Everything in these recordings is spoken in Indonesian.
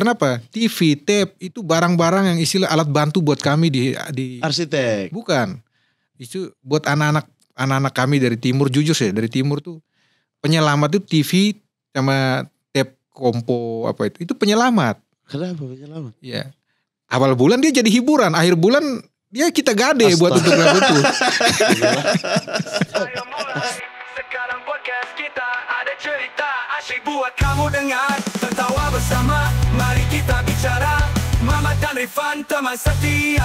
Kenapa? TV, tape itu barang-barang yang istilah alat bantu buat kami di di arsitek. Bukan. Itu buat anak-anak anak-anak kami dari timur jujur sih dari timur tuh penyelamat itu TV sama tape kompo apa itu. Itu penyelamat. Kenapa penyelamat? Iya. Awal bulan dia jadi hiburan, akhir bulan dia ya kita gade Astaga. buat untuk itu. sekarang podcast kita ada cerita asyik buat kamu dengar tertawa bersama Menteri Fanta masa tia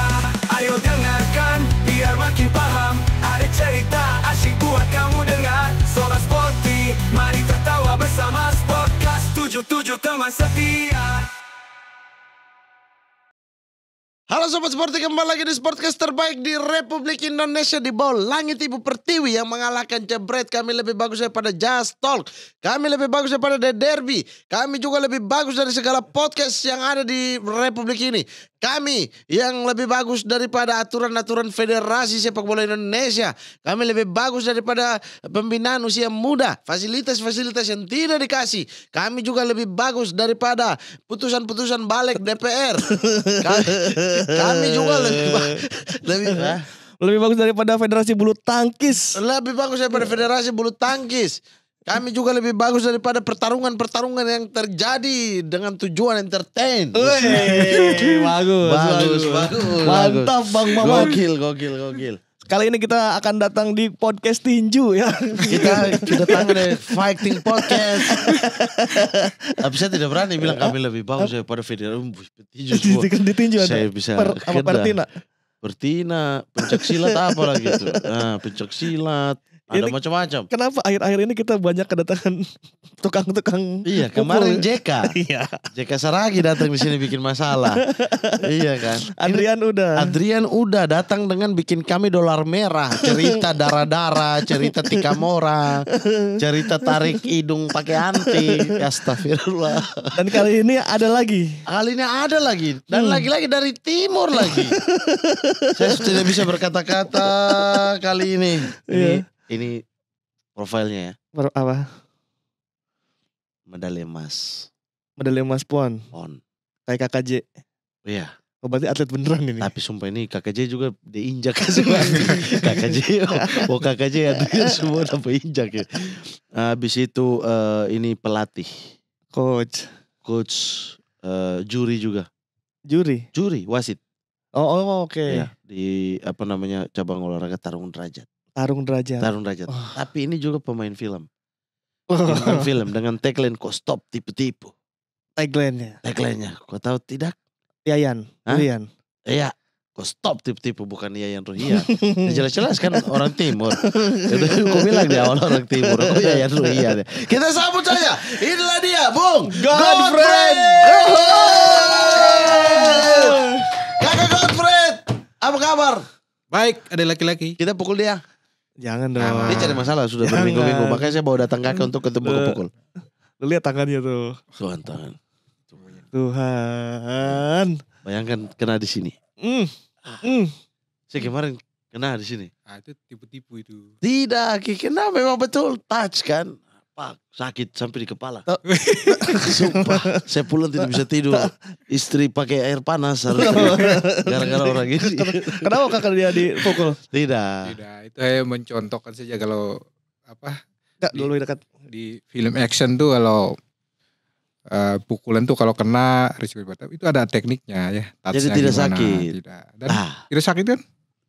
Ayo dengarkan biar makin paham Ada cerita asyik buat kamu dengar Solat sporty mari tertawa bersama Sportcast 77 teman setia Halo Sobat Sporty, kembali lagi di Sportcast terbaik di Republik Indonesia di bawah langit Ibu Pertiwi yang mengalahkan Jebret. Kami lebih bagus daripada Just Talk. Kami lebih bagus daripada The Derby. Kami juga lebih bagus dari segala podcast yang ada di Republik ini. Kami yang lebih bagus daripada aturan-aturan Federasi Sepak Bola Indonesia. Kami lebih bagus daripada pembinaan usia muda. Fasilitas-fasilitas yang tidak dikasih. Kami juga lebih bagus daripada putusan-putusan balik DPR. Kami kami juga lebih lebih lebih bagus daripada federasi bulu tangkis. Lebih bagus daripada federasi bulu tangkis. Kami juga lebih bagus daripada pertarungan-pertarungan yang terjadi dengan tujuan entertain. Wey, bagus, bagus, bagus, bagus. Mantap Bang Mamat. Gokil, gokil, gokil. Kali ini kita akan datang di podcast tinju ya. Kita datang di fighting podcast. Tapi saya tidak berani bilang kami lebih bagus ya pada tinju semua. Di tinju Saya bisa per, apa Pertina. Pertina, pencak silat apa lagi itu. Nah, pencak silat, ada macam-macam. Kenapa akhir-akhir ini kita banyak kedatangan tukang-tukang Iya, kemarin JK. Iya. JK Saragi datang di sini bikin masalah. iya kan? Adrian ini, udah. Adrian udah datang dengan bikin kami dolar merah, cerita darah-darah, cerita Tika mora, cerita tarik hidung pakai anti. Astagfirullah. Dan kali ini ada lagi. Kali ini ada lagi dan hmm. lagi-lagi dari timur lagi. Saya tidak bisa berkata-kata kali ini. Iya. Ini ini profilnya ya. Pro, apa? Medali emas. Medali emas Puan. Pon. Kayak KKJ. Oh, iya. Oh, berarti atlet beneran ini. Tapi sumpah ini KKJ juga diinjak semua. KKJ, oh, oh KKJ ya semua sampai injak ya. Habis itu uh, ini pelatih. Coach. Coach uh, juri juga. Juri. Juri wasit. Oh, oh oke. Okay. Ya, di apa namanya cabang olahraga tarung derajat. Tarung Derajat. Tarung Derajat. Oh. Tapi ini juga pemain film. Pemain film dengan tagline kok stop tipu-tipu. Tagline-nya. Tagline-nya. Kau tahu tidak? Yayan. Yayan. Iya. Kok stop tipu-tipu bukan Yayan Ruhia. Ya, jelas-jelas kan orang timur. aku kan bilang dia awal orang timur. Kau oh, iya. Yayan Ruhia. Kita sambut saja. Inilah dia Bung Godfriend. Kakak Godfred. Apa kabar? Baik, ada laki-laki. Kita pukul dia. Jangan nah, dong. Nah, dia cari masalah sudah berminggu-minggu. Makanya saya bawa datang kakek untuk ketemu pukul. Lu lihat tangannya tuh. Tuhan, Tuhan. Tuhan. Bayangkan kena di sini. Mm. Mm. Saya kemarin kena di sini. Ah, itu tipu-tipu itu. Tidak, Kena memang betul touch kan. Pak sakit sampai di kepala. Sumpah, saya pulang tidak bisa tidur. Istri pakai air panas harus gara-gara orang ini. Kenapa kakak dia dipukul? Tidak. Tidak, itu saya mencontohkan saja kalau apa? Enggak, dulu dekat. Di film action tuh kalau uh, pukulan tuh kalau kena itu ada tekniknya ya. Jadi tidak gimana, sakit. Tidak. Dan ah. tidak sakit kan?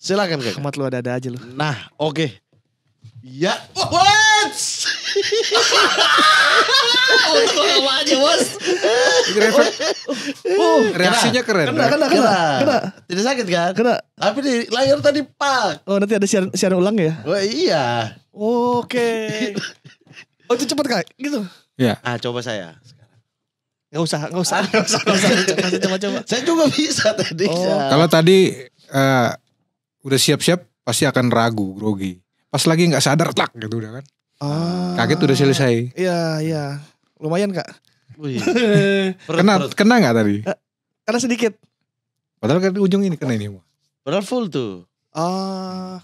Silakan kayak, Ahmad lu ada-ada aja lu. Nah, oke. Okay. Ya. What? Lama aja bos. Oh, reaksinya keren. Kena, kena, kena, kena. Tidak sakit kan? Kena. Tapi di layar tadi pak. Oh nanti ada siaran, ulang ya? Oh iya. Oke. Oh itu cepat kak, gitu. Ya. Ah coba saya. Gak usah, gak usah. Gak usah, gak usah. Coba-coba. Saya juga bisa tadi. Oh. Kalau tadi eh, udah siap-siap pasti akan ragu grogi pas lagi nggak sadar tak gitu udah kan ah, kaget udah selesai iya iya lumayan kak kenal kena kena nggak tadi eh, karena sedikit padahal kan ujung ini kena ini padahal full tuh ah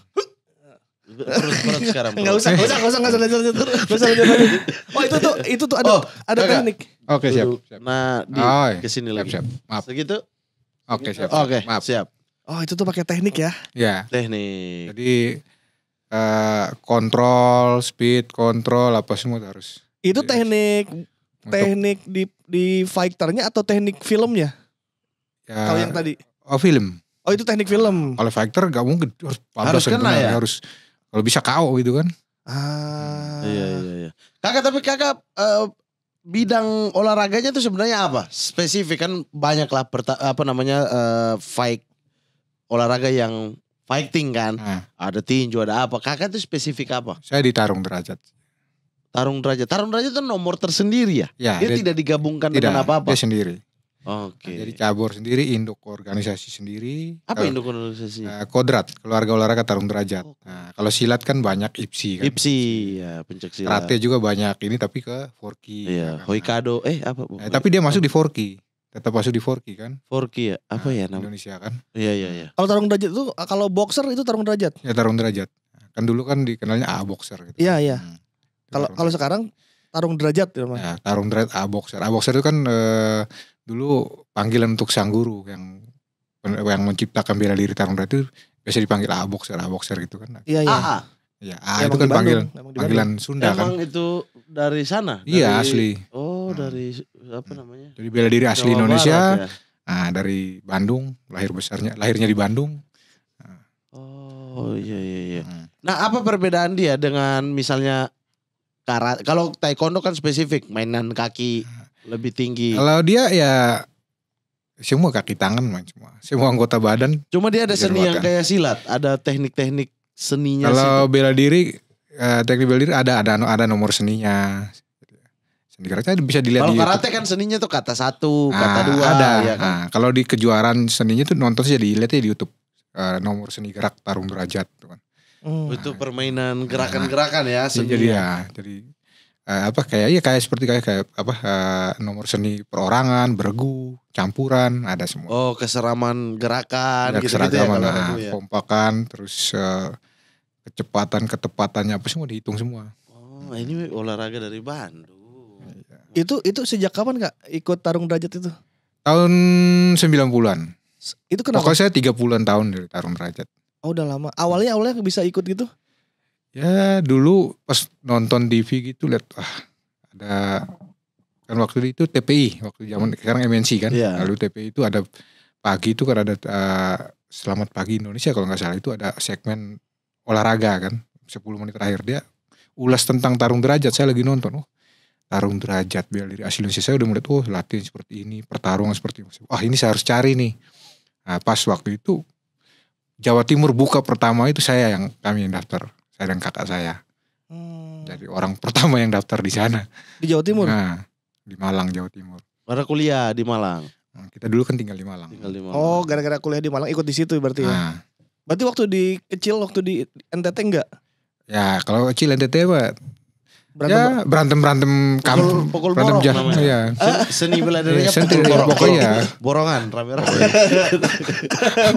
usah perut sekarang nggak usah nggak usah nggak usah nggak usah lanjut usah nggak usah lanjut lanjut oh itu tuh itu tuh ada oh, ada enggak. teknik oke okay, siap, siap nah di oh, iya. kesini lagi siap, siap. maaf segitu oke okay, siap oke okay, maaf siap Oh itu tuh pakai teknik ya? Ya. Teknik. Jadi uh, kontrol, speed, kontrol apa semua harus. Itu jadi, iya. teknik untuk, teknik di di fighternya atau teknik filmnya? Ya, Kalau yang tadi? Oh film. Oh itu teknik film. Kalau fighter gak mungkin harus harus kena ya. Harus kalau bisa kau gitu kan. Ah. Iya iya iya. Kakak tapi kakak uh, bidang olahraganya itu sebenarnya apa? Spesifik kan banyak lah apa namanya uh, fight olahraga yang fighting kan. Nah. Ada tinju, ada apa. Kakak itu spesifik apa? Saya di tarung derajat. Tarung derajat. Tarung derajat itu nomor tersendiri ya? ya dia, dia tidak digabungkan tidak, dengan apa-apa? Dia sendiri. Oke. Okay. jadi cabur sendiri, induk organisasi sendiri. Apa kalau, induk organisasi? Uh, eh, kodrat, keluarga olahraga tarung derajat. Oh. Nah, kalau silat kan banyak IPSI kan. IPSI, ya pencak silat. Karate juga banyak ini tapi ke Forky. Iya, nah, Hoikado, eh apa? Nah, tapi dia masuk di Forky. Tetap masuk di forky kan? Forky ya. Apa nah, ya namanya? Indonesia kan? Iya iya iya. Kalau tarung derajat itu kalau boxer itu tarung derajat. Ya tarung derajat. Kan dulu kan dikenalnya A boxer gitu. Iya iya. Hmm. Kalau hmm. kalau sekarang tarung derajat ya, Mas. Ya, tarung derajat A boxer. A boxer itu kan eh, dulu panggilan untuk sang guru yang yang menciptakan bela diri tarung derajat itu biasa dipanggil A boxer, A boxer gitu kan. Iya iya. Iya, ah, itu kan panggilan panggilan Sunda emang kan. Emang itu dari sana? Iya, dari... asli. Oh. Oh, hmm. dari apa hmm. namanya? Dari bela diri asli Jawa Indonesia. Barat, ya? Nah, dari Bandung, lahir besarnya, lahirnya di Bandung. Ah. Oh, iya iya iya. Hmm. Nah, apa perbedaan dia dengan misalnya karat? Kalau taekwondo kan spesifik, mainan kaki ah. lebih tinggi. Kalau dia ya semua kaki tangan main semua. Semua anggota badan. Cuma dia ada seni yang kayak silat, ada teknik-teknik seninya Kalau bela diri eh, teknik bela diri ada ada ada nomor seninya Seni karate kan bisa dilihat Kalau di karate kan seninya tuh kata satu, ah, kata dua. Ada. Ya kan? ah, kalau di kejuaraan seninya tuh nonton sih jadi lihatnya di YouTube. Uh, nomor seni gerak tarung derajat tuh kan. Hmm. Itu permainan gerakan-gerakan nah, ya iya, seni. Jadi ya, ya jadi uh, apa kayak ya kayak seperti kayak kayak apa uh, nomor seni perorangan, bergu, campuran, ada semua. Oh, keseraman gerakan iya, gitu-gitu ya, nah, ya. Kompakan terus uh, kecepatan, ketepatannya apa semua dihitung semua. Oh, ini olahraga dari Bandung. Itu itu sejak kapan kak ikut tarung derajat itu? Tahun 90-an. Itu kenapa? Pokoknya saya 30-an tahun dari tarung derajat. Oh udah lama. Awalnya awalnya bisa ikut gitu? Ya dulu pas nonton TV gitu lihat ah ada kan waktu itu TPI waktu zaman sekarang MNC kan. Yeah. Lalu TPI itu ada pagi itu kan ada uh, Selamat Pagi Indonesia kalau nggak salah itu ada segmen olahraga kan 10 menit terakhir dia ulas tentang tarung derajat saya lagi nonton. Oh, tarung derajat bela diri Indonesia saya udah melihat oh latihan seperti ini pertarungan seperti ini wah ini saya harus cari nih nah, pas waktu itu Jawa Timur buka pertama itu saya yang kami yang daftar saya dan kakak saya hmm. jadi orang pertama yang daftar di sana di Jawa Timur nah di Malang Jawa Timur karena kuliah di Malang nah, kita dulu kan tinggal di Malang tinggal di Malang oh gara-gara kuliah di Malang ikut di situ berarti ya? nah. ya berarti waktu di kecil waktu di NTT enggak ya kalau kecil NTT pak berantem ya, berantem berantem kamu pukul, pukul berantem jah ya. seni bela diri ya, iya, pukul borong pokoknya iya. borongan rame rame iya.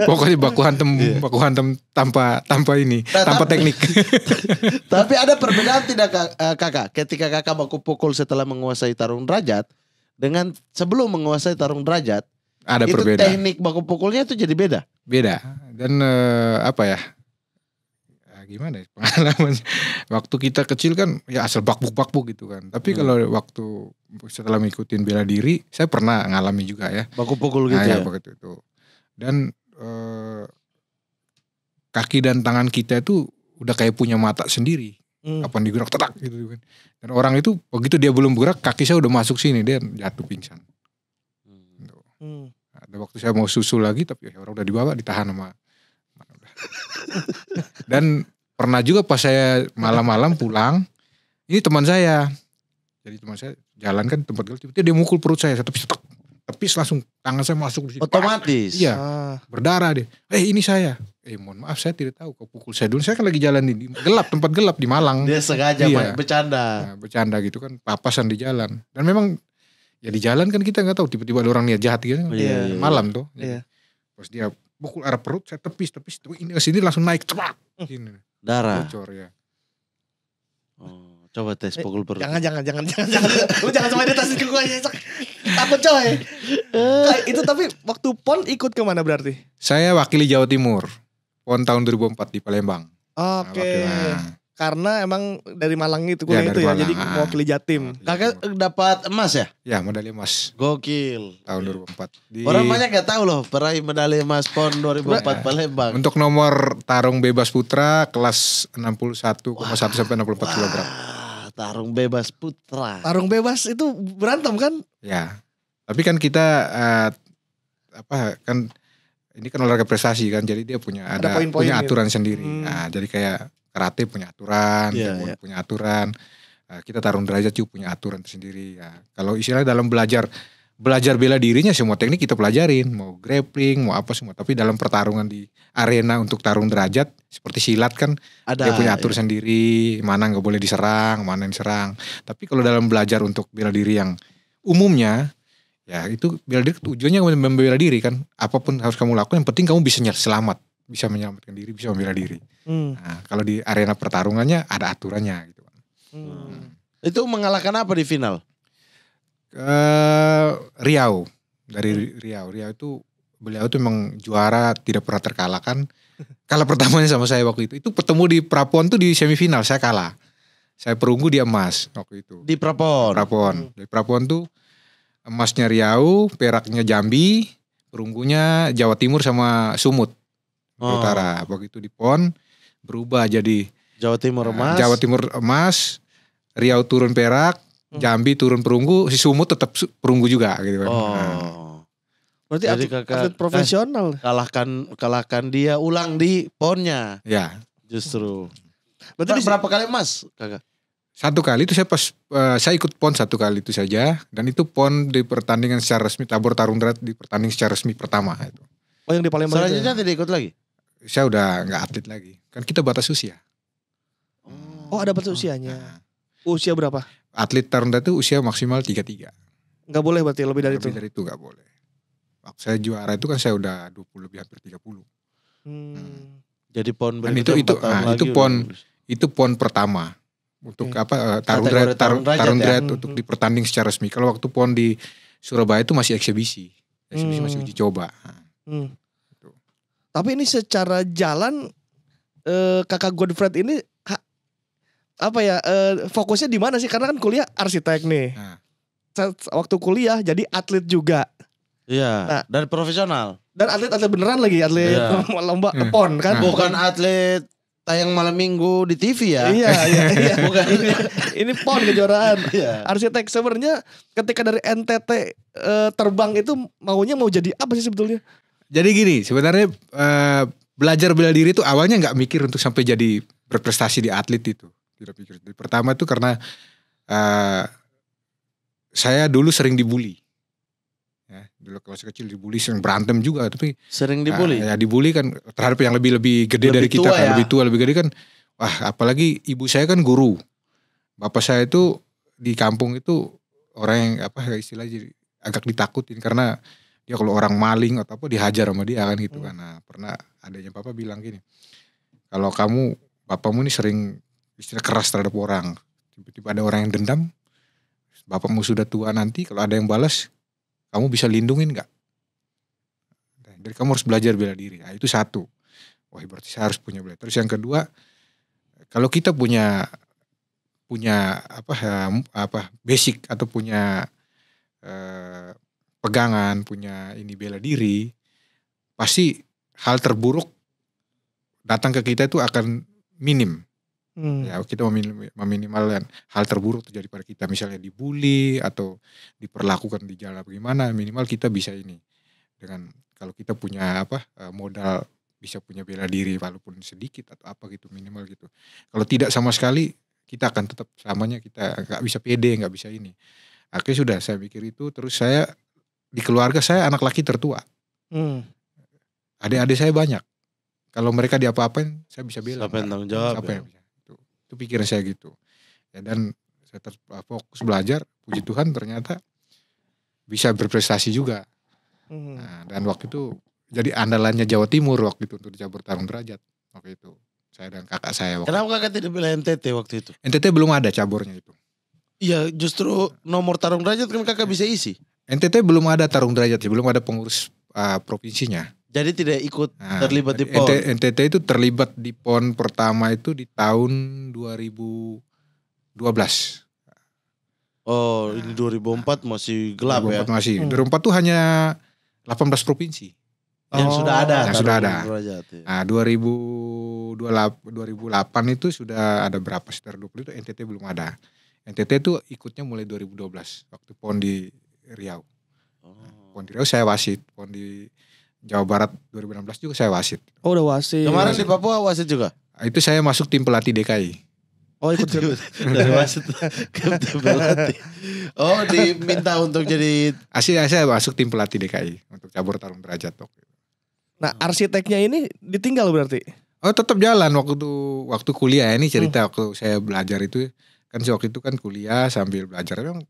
pokoknya baku hantem yeah. baku hantem tanpa tanpa ini nah, tanpa tapi, teknik tapi ada perbedaan tidak eh, kakak ketika kakak baku pukul setelah menguasai tarung derajat dengan sebelum menguasai tarung derajat ada itu perbedaan teknik baku pukulnya itu jadi beda beda dan uh, apa ya gimana ya pengalaman waktu kita kecil kan ya asal bakbuk bakbuk gitu kan tapi hmm. kalau waktu setelah mengikutin bela diri saya pernah ngalami juga ya bakul pukul nah, gitu nah, ya, begitu ya? itu dan eh, kaki dan tangan kita itu udah kayak punya mata sendiri hmm. kapan digerak tetak gitu, gitu kan dan orang itu begitu dia belum bergerak kaki saya udah masuk sini dia jatuh pingsan hmm. Gitu. hmm. Nah, ada waktu saya mau susul lagi tapi ya orang udah dibawa ditahan sama dan pernah juga pas saya malam-malam pulang ini teman saya jadi teman saya jalan kan tempat gelap tiba-tiba dia mukul perut saya tapi setek tapi langsung tangan saya masuk di situ. otomatis iya ah. berdarah deh eh ini saya eh mohon maaf saya tidak tahu kau pukul saya dulu saya kan lagi jalan di, gelap tempat gelap di Malang dia sengaja iya. bercanda nah, bercanda gitu kan papasan di jalan dan memang ya di jalan kan kita nggak tahu tiba-tiba ada orang niat jahat gitu kan. Iya. malam tuh iya. terus dia pukul arah perut saya tepis tepis ini ke sini langsung naik cepat sini hmm darah. Bocor ya. Oh, coba tes eh, pukul perut. Jangan, jangan, jangan, jangan, jangan. Lu jangan jangan jangan jangan ke jangan ya. Takut coy. itu tapi waktu PON ikut kemana berarti? Saya wakili Jawa Timur. PON tahun 2004 di Palembang. Oke. Okay. Nah, karena emang dari Malang itu gue iya, ya, itu ya jadi mau pilih Jatim. Iya, Kakak dapat emas ya? Ya medali emas. Gokil. Tahun 2004. Di... Orang banyak gak tahu loh peraih medali emas PON 2004 nah, Palembang. Untuk nomor tarung bebas putra kelas 61,1 sampai 64 wah, kilogram. Tarung bebas putra. Tarung bebas itu berantem kan? Ya. Tapi kan kita uh, apa kan ini kan olahraga prestasi kan jadi dia punya ada, ada poin punya aturan sendiri. Hmm. Nah, jadi kayak karate punya aturan, yeah, yeah. punya aturan. Eh, kita tarung derajat juga punya aturan tersendiri. Ya. Kalau istilahnya dalam belajar belajar bela dirinya semua teknik kita pelajarin, mau grappling, mau apa semua. Tapi dalam pertarungan di arena untuk tarung derajat seperti silat kan Ada, dia punya iya. atur iya. sendiri, mana nggak boleh diserang, mana yang diserang. Tapi kalau dalam belajar untuk bela diri yang umumnya ya itu bela diri tujuannya membela diri kan apapun harus kamu lakukan yang penting kamu bisa selamat bisa menyelamatkan diri, bisa membela diri. Hmm. Nah, kalau di arena pertarungannya ada aturannya gitu. Hmm. Hmm. Itu mengalahkan apa di final? Uh, Riau dari Riau. Riau itu beliau itu memang juara tidak pernah terkalahkan. kalau pertamanya sama saya waktu itu. Itu ketemu di Prapon tuh di semifinal saya kalah. Saya perunggu dia emas waktu itu. Di Prapon. Prapon. dari hmm. Di Prapon tuh emasnya Riau, peraknya Jambi, perunggunya Jawa Timur sama Sumut oh. utara. Begitu di PON berubah jadi Jawa Timur eh, emas. Jawa Timur emas, Riau turun perak, hmm. Jambi turun perunggu, si Sumut tetap perunggu juga gitu kan. Oh. Nah. Berarti jadi atlet, kakak, atlet eh, profesional. Kalahkan kalahkan dia ulang di ponnya? nya Ya. Justru. Berarti berapa kali emas, Kakak? Satu kali itu saya pas uh, saya ikut PON satu kali itu saja dan itu PON di pertandingan secara resmi tabur Tarung Darat di pertandingan secara resmi pertama itu. Oh yang di Palembang. Selanjutnya ya? tidak ikut lagi? saya udah nggak update lagi. Kan kita batas usia. Oh, ada batas usianya. Nah. Usia berapa? Atlet taruna itu usia maksimal 33. Nggak boleh berarti lebih dari lebih itu? Lebih dari itu nggak boleh. Waktu saya juara itu kan saya udah 20 lebih hampir 30. Hmm. hmm. Jadi pon Dan itu itu nah, itu pon itu pon pertama untuk eh, ya? hmm. apa Taruna, taruna tarun, ya? untuk hmm. dipertanding secara resmi. Kalau waktu pon di Surabaya itu masih eksibisi. Eksibisi hmm. masih uji coba. Hmm. Tapi ini secara jalan eh, kakak Godfred ini ha, apa ya eh, fokusnya di mana sih? Karena kan kuliah arsitek nih. Nah. Waktu kuliah jadi atlet juga. Iya. Nah, dan profesional. Dan atlet atlet beneran lagi atlet iya. lomba hmm. pon kan. Nah. Bukan atlet tayang malam minggu di TV ya. Iya, iya, iya. iya. Bukan. ini, ini pon kejuaraan. Iya. Arsitek sebenarnya ketika dari NTT uh, eh, terbang itu maunya mau jadi apa sih sebetulnya? Jadi gini, sebenarnya uh, belajar bela diri itu awalnya nggak mikir untuk sampai jadi berprestasi di atlet itu. Tidak pikir. Pertama itu karena uh, saya dulu sering dibully. Ya, dulu kalau saya kecil dibully sering berantem juga tapi sering dibully. Uh, ya dibully kan terhadap yang lebih lebih gede lebih dari kita kan, ya? lebih tua, lebih gede kan. Wah, apalagi ibu saya kan guru. Bapak saya itu di kampung itu orang yang apa istilahnya agak ditakutin karena ya kalau orang maling atau apa dihajar sama dia kan gitu hmm. karena pernah adanya papa bilang gini kalau kamu bapakmu ini sering istilah keras terhadap orang tiba-tiba ada orang yang dendam bapakmu sudah tua nanti kalau ada yang balas kamu bisa lindungin nggak nah, jadi kamu harus belajar bela diri nah, itu satu wah berarti saya harus punya bela terus yang kedua kalau kita punya punya apa eh, apa basic atau punya eh, pegangan, punya ini bela diri, pasti hal terburuk datang ke kita itu akan minim. Hmm. Ya, kita meminim, meminimalkan hal terburuk terjadi pada kita, misalnya dibully atau diperlakukan di jalan bagaimana, minimal kita bisa ini dengan kalau kita punya apa eh, modal bisa punya bela diri walaupun sedikit atau apa gitu minimal gitu. Kalau tidak sama sekali kita akan tetap samanya kita nggak bisa pede nggak bisa ini. Oke sudah saya pikir itu terus saya di keluarga saya anak laki tertua. Hmm. Adik-adik saya banyak. Kalau mereka di apa-apa apain saya bisa bilang. Siapa yang tanggung jawab? Siapa ya? bisa. Itu, itu pikiran saya gitu. Ya, dan saya ter, fokus belajar, puji Tuhan ternyata bisa berprestasi juga. Hmm. Nah, dan waktu itu jadi andalannya Jawa Timur waktu itu untuk cabur tarung derajat waktu itu. Saya dan kakak saya. Waktu Kenapa kakak tidak bilang NTT waktu itu? NTT belum ada caburnya itu. Iya, justru nomor tarung derajat kan kakak iya. bisa isi. NTT belum ada tarung derajat belum ada pengurus uh, provinsinya. Jadi tidak ikut nah, terlibat di PON. NTT itu terlibat di PON pertama itu di tahun 2012. Oh, nah, ini 2004 masih gelap 2004 ya. masih. Hmm. 2004 itu hanya 18 provinsi. Yang oh, sudah ada. Yang sudah ada. Derajat, ya. Nah, 2008, 2008 itu sudah ada berapa sekitar 20 itu NTT belum ada. NTT itu ikutnya mulai 2012 waktu PON di Riau. Oh. Nah, pon di Riau saya wasit, pon di Jawa Barat 2016 juga saya wasit. Oh udah wasit. Kemarin di Papua wasit juga? Nah, itu saya masuk tim pelatih DKI. Oh ikut klub dari wasit klub pelatih. Oh diminta untuk jadi Asli saya masuk tim pelatih DKI untuk cabur tarung derajat tok. Nah arsiteknya ini ditinggal berarti? Oh tetap jalan waktu itu waktu kuliah ya. ini hmm. cerita hmm. waktu saya belajar itu kan waktu itu kan kuliah sambil belajar memang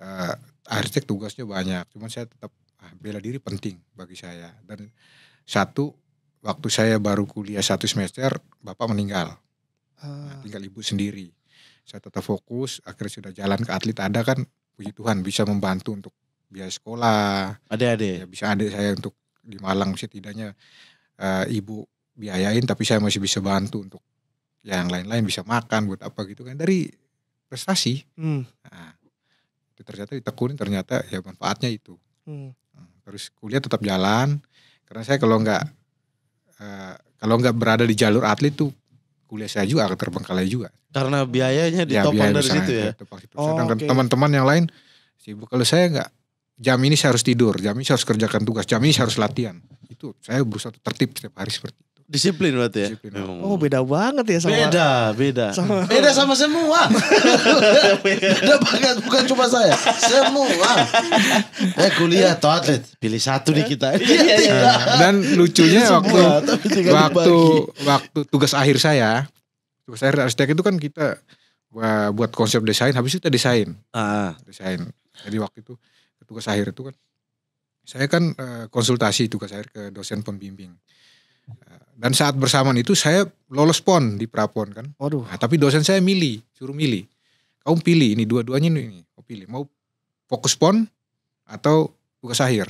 uh, arsitek tugasnya banyak cuman saya tetap ah, bela diri penting bagi saya dan satu waktu saya baru kuliah satu semester bapak meninggal nah, ah. tinggal ibu sendiri saya tetap fokus akhirnya sudah jalan ke atlet ada kan puji Tuhan bisa membantu untuk biaya sekolah ada ada ya, bisa ada saya untuk di Malang setidaknya uh, ibu biayain tapi saya masih bisa bantu untuk yang lain-lain bisa makan buat apa gitu kan dari prestasi hmm. nah, ternyata ditekunin ternyata ya manfaatnya itu hmm. hmm. terus kuliah tetap jalan karena saya kalau nggak uh, kalau nggak berada di jalur atlet tuh kuliah saya juga akan terbengkalai juga karena biayanya ya, ditopang ya, biaya dari situ ya, Oh, sedangkan okay. teman-teman yang lain sibuk kalau saya nggak jam ini saya harus tidur jam ini saya harus kerjakan tugas jam ini saya harus latihan itu saya berusaha tertib setiap hari seperti Disiplin berarti ya. Disiplin. Oh. oh beda banget ya sama. Beda, beda. Sama. Beda sama semua. beda banget bukan cuma saya. Semua. Eh kuliah atau atlet. Pilih satu nih kita. Iya, iya. iya. Dan lucunya semua, waktu waktu waktu waktu tugas akhir saya. Tugas akhir arsitek itu kan kita buat konsep desain habis itu kita desain. Ah. Desain. Jadi waktu itu tugas akhir itu kan saya kan eh, konsultasi tugas akhir ke dosen pembimbing. Dan saat bersamaan itu saya lolos pon di prapon kan. Waduh. Nah, tapi dosen saya milih, suruh milih. Kamu pilih ini dua-duanya ini, kau pilih mau fokus pon atau tugas akhir.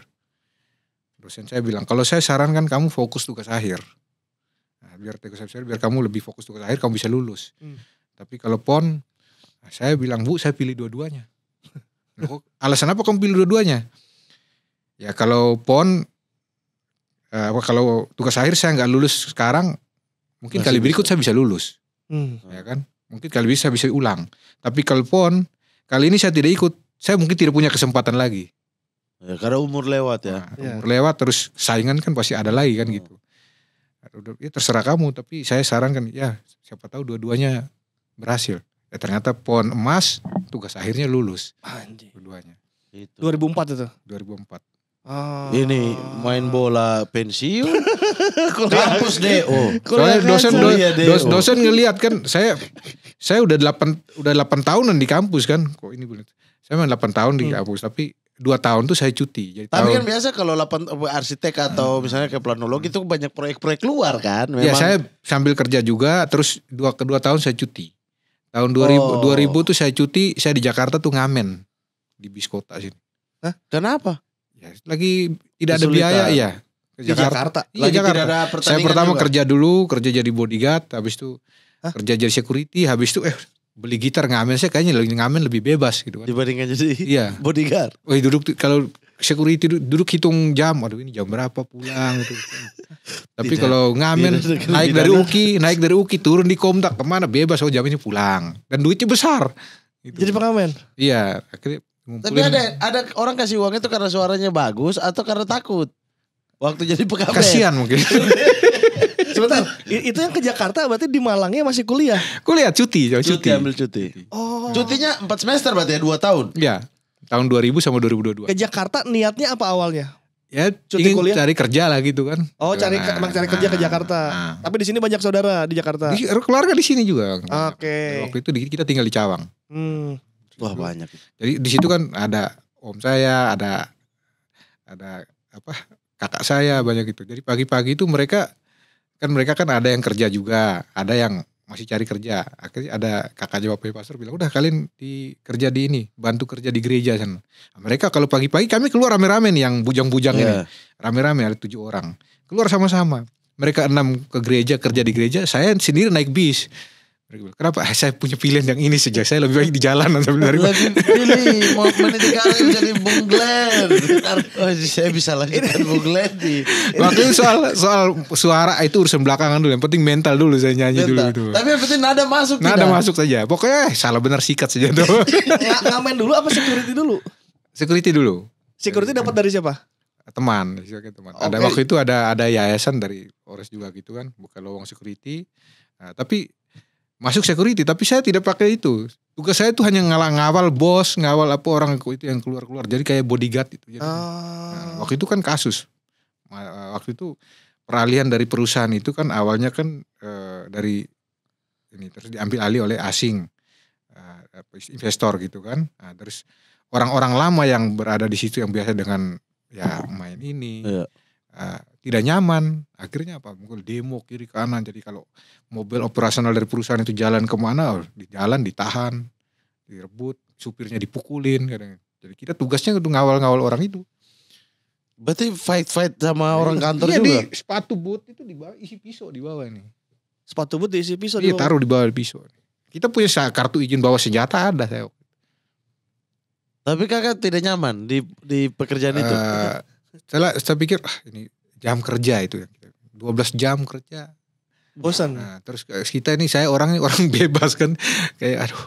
Dosen saya bilang, kalau saya sarankan kamu fokus tugas akhir. Nah, biar tugas akhir biar kamu lebih fokus tugas akhir kamu bisa lulus. Hmm. Tapi kalau pon nah, saya bilang, "Bu, saya pilih dua-duanya." alasan apa kamu pilih dua-duanya? Ya kalau pon uh, kalau tugas akhir saya nggak lulus sekarang mungkin Masih kali berikut saya bisa lulus hmm. ya kan mungkin kali bisa bisa ulang tapi kalau pon kali ini saya tidak ikut saya mungkin tidak punya kesempatan lagi ya, karena umur lewat ya nah, ya. lewat terus saingan kan pasti ada lagi kan oh. gitu ya terserah kamu tapi saya sarankan ya siapa tahu dua-duanya berhasil ya ternyata pon emas tugas akhirnya lulus dua-duanya itu. 2004 itu 2004 Ah. Ini main bola pensiun kampus DO. Soalnya dosen do, dos, dosen ngelihat kan saya saya udah delapan udah 8 tahunan di kampus kan. Kok ini bulan. Saya main 8 tahun di hmm. kampus hmm. tapi dua tahun tuh saya cuti. Jadi Tapi tahun, kan biasa kalau 8 eh, arsitek atau misalnya ke planologi itu banyak proyek-proyek luar kan. Ya, memang. Ya saya sambil kerja juga terus dua kedua tahun saya cuti. Tahun dua ribu oh. dua ribu tuh saya cuti, saya di Jakarta tuh ngamen di bis kota sini. Hah? Kenapa? lagi tidak Kesulitan. ada biaya ya ke di Jakarta. Jakarta. Iya, lagi Jakarta. Tidak ada Saya pertama juga. kerja dulu, kerja jadi bodyguard, habis itu Hah? kerja jadi security, habis itu eh beli gitar ngamen saya kayaknya ngamen lebih bebas gitu kan. Dibandingkan jadi iya. bodyguard. Wih duduk kalau security duduk, duduk hitung jam, aduh ini jam berapa pulang gitu. Tapi tidak, kalau ngamen tidak, naik tidak, dari Uki, naik dari Uki turun di Komtak kemana bebas oh jam ini pulang dan duitnya besar. Gitu. Jadi pengamen. Iya, akhirnya tapi ada ada orang kasih uangnya itu karena suaranya bagus atau karena takut waktu jadi pegawai. Kasihan mungkin. Sebentar, itu yang ke Jakarta berarti di Malangnya masih kuliah. Kuliah cuti, cuti. Cuti ambil cuti. Oh. Cutinya empat semester berarti ya 2 tahun. ya Tahun 2000 sama 2022. Ke Jakarta niatnya apa awalnya? Ya, cuti ingin kuliah. cari kerja lah gitu kan. Oh, cari nah, emang cari kerja nah, ke ah. Jakarta. Nah. Tapi di sini banyak saudara di Jakarta. Di, keluarga di sini juga. Oke. Okay. Waktu itu kita tinggal di Cawang. Hmm. Gitu. Wah banyak. Jadi di situ kan ada om saya, ada ada apa kakak saya banyak gitu. Jadi pagi-pagi itu mereka kan mereka kan ada yang kerja juga, ada yang masih cari kerja. Akhirnya ada kakak jawabnya pastor bilang, udah kalian di kerja di ini, bantu kerja di gereja sana. Nah, mereka kalau pagi-pagi kami keluar rame-rame nih yang bujang-bujang yeah. ini. Iya. Rame-rame ada tujuh orang. Keluar sama-sama. Mereka enam ke gereja, kerja di gereja. Saya sendiri naik bis kenapa eh, saya punya pilihan yang ini sejak saya lebih baik di jalanan sebenarnya. Lebih pilih mau meniti karir jadi Bung Glenn. Oh, saya bisa lanjutkan Bung Glenn di. itu soal soal suara itu urusan belakangan dulu. Yang penting mental dulu saya nyanyi mental. dulu itu. Tapi yang penting nada masuk. Nada tidak? masuk saja. Pokoknya eh, salah benar sikat saja tuh. Ya, ngamen dulu apa security dulu? Security dulu. Security dapat dari siapa? Teman, teman. Okay. Ada waktu itu ada ada yayasan dari Ores juga gitu kan, buka lowong security. Nah, tapi masuk security tapi saya tidak pakai itu tugas saya itu hanya ngalah ngawal bos ngawal apa orang itu yang keluar keluar jadi kayak bodyguard itu jadi, uh. nah, oh. waktu itu kan kasus eh, waktu itu peralihan dari perusahaan itu kan awalnya kan uh, dari ini terus diambil alih oleh asing uh, investor gitu kan nah, terus orang-orang lama yang berada di situ yang biasa dengan ya main ini yeah Ah, tidak nyaman. Akhirnya apa? Mungkin demo kiri kanan. Jadi kalau mobil operasional dari perusahaan itu jalan kemana, oh, di jalan ditahan, direbut, supirnya dipukulin. Kadang. Jadi kita tugasnya untuk ngawal-ngawal orang itu. Berarti fight-fight sama nah, orang kantor iya, juga? Di, sepatu boot itu dibawa, isi pisau di bawah ini Sepatu boot diisi pisau iya, di taruh di bawah pisau. Kita punya kartu izin bawa senjata ada saya. Tapi kakak tidak nyaman di di pekerjaan uh, itu? Eh, saya, saya pikir ah, ini jam kerja itu ya 12 jam kerja bosan nah, terus kita ini saya orang ini orang bebas kan kayak aduh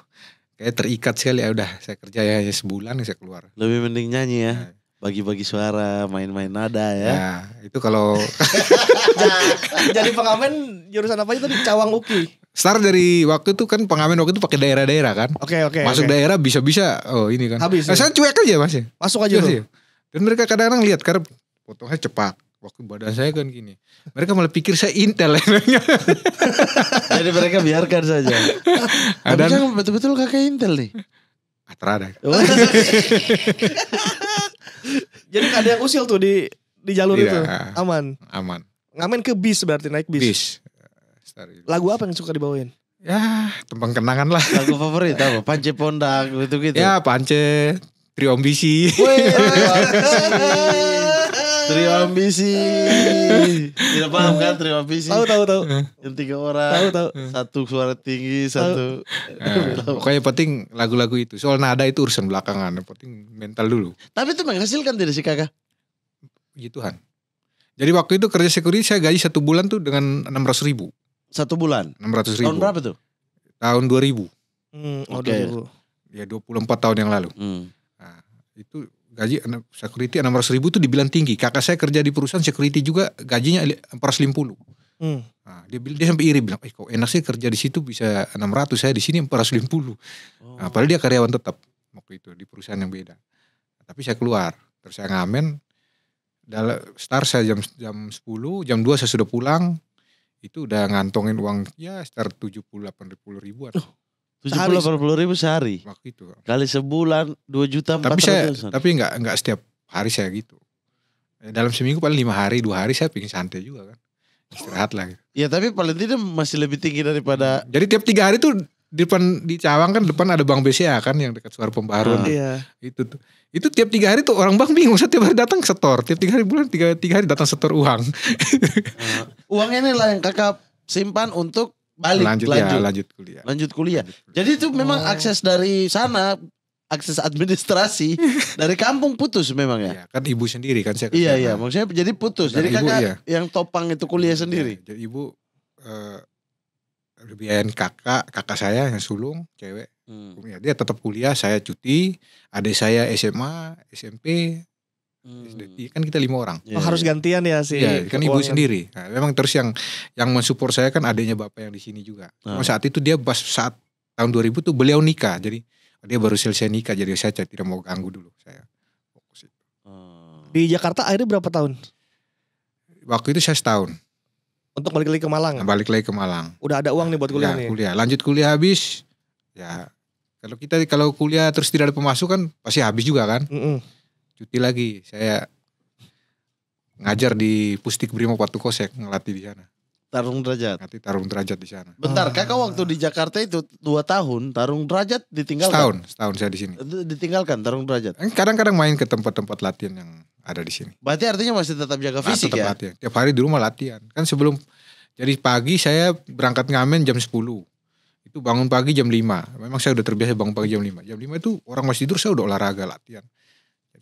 kayak terikat sekali ya udah saya kerja ya, hanya sebulan ya saya keluar lebih mending nyanyi ya nah. bagi-bagi suara, main-main nada ya. Ya, itu kalau jadi pengamen jurusan apa aja tadi Cawang Uki. Star dari waktu itu kan pengamen waktu itu pakai daerah-daerah kan. Oke okay, oke. Okay, Masuk okay. daerah bisa-bisa oh ini kan. Habis. Nah, Saya cuek aja masih ya? Masuk aja tuh dan mereka kadang-kadang lihat karena potongnya cepat. Waktu badan saya kan gini. Mereka malah pikir saya intel. Jadi mereka biarkan saja. ada nah, yang betul-betul kakek intel nih. Atrada. Oh. Jadi ada yang usil tuh di di jalur iya. itu. Aman. Aman. Ngamen ke bis berarti naik bis. Bis. Lagu apa yang suka dibawain? Ya, tembang kenangan lah. Lagu favorit apa? Pance Pondak gitu-gitu. Ya, Pance, Trio Ambisi. Trio Ambisi. Tidak paham kan Trio Ambisi? Tahu tahu tahu. Yang tiga orang. Tahu tahu. Satu suara tinggi, satu. Nah, pokoknya penting lagu-lagu itu. Soal nada itu urusan belakangan. Yang penting mental dulu. Tapi itu menghasilkan tidak sih kakak? Puji Tuhan. Jadi waktu itu kerja security saya gaji satu bulan tuh dengan enam ratus ribu. Satu bulan? Enam ratus ribu. Tahun berapa tuh? Tahun dua ribu. Hmm, oh, Oke. Okay. Ya empat tahun yang lalu. Hmm itu gaji security ratus ribu itu dibilang tinggi. Kakak saya kerja di perusahaan security juga gajinya 450. Hmm. Nah, dia, dia sampai iri bilang, eh kok enak sih kerja di situ bisa enam ratus saya di sini empat 450. Oh. Nah, padahal dia karyawan tetap waktu itu di perusahaan yang beda. Nah, tapi saya keluar, terus saya ngamen. Dalam start saya jam jam 10, jam dua saya sudah pulang. Itu udah ngantongin uang ya start 78 ribuan. Oh tujuh puluh delapan puluh ribu sehari waktu itu kali sebulan dua juta tapi saya tapi nggak nggak setiap hari saya gitu eh, dalam seminggu paling lima hari dua hari saya pingin santai juga kan istirahat lah gitu. ya tapi paling tidak masih lebih tinggi daripada hmm. jadi tiap tiga hari tuh di depan di Cawang kan depan ada Bank BCA kan yang dekat Suara Pembaru. Ah, iya. Itu tuh. Itu tiap tiga hari tuh orang bank bingung. setiap hari datang setor. Tiap tiga hari bulan tiga tiga hari datang setor uang. Uh, ah. uang ini lah yang kakak simpan untuk balik lanjut, ya, lanjut. Ya, lanjut kuliah. Lanjut kuliah. Lanjut Jadi itu memang oh. akses dari sana akses administrasi dari kampung putus memang ya. ya kan ibu sendiri kan saya. Iya iya, maksudnya jadi putus. jadi jadi ibu, iya. yang topang itu kuliah iya, sendiri. ya, jadi ibu eh, lebih uh, kakak, kakak saya yang sulung, cewek. Hmm. Iya, dia tetap kuliah, saya cuti, adik saya SMA, SMP, Hmm. Iya, kan kita lima orang. Oh, yeah. harus iya, iya. gantian ya sih. Yeah, kan ibu sendiri. Nah, memang terus yang yang mensupport saya kan adanya bapak yang di sini juga. Nah. Saat itu dia pas saat tahun 2000 tuh beliau nikah. Jadi dia baru selesai nikah jadi saya tidak mau ganggu dulu saya fokus itu. Hmm. Di Jakarta akhirnya berapa tahun? Waktu itu saya setahun. Untuk balik lagi ke Malang. Nah, balik lagi ke Malang. Udah ada uang nih buat kuliah ya, nih. kuliah. Lanjut kuliah habis. Ya kalau kita kalau kuliah terus tidak ada pemasukan pasti habis juga kan. Mm -mm cuti lagi saya ngajar di Pustik Brimo Watu Kosek ngelatih di sana. Tarung derajat. Ngelatih tarung derajat di sana. Bentar, kakak waktu di Jakarta itu dua tahun tarung derajat ditinggalkan. Setahun, setahun saya di sini. Ditinggalkan tarung derajat. Eh, kadang-kadang main ke tempat-tempat latihan yang ada di sini. Berarti artinya masih tetap jaga ah, fisik nah, tetap ya? latihan. Tiap hari di rumah latihan. Kan sebelum jadi pagi saya berangkat ngamen jam 10. Itu bangun pagi jam 5. Memang saya udah terbiasa bangun pagi jam 5. Jam 5 itu orang masih tidur saya udah olahraga latihan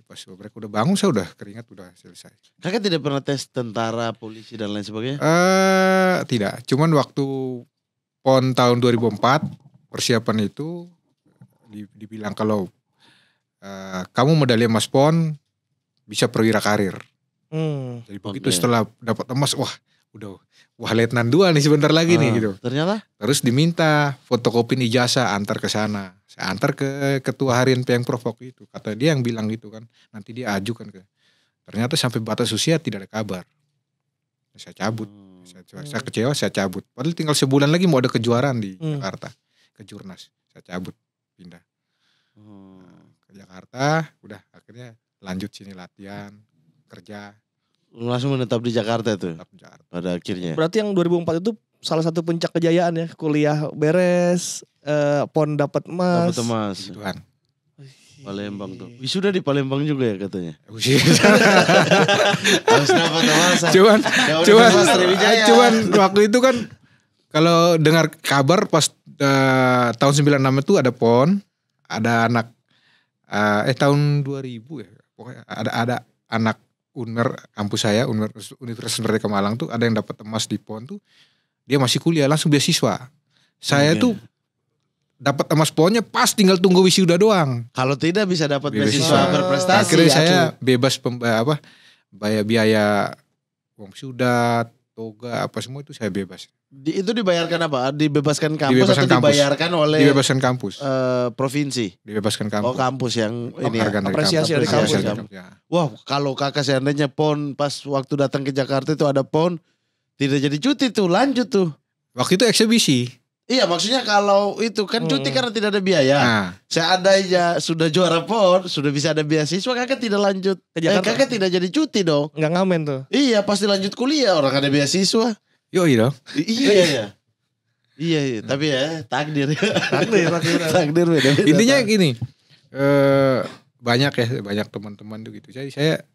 pas mereka udah bangun saya udah keringat udah selesai. Kakak tidak pernah tes tentara, polisi dan lain sebagainya? Eh uh, tidak, cuman waktu PON tahun 2004 persiapan itu dibilang kalau uh, kamu medali emas PON bisa perwira karir. Hmm. Jadi begitu okay. setelah dapat emas, wah udah wah letnan dua nih sebentar lagi uh, nih ah, gitu. Ternyata? Terus diminta fotokopin ijazah antar ke sana. Saya antar ke ketua harian yang Provok itu. Kata dia yang bilang gitu kan. Nanti dia ajukan ke. Ternyata sampai batas usia tidak ada kabar. Saya cabut. Hmm. Saya, hmm. saya kecewa, saya cabut. Padahal tinggal sebulan lagi mau ada kejuaraan di hmm. Jakarta. Ke Jurnas. Saya cabut. Pindah. Hmm. Nah, ke Jakarta. Udah akhirnya lanjut sini latihan. Kerja Langsung menetap di Jakarta itu. Menetap di Jakarta. Pada akhirnya. Berarti yang 2004 itu salah satu puncak kejayaan ya, kuliah beres, eh, pon dapat emas. Dapat emas. Gitu kan. Palembang tuh. Wisuda di Palembang juga ya katanya. Harus dapat eh. Cuman, ya cuman, eh, cuman waktu itu kan kalau dengar kabar pas uh, tahun 96 itu ada pon, ada anak uh, eh tahun 2000 ya. Pokoknya ada ada anak UNER kampus saya UNER Universitas Merdeka Malang tuh ada yang dapat emas di PON tuh dia masih kuliah langsung beasiswa. Saya yeah. tuh dapat emas pohonnya pas tinggal tunggu wisuda doang. Kalau tidak bisa dapat beasiswa berprestasi. Akhirnya ya, saya bebas pemba, apa biaya biaya wong sudah toga apa semua itu saya bebas. Di, itu dibayarkan apa? Dibebaskan kampus dibebaskan atau kampus. dibayarkan oleh dibebaskan kampus. Uh, provinsi. Dibebaskan kampus. Oh, kampus yang oh, ini ya. apresiasi dari kampus. Ya. Dari kampus. Ya. Wah, kalau kakak seandainya pon pas waktu datang ke Jakarta itu ada pon tidak jadi cuti tuh, lanjut tuh. Waktu itu eksebisi. Iya maksudnya kalau itu kan cuti hmm. karena tidak ada biaya. Nah. aja sudah juara pon, sudah bisa ada beasiswa kakak tidak lanjut. Ke eh, kakak tidak jadi cuti dong. Enggak ngamen tuh. Iya pasti lanjut kuliah orang ada beasiswa. Yo iya dong. Iya iya. Iya, iya, tapi ya takdir. takdir, takdir. takdir beda, beda. Intinya gini. Eh banyak ya, banyak teman-teman tuh gitu. Jadi saya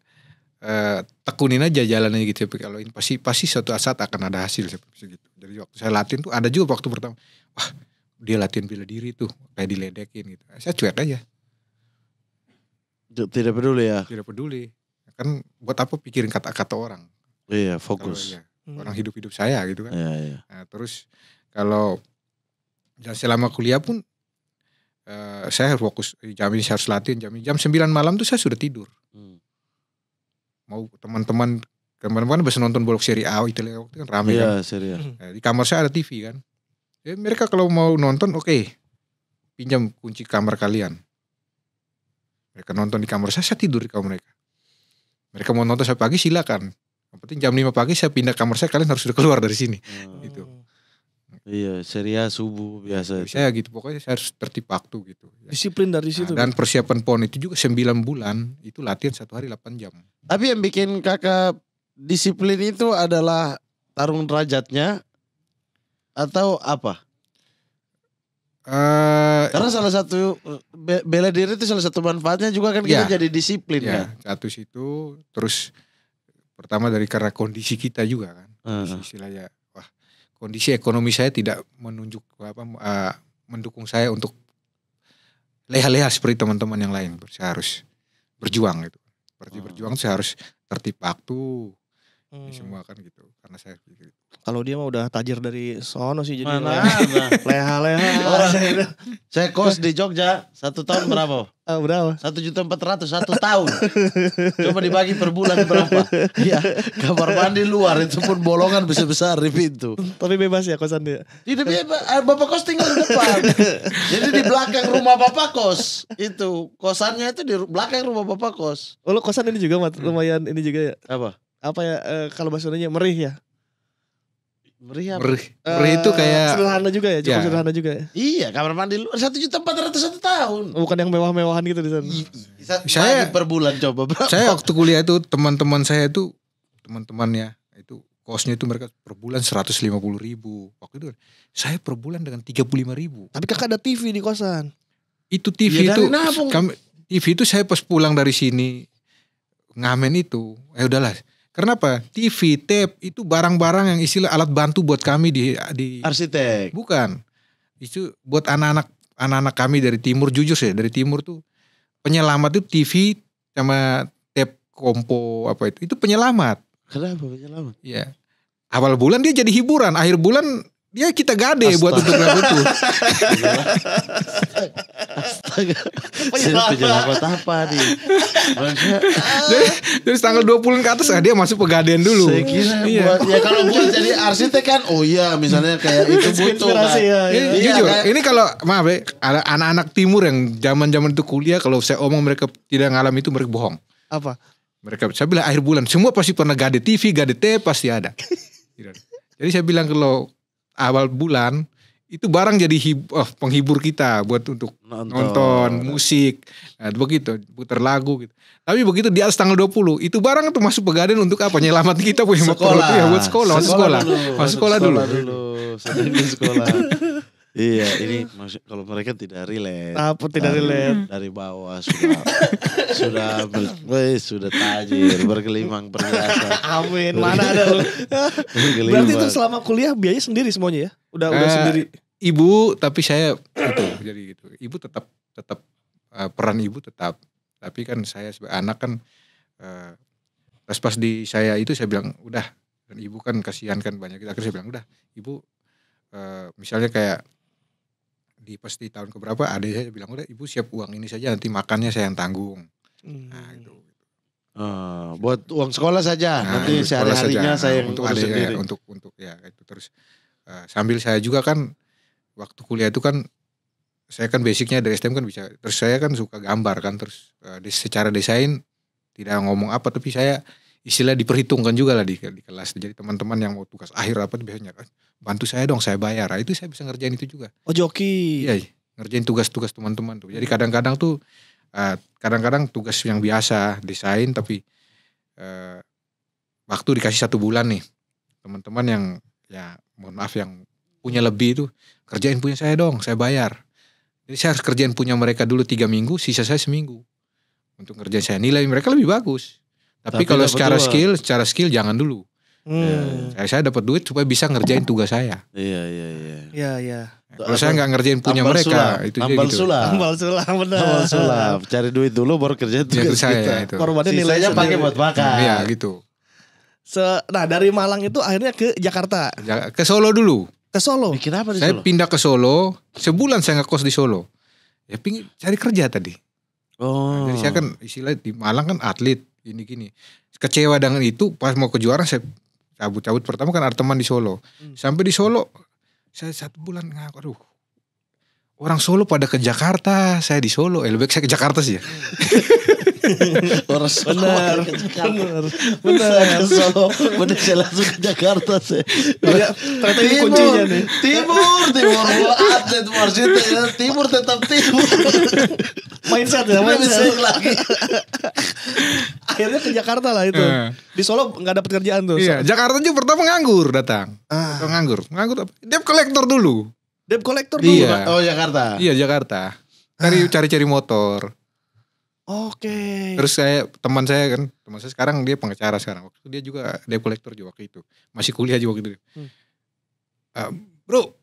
Eh, tekunin aja jalannya gitu ya. Kalau ini pasti pasti suatu saat akan ada hasil seperti gitu. Jadi waktu saya latihan tuh ada juga waktu pertama, wah dia latihan bela diri tuh kayak diledekin gitu. Saya cuek aja. Tidak peduli ya. Tidak peduli. Kan buat apa pikirin kata-kata orang? Iya, fokus. ya, hmm. Orang hidup-hidup saya gitu kan. Iya, iya. Nah, terus kalau dan selama kuliah pun uh, saya harus fokus jam ini saya harus latihan jam sembilan jam 9 malam tuh saya sudah tidur. Hmm mau teman-teman kemarin teman bisa nonton bola seri A Italia waktu kan rame yeah, kan. nah, di kamar saya ada TV kan. Ya, mereka kalau mau nonton oke. Okay. Pinjam kunci kamar kalian. Mereka nonton di kamar saya, saya tidur di kamar mereka. Mereka mau nonton saya pagi silakan. Yang penting jam 5 pagi saya pindah kamar saya kalian harus sudah keluar dari sini. Hmm. Iya, seria subuh biasa. Iya, saya gitu pokoknya saya harus tertib waktu gitu. Disiplin dari nah, situ. dan persiapan PON itu juga 9 bulan, itu latihan satu hari 8 jam. Tapi yang bikin Kakak disiplin itu adalah tarung derajatnya atau apa? Uh, Karena salah satu be bela diri itu salah satu manfaatnya juga kan kita ya, jadi disiplin ya. Kan? Satu situ terus pertama dari karena kondisi kita juga kan. Uh. -huh. istilahnya kondisi ekonomi saya tidak menunjuk apa uh, mendukung saya untuk leha-leha seperti teman-teman yang lain. Saya harus berjuang gitu. Seperti hmm. berjuang saya harus tertib waktu, hmm. Ini semua kan gitu karena saya gitu. Kalau dia mah udah tajir dari sono sih jadi Mana leha leha. saya kos di Jogja satu tahun berapa? Uh, berapa? Satu juta empat ratus satu tahun. Coba dibagi per bulan berapa? Ya kamar mandi luar itu pun bolongan besar besar di pintu. Tapi bebas ya kosan dia? Tidak bebas. Ah, bapak kos tinggal di depan. Jadi di belakang rumah bapak kos itu kosannya itu di belakang rumah bapak kos. Oh, lo kosan ini juga lumayan ini juga ya? Apa? apa ya e, kalau bahasanya merih ya Merih apa? Merih, eh, merih itu kayak sederhana juga ya, cukup ya. sederhana juga ya. Iya, kamar mandi luar satu juta empat ratus satu tahun. Bukan yang mewah-mewahan gitu di sana. saya per bulan coba berapa? Saya waktu kuliah itu teman-teman saya itu teman-temannya itu kosnya itu mereka per bulan seratus lima puluh ribu. Waktu itu saya per bulan dengan tiga puluh lima ribu. Tapi kakak ada TV di kosan. Itu TV ya, itu kami, TV itu saya pas pulang dari sini ngamen itu, eh udahlah karena apa? TV, tape itu barang-barang yang istilah alat bantu buat kami di di arsitek. Bukan. Itu buat anak-anak anak-anak kami dari timur jujur sih, dari timur tuh penyelamat itu TV sama tape kompo apa itu. Itu penyelamat. Kenapa penyelamat? Iya. Awal bulan dia jadi hiburan, akhir bulan dia ya, kita gade Astaga. buat tutup rambut tuh. Astaga. Astaga. apa nih? Maksudnya, dari tanggal 20 ke atas dia masuk pegadaian dulu. Saya kira iya. buat ya kalau buat jadi arsitek kan oh iya misalnya kayak itu butuh kan. Ya, ya. Ini, iya, jujur, kayak, ini kalau maaf ya, anak-anak timur yang zaman-zaman itu kuliah kalau saya omong mereka tidak ngalami itu mereka bohong. Apa? Mereka saya bilang akhir bulan semua pasti pernah gade TV, gade T pasti ada. Jadi saya bilang kalau awal bulan itu barang jadi hib, oh, penghibur kita buat untuk nonton, nonton musik nah, begitu putar lagu gitu tapi begitu di atas tanggal 20 itu barang tuh masuk pegadaian untuk apa nyelamat kita punya sekolah. Motor, ya buat sekolah sekolah sekolah, sekolah, sekolah, dulu, masuk sekolah, dulu, dulu. dulu. sekolah. Iya, ini kalau mereka tidak relate. Apa tidak dari, relate? Dari bawah sudah sudah ber, sudah tajir, bergelimang perhiasan. Amin. Mana ada Berarti itu selama kuliah biaya sendiri semuanya ya? Udah uh, udah eh, sendiri. Ibu, tapi saya itu jadi gitu. Ibu tetap tetap uh, peran ibu tetap. Tapi kan saya sebagai anak kan uh, pas pas di saya itu saya bilang udah dan ibu kan kasihan kan banyak kita akhirnya saya bilang udah ibu uh, misalnya kayak di pasti tahun keberapa ada saya bilang udah ibu siap uang ini saja nanti makannya saya yang tanggung nah, hmm. nah gitu Uh, buat uang sekolah saja nah, nanti sehari-harinya saya nah, untuk adik sendiri. Ya, untuk untuk ya itu terus uh, sambil saya juga kan waktu kuliah itu kan saya kan basicnya dari STM kan bisa terus saya kan suka gambar kan terus uh, secara desain tidak ngomong apa tapi saya istilah diperhitungkan juga lah di, di kelas. Jadi teman-teman yang mau tugas akhir apa biasanya ah, bantu saya dong saya bayar. Nah, itu saya bisa ngerjain itu juga. Oh joki. Iya, iya. ngerjain tugas-tugas teman-teman tuh. Jadi kadang-kadang tuh eh, kadang-kadang tugas yang biasa desain tapi eh, waktu dikasih satu bulan nih teman-teman yang ya mohon maaf yang punya lebih itu kerjain punya saya dong saya bayar. Jadi saya harus kerjain punya mereka dulu tiga minggu, sisa saya seminggu untuk kerjaan saya. Nilai mereka lebih bagus. Tapi, Tapi kalau secara dua. skill, secara skill jangan dulu. Hmm. Ya, saya dapat duit supaya bisa ngerjain tugas saya. Iya iya iya. Iya iya. Kalau saya nggak ngerjain punya ambal mereka sulam. itu ambal gitu. sulam. Ambal sulam benar. Ambal sulam. Cari duit dulu baru kerja tugas saya, kita. Itu. Korbannya nilainya pakai buat makan. Iya gitu. So, nah dari Malang itu akhirnya ke Jakarta. Ja ke Solo dulu. Ke Solo. Bikin apa di saya Solo? Saya pindah ke Solo. Sebulan saya ngekos di Solo. Ya pingin cari kerja tadi. Oh. jadi saya kan istilah di Malang kan atlet ini gini Kecewa dengan itu pas mau ke juara saya cabut-cabut pertama kan ada teman di Solo. Hmm. Sampai di Solo saya satu bulan ngaku aduh orang Solo pada ke Jakarta, saya di Solo. Eh, lebih saya ke Jakarta sih ya. orang Solo benar, ke benar, benar. Saya ke Solo, benar saya langsung ke Jakarta sih. Ya, ternyata ini kuncinya nih. Timur, timur, atlet timur. timur tetap timur. mindset ya, mindset lagi. Akhirnya ke Jakarta lah itu. Iya. Di Solo nggak dapat kerjaan tuh. Iya, Jakarta juga pertama nganggur datang. Ah. Nganggur, nganggur Dia kolektor dulu. Debt kolektor dulu iya. Oh Jakarta. Iya Jakarta. Cari ah. cari-cari motor. Oke. Okay. Terus saya teman saya kan, teman saya sekarang dia pengacara sekarang. Waktu itu dia juga debt kolektor juga waktu itu. Masih kuliah juga waktu itu. Hmm. Uh, bro,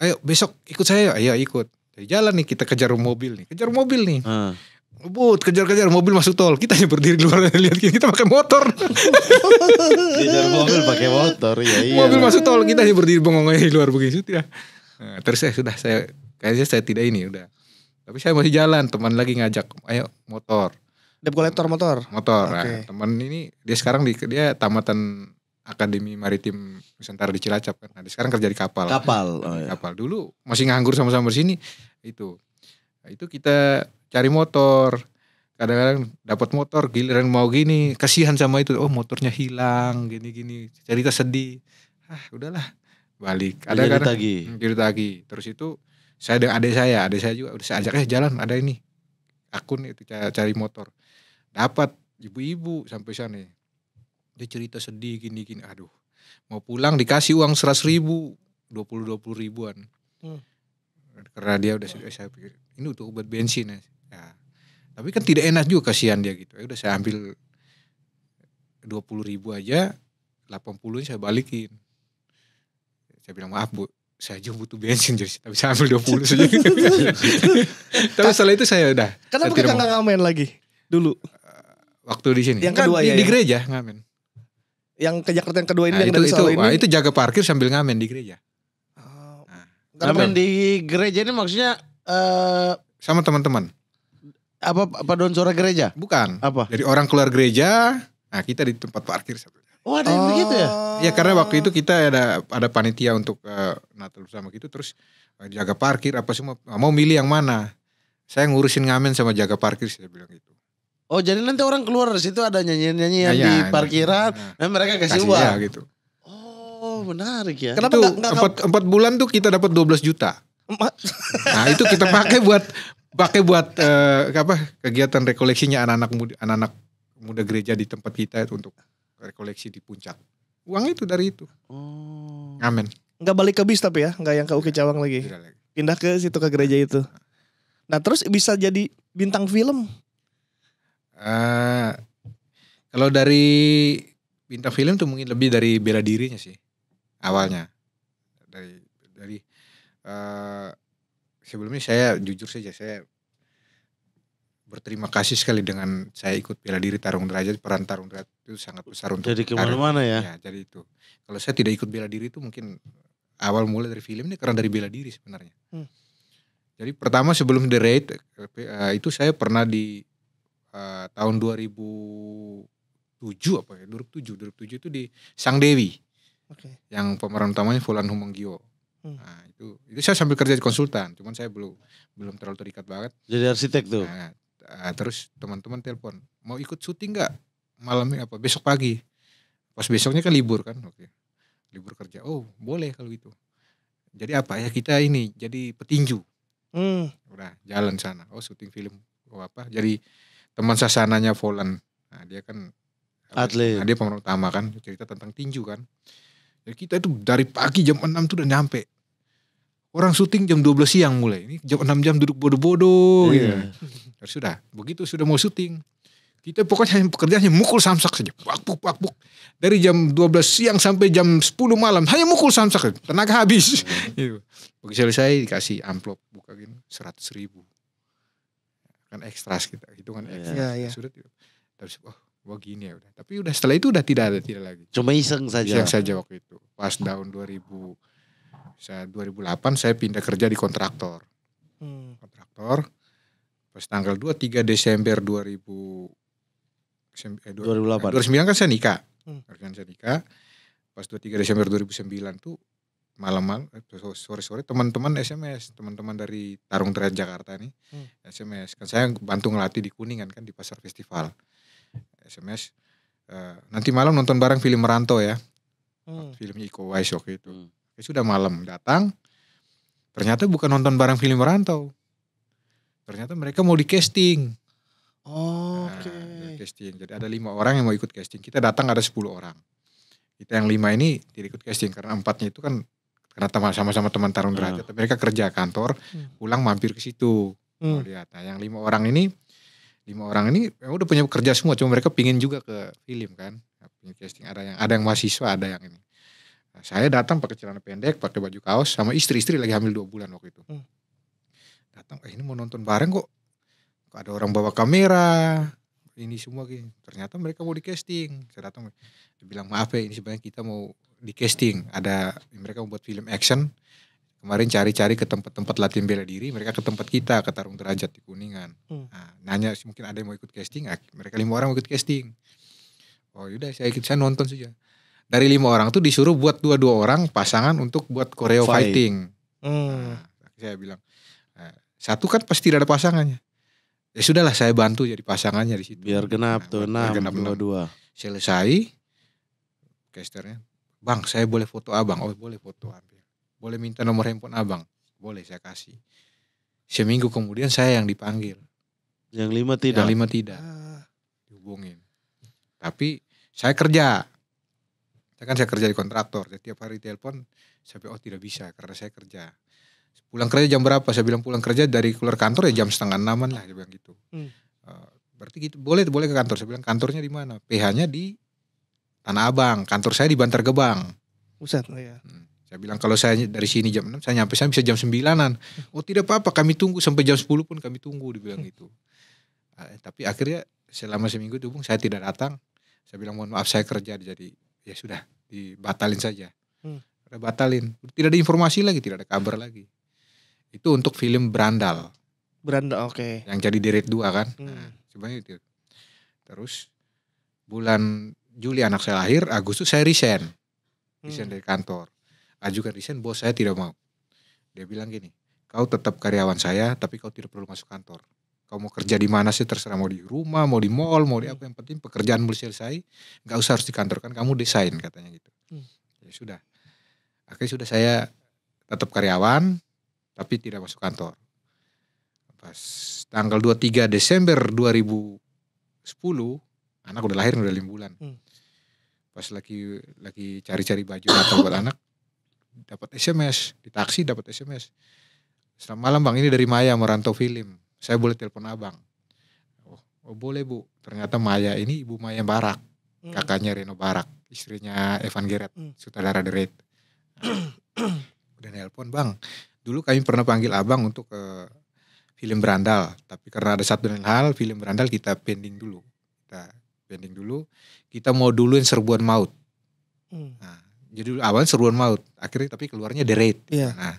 ayo besok ikut saya. Ayo iya, ikut. Dari jalan nih kita kejar mobil nih. Kejar mobil nih. Hmm. Ngebut, kejar-kejar mobil masuk tol. Kita hanya berdiri di luar lihat kita pakai motor. kejar mobil pakai motor, ya iya. Mobil masuk tol, kita hanya berdiri bengong di luar begitu ya. Nah, terus saya sudah saya kayaknya saya tidak ini udah. Tapi saya masih jalan, teman lagi ngajak, ayo motor. Debt kolektor motor. Motor. Okay. Nah, teman ini dia sekarang di, dia tamatan Akademi Maritim Nusantara di Cilacap kan. Nah, dia sekarang kerja di kapal. Kapal. Oh, iya. Kapal. Dulu masih nganggur sama-sama di sini. Itu. Nah, itu kita cari motor. Kadang-kadang dapat motor giliran mau gini, kasihan sama itu. Oh, motornya hilang, gini-gini. Cerita sedih. Ah, udahlah balik ada kan tagi hmm, tagi terus itu saya ada adik saya adik saya juga udah saya ajak eh jalan ada ini akun itu cari motor dapat ibu-ibu sampai sana dia cerita sedih gini gini aduh mau pulang dikasih uang seratus ribu dua puluh dua puluh ribuan hmm. karena dia udah sudah saya pikir ini untuk obat bensin ya. Nah, tapi kan tidak enak juga kasihan dia gitu ya udah saya ambil dua puluh ribu aja delapan puluh saya balikin saya bilang maaf bu saya aja butuh bensin jadi tapi saya ambil 20 saja tapi setelah itu saya udah kenapa kita nggak ngamen lagi dulu eh, waktu di sini yang kan kedua kan, ya, di, ya? di iya. gereja ngamen yang ke Jakarta yang kedua ini nah, yang itu, itu, ini. itu jaga parkir sambil ngamen di gereja oh, nah, ngamen di gereja ini maksudnya uh, sama teman-teman apa apa don suara gereja bukan apa dari orang keluar gereja nah kita di tempat parkir sambil Oh ada yang oh. begitu ya? Ya karena waktu itu kita ada ada panitia untuk uh, Natal sama gitu terus uh, jaga parkir apa semua mau milih yang mana? Saya ngurusin ngamen sama jaga parkir saya bilang gitu. Oh jadi nanti orang keluar dari situ ada nyanyian-nyanyian ya, di parkiran, ya. mereka kasih, kasih uang. Ya, gitu. Oh menarik ya. Kenapa itu, empat, empat bulan tuh kita dapat 12 juta. nah itu kita pakai buat pakai buat uh, apa kegiatan rekoleksinya anak-anak muda anak-anak muda gereja di tempat kita itu untuk rekoleksi di puncak. Uang itu dari itu. Oh. Amin. Enggak balik ke bis tapi ya, enggak yang ke Uki Cawang lagi. Pindah ke situ ke gereja itu. Nah, nah terus bisa jadi bintang film. Uh, kalau dari bintang film tuh mungkin lebih dari bela dirinya sih awalnya. Dari dari uh, sebelumnya saya jujur saja saya berterima kasih sekali dengan saya ikut bela diri tarung derajat peran tarung derajat itu sangat besar untuk jadi kemana-mana ya. ya jadi itu kalau saya tidak ikut bela diri itu mungkin awal mulai dari film ini karena dari bela diri sebenarnya hmm. jadi pertama sebelum the raid eh, itu saya pernah di uh, tahun 2007 apa ya 2007 2007 itu di Sang Dewi okay. yang pemeran utamanya Fulan Humanggio Hmm. Nah, itu itu saya sambil kerja di konsultan, cuman saya belum belum terlalu terikat banget. Jadi arsitek tuh. Nah, uh, terus teman-teman telepon mau ikut syuting nggak malamnya apa besok pagi pas besoknya kan libur kan oke libur kerja oh boleh kalau gitu jadi apa ya kita ini jadi petinju hmm. udah jalan sana oh syuting film oh apa jadi teman sasananya Volan nah, dia kan ya, atlet nah, dia pemeran utama kan cerita tentang tinju kan jadi kita itu dari pagi jam 6 tuh udah nyampe Orang syuting jam 12 siang mulai. Ini jam 6 jam duduk bodoh-bodoh yeah. gitu. Ya sudah, begitu sudah mau syuting. Kita pokoknya hanya pekerjaannya mukul samsak saja. buk, buk buk, buk. Dari jam 12 siang sampai jam 10 malam hanya mukul samsak. Tenaga habis. Iya. gitu. Begitu selesai dikasih amplop buka gini 100 ribu. Kan ekstras kita, hitungan ekstras. Yeah, yeah. Sudah. Terus oh, wah gini ya udah. Tapi udah setelah itu udah tidak ada tidak lagi. Cuma iseng saja. Iseng saja waktu itu. Pas tahun 2000 saya 2008 saya pindah kerja di kontraktor hmm. kontraktor pas tanggal 23 Desember 2000 eh, 2008 2009 eh, kan saya nikah hmm. kan saya nikah pas 23 Desember 2009 tuh malam-malam eh, sore-sore teman-teman SMS teman-teman dari Tarung Derajat Jakarta nih hmm. SMS kan saya bantu ngelatih di Kuningan kan di pasar festival SMS eh, nanti malam nonton bareng film Merantau ya hmm. filmnya Iko Uwais waktu itu hmm. Tapi sudah malam datang, ternyata bukan nonton barang film merantau. Ternyata mereka mau di casting. Oh, nah, Oke. Okay. Casting. Jadi ada lima orang yang mau ikut casting. Kita datang ada sepuluh orang. Kita yang lima ini tidak ikut casting karena empatnya itu kan karena sama-sama teman tarung iya. derajat. Uh. Mereka kerja kantor, hmm. pulang mampir ke situ. Hmm. Lihat. Nah, yang lima orang ini lima orang ini memang udah punya kerja semua cuma mereka pingin juga ke film kan punya casting ada yang ada yang mahasiswa ada yang ini Nah, saya datang pakai celana pendek, pakai baju kaos, sama istri-istri lagi hamil dua bulan waktu itu. Hmm. Datang, eh ini mau nonton bareng kok. Ada orang bawa kamera, ini semua gini. Ternyata mereka mau di casting. Saya datang, saya bilang maaf ya ini sebenarnya kita mau di casting. Ada mereka membuat film action. Kemarin cari-cari ke tempat-tempat latihan bela diri, mereka ke tempat kita, ke Tarung Derajat di Kuningan. Hmm. Nah, nanya mungkin ada yang mau ikut casting, ah, mereka lima orang mau ikut casting. Oh yaudah saya ikut, saya nonton saja dari lima orang tuh disuruh buat dua dua orang pasangan untuk buat koreo Fight. fighting. Hmm. Nah, saya bilang nah, satu kan pasti tidak ada pasangannya. Ya sudahlah saya bantu jadi pasangannya di situ. Biar genap nah, tuh enam, genap, nah. dua dua. Selesai casternya, bang saya boleh foto abang, oh boleh foto ambil, boleh minta nomor handphone abang, boleh saya kasih. Seminggu kemudian saya yang dipanggil. Yang lima tidak. Yang lima tidak. Ah. Hubungin. Tapi saya kerja saya kan saya kerja di kontraktor jadi tiap hari telepon saya bilang oh tidak bisa karena saya kerja pulang kerja jam berapa saya bilang pulang kerja dari keluar kantor ya jam setengah enam lah saya bilang gitu hmm. Eh, berarti gitu boleh boleh ke kantor saya bilang kantornya di mana PH-nya di Tanah Abang kantor saya di Bantar Gebang Pusat oh ya hmm. Saya bilang kalau saya dari sini jam 6 saya nyampe saya bisa jam 9-an. Oh tidak apa-apa kami tunggu sampai jam 10 pun kami tunggu dibilang gitu. Eh, tapi akhirnya selama seminggu itu saya tidak datang. Saya bilang mohon maaf saya kerja jadi ya sudah dibatalin hmm. saja hmm. udah batalin tidak ada informasi lagi tidak ada kabar lagi itu untuk film Brandal. Brandal, oke okay. yang jadi deret dua kan hmm. nah, sebenarnya itu terus bulan Juli anak saya lahir Agustus saya resign hmm. resign dari kantor ajukan resign bos saya tidak mau dia bilang gini kau tetap karyawan saya tapi kau tidak perlu masuk kantor kamu kerja di mana sih terserah mau di rumah mau di mall mau di apa yang penting pekerjaan mulai selesai nggak usah harus di kantor kan kamu desain katanya gitu hmm. ya sudah akhirnya sudah saya tetap karyawan tapi tidak masuk kantor pas tanggal 23 Desember 2010 anak udah lahir udah lima bulan hmm. pas lagi lagi cari-cari baju atau buat anak dapat SMS di taksi dapat SMS selamat malam bang ini dari Maya merantau film saya boleh telepon abang oh, oh boleh bu ternyata Maya ini ibu Maya Barak hmm. kakaknya Reno Barak istrinya Evan Geret hmm. sutradara The Raid nah, udah nelpon bang dulu kami pernah panggil abang untuk ke film berandal tapi karena ada satu dan hal film berandal kita pending dulu kita pending dulu kita mau duluin serbuan maut hmm. nah, jadi awalnya serbuan maut akhirnya tapi keluarnya The Raid yeah. nah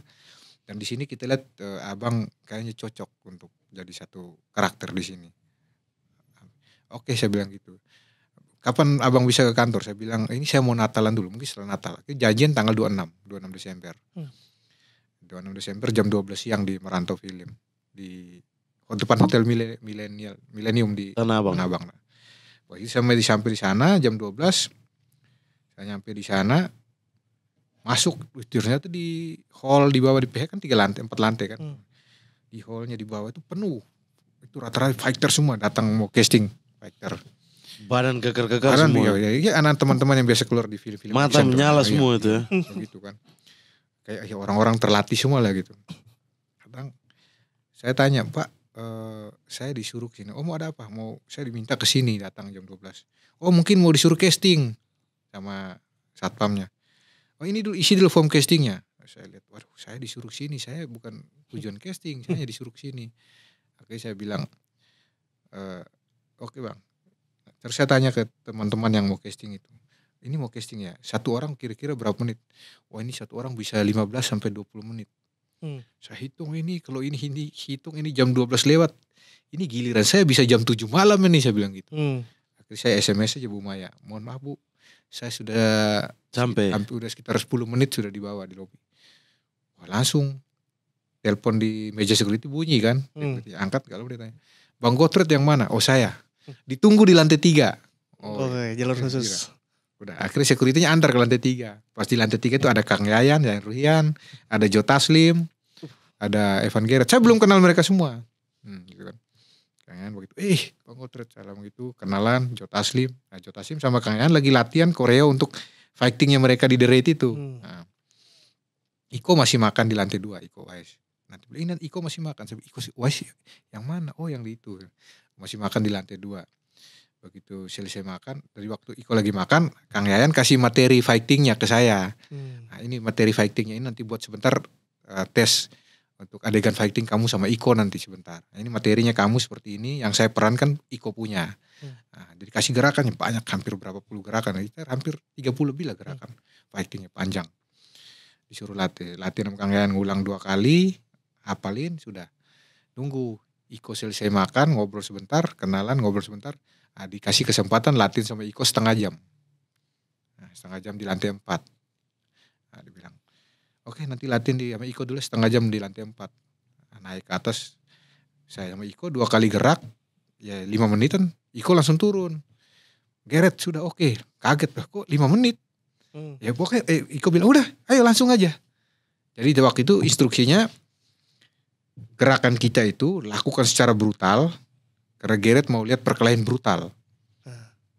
dan di sini kita lihat uh, abang kayaknya cocok untuk jadi satu karakter di sini oke saya bilang gitu kapan abang bisa ke kantor saya bilang ini saya mau natalan dulu mungkin setelah natal janjian tanggal 26 26 Desember hmm. 26 Desember jam 12 siang di Meranto Film di depan hotel milenial milenium di Tanah Abang. Tanah Abang. Wah, saya di sampai di sana jam 12 saya nyampe di sana masuk tuh di hall di bawah di PH kan tiga lantai empat lantai kan hmm. di hallnya di bawah itu penuh itu rata-rata fighter semua datang mau casting fighter badan geger-geger semua ya, iya, anak teman-teman yang biasa keluar di film-film mata menyala iya, semua ya, itu ya. gitu kan kayak ya orang-orang terlatih semua lah gitu kadang saya tanya pak eh, saya disuruh ke sini oh mau ada apa mau saya diminta ke sini datang jam 12 oh mungkin mau disuruh casting sama satpamnya oh ini dulu isi dulu form castingnya saya lihat waduh saya disuruh sini saya bukan tujuan casting saya disuruh sini akhirnya saya bilang e, oke okay bang terus saya tanya ke teman-teman yang mau casting itu ini mau casting ya satu orang kira-kira berapa menit wah ini satu orang bisa 15 sampai 20 menit hmm. saya hitung ini kalau ini ini hitung ini jam 12 lewat ini giliran saya bisa jam 7 malam ini saya bilang gitu hmm. akhirnya saya sms aja Bu Maya mohon maaf Bu saya sudah sampai hampir udah sekitar 10 menit sudah dibawa di lobi Wah, langsung telepon di meja security bunyi kan hmm. diangkat kalau dia tanya bang Gotret yang mana oh saya hmm. ditunggu di lantai tiga oh, oke oh, okay, iya, jalur khusus udah akhirnya securitynya antar ke lantai tiga pas di lantai tiga itu ada Kang Yayan Yayan Ruhian ada Jo Taslim ada Evan Gerard saya belum kenal mereka semua hmm, gitu kan. Kang begitu eh Bang Kodrat salam gitu kenalan Jot Aslim nah Jot Aslim sama Kang Yayan lagi latihan Korea untuk fightingnya mereka di The itu hmm. nah, Iko masih makan di lantai dua Iko Wise nanti bilang Iko masih makan sampai Iko Wise yang mana oh yang di itu masih makan di lantai dua begitu selesai makan dari waktu Iko lagi makan Kang Yayan kasih materi fightingnya ke saya hmm. nah ini materi fightingnya ini nanti buat sebentar uh, tes untuk adegan fighting kamu sama Iko nanti sebentar. ini materinya kamu seperti ini, yang saya perankan Iko punya. Hmm. Nah, jadi kasih gerakan yang banyak, hampir berapa puluh gerakan. Kita hampir 30 lebih lah gerakan fightingnya panjang. Disuruh latih, latihan Kang Yayan ngulang dua kali, hafalin sudah. Nunggu Iko selesai makan, ngobrol sebentar, kenalan, ngobrol sebentar. Nah, dikasih kesempatan latihan sama Iko setengah jam. Nah, setengah jam di lantai empat. Nah, dibilang, oke okay, nanti latihan di sama Iko dulu setengah jam di lantai 4 naik ke atas saya sama Iko dua kali gerak ya lima menitan Iko langsung turun geret sudah oke okay. kaget lah kok lima menit hmm. ya pokoknya eh, Iko bilang udah ayo langsung aja jadi di waktu itu instruksinya gerakan kita itu lakukan secara brutal karena Geret mau lihat perkelahian brutal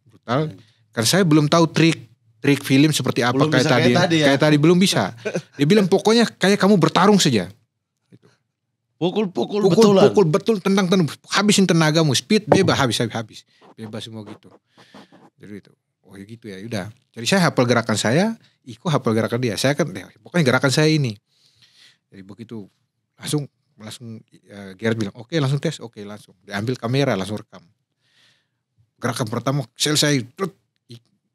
brutal hmm. karena saya belum tahu trik trik film seperti apa belum kayak tadi, kayak tadi ya. kayak tadi belum bisa. Dia bilang pokoknya kayak kamu bertarung saja. Pukul-pukul betul. Pukul betul tendang tendang habisin tenagamu, speed bebas habis habis habis. Bebas semua gitu. Jadi itu. Oh ya gitu ya. ya, udah. Jadi saya hafal gerakan saya, Iko hafal gerakan dia. Saya kan ya, pokoknya gerakan saya ini. Jadi begitu langsung langsung ya, Gerard bilang, "Oke, okay, langsung tes." Oke, okay, langsung. Diambil kamera, langsung rekam. Gerakan pertama selesai,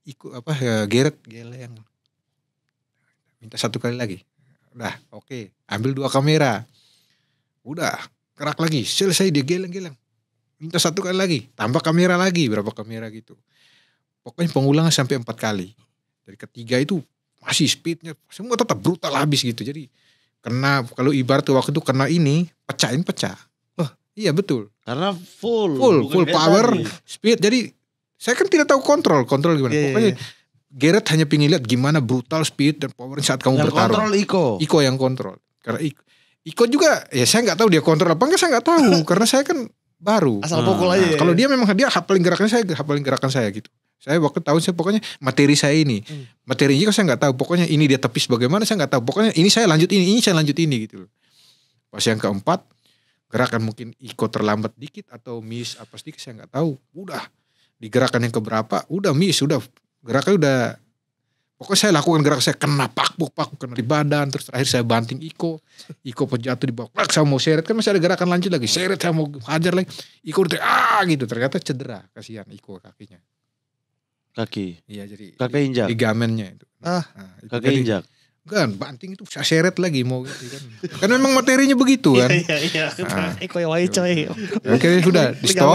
ikut apa uh, ya, Gareth geleng minta satu kali lagi udah oke okay. ambil dua kamera udah kerak lagi selesai dia geleng-geleng minta satu kali lagi tambah kamera lagi berapa kamera gitu pokoknya pengulangan sampai empat kali dari ketiga itu masih speednya semua tetap brutal habis gitu jadi kena kalau ibarat waktu itu kena ini pecahin pecah Wah, iya betul karena full full full power speed jadi saya kan tidak tahu kontrol, kontrol gimana. Yeah, iya, Pokoknya yeah. Gareth hanya pingin lihat gimana brutal speed dan power saat kamu yang bertarung. Kontrol Iko. Iko yang kontrol. Karena Iko, Iko juga ya saya nggak tahu dia kontrol apa enggak saya nggak tahu karena saya kan baru. Asal pukul nah, aja. Nah, ya. Kalau dia memang dia hafalin gerakan saya hafalin gerakan saya gitu. Saya waktu tahun saya pokoknya materi saya ini, hmm. materinya saya nggak tahu. Pokoknya ini dia tepis bagaimana saya nggak tahu. Pokoknya ini saya lanjut ini, ini saya lanjut ini gitu Pas yang keempat gerakan mungkin Iko terlambat dikit atau miss apa sedikit saya nggak tahu. Udah di gerakan yang keberapa udah miss udah geraknya udah pokoknya saya lakukan gerak saya kena buk pak kena di badan terus terakhir saya banting Iko Iko jatuh di bawah pak saya mau seret kan masih ada gerakan lanjut lagi seret saya mau hajar lagi Iko udah ah gitu ternyata cedera kasihan Iko kakinya kaki iya jadi kaki injak ligamennya itu ah nah, itu kaki injak kan banting itu bisa seret lagi mau gitu kan kan memang materinya begitu kan iya iya nah, coy ya, oke sudah di stop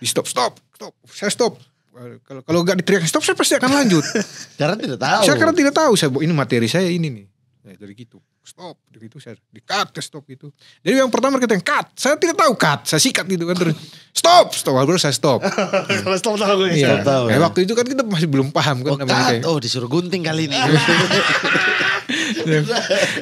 di stop stop stop saya stop kalau kalau nggak diteriak stop saya pasti akan lanjut karena tidak tahu saya karena tidak tahu saya ini materi saya ini nih Nah, dari gitu stop dari itu saya di cut ke stop gitu jadi yang pertama kita yang cut saya tidak tahu cut saya sikat gitu kan terus stop stop baru saya stop kalau stop tahu gue iya. tahu nah, ya. waktu itu kan kita masih belum paham kan oh, namanya kayak, oh disuruh gunting kali ini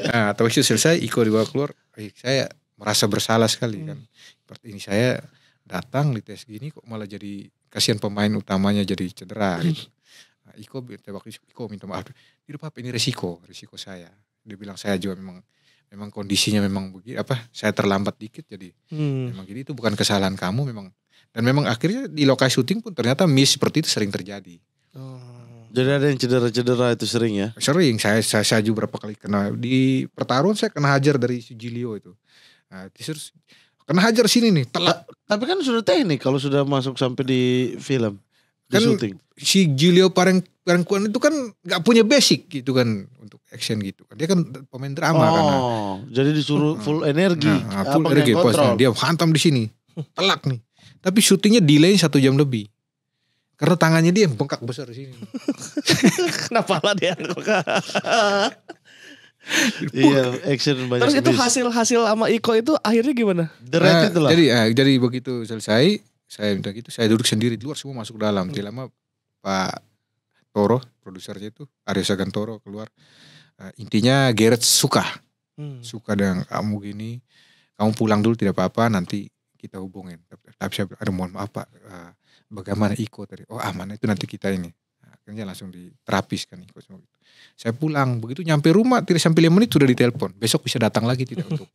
nah tapi itu selesai Iko dibawa keluar eh, saya merasa bersalah sekali hmm. kan seperti ini saya datang di tes gini kok malah jadi kasihan pemain utamanya jadi cedera gitu. Hmm. Nah, Iko tembak Iko minta maaf. Tidak apa-apa ini resiko, resiko saya dia bilang saya juga memang memang kondisinya memang begitu apa saya terlambat dikit jadi hmm. memang jadi itu bukan kesalahan kamu memang dan memang akhirnya di lokasi syuting pun ternyata miss seperti itu sering terjadi oh. jadi ada yang cedera-cedera itu sering ya sering saya saya saya juga berapa kali kena di pertarungan saya kena hajar dari Sujilio itu nah, terus kena hajar sini nih telak tapi kan sudah teknik kalau sudah masuk sampai di film Kan shooting. si Julio Pareng parangkuan itu kan gak punya basic gitu kan untuk action gitu kan. Dia kan pemain drama kan. oh, karena. jadi disuruh nah, full energi. Nah, nah full energi Dia hantam di sini. Telak nih. Tapi syutingnya delay satu jam lebih. Karena tangannya dia bengkak besar di sini. Kenapa lah dia iya, action banyak. Terus itu hasil-hasil sama Iko itu akhirnya gimana? Nah, jadi, ah, jadi begitu selesai, saya minta gitu saya duduk sendiri di luar semua masuk dalam tidak lama Pak Toro produsernya itu Aryo Sagantoro keluar uh, intinya Gareth suka hmm. suka dengan kamu gini kamu pulang dulu tidak apa-apa nanti kita hubungin tapi saya ada mohon maaf Pak uh, bagaimana Iko tadi oh aman itu nanti kita ini nah, akhirnya langsung terapis kan Iko gitu. Saya pulang, begitu nyampe rumah tidak sampai lima menit sudah ditelepon. Besok bisa datang lagi tidak untuk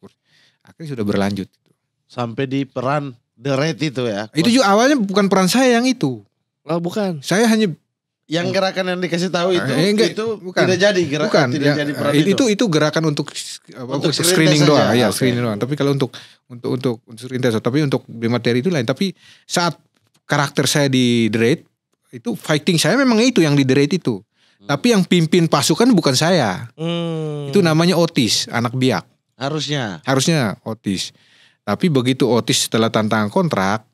Akhirnya sudah berlanjut. Gitu. Sampai di peran The Red itu ya. Itu juga awalnya bukan peran saya yang itu. Oh, bukan. Saya hanya yang gerakan yang dikasih tahu itu eh, enggak, itu bukan. tidak jadi gerakan bukan, tidak ya, jadi peran eh, itu, itu itu gerakan untuk untuk screening doang ya okay. screening doang tapi kalau untuk untuk untuk unsur intensa, tapi untuk materi itu lain tapi saat karakter saya di The Raid itu fighting saya memang itu yang di The Raid itu hmm. tapi yang pimpin pasukan bukan saya hmm. itu namanya Otis anak biak harusnya harusnya Otis tapi begitu Otis setelah tantangan kontrak,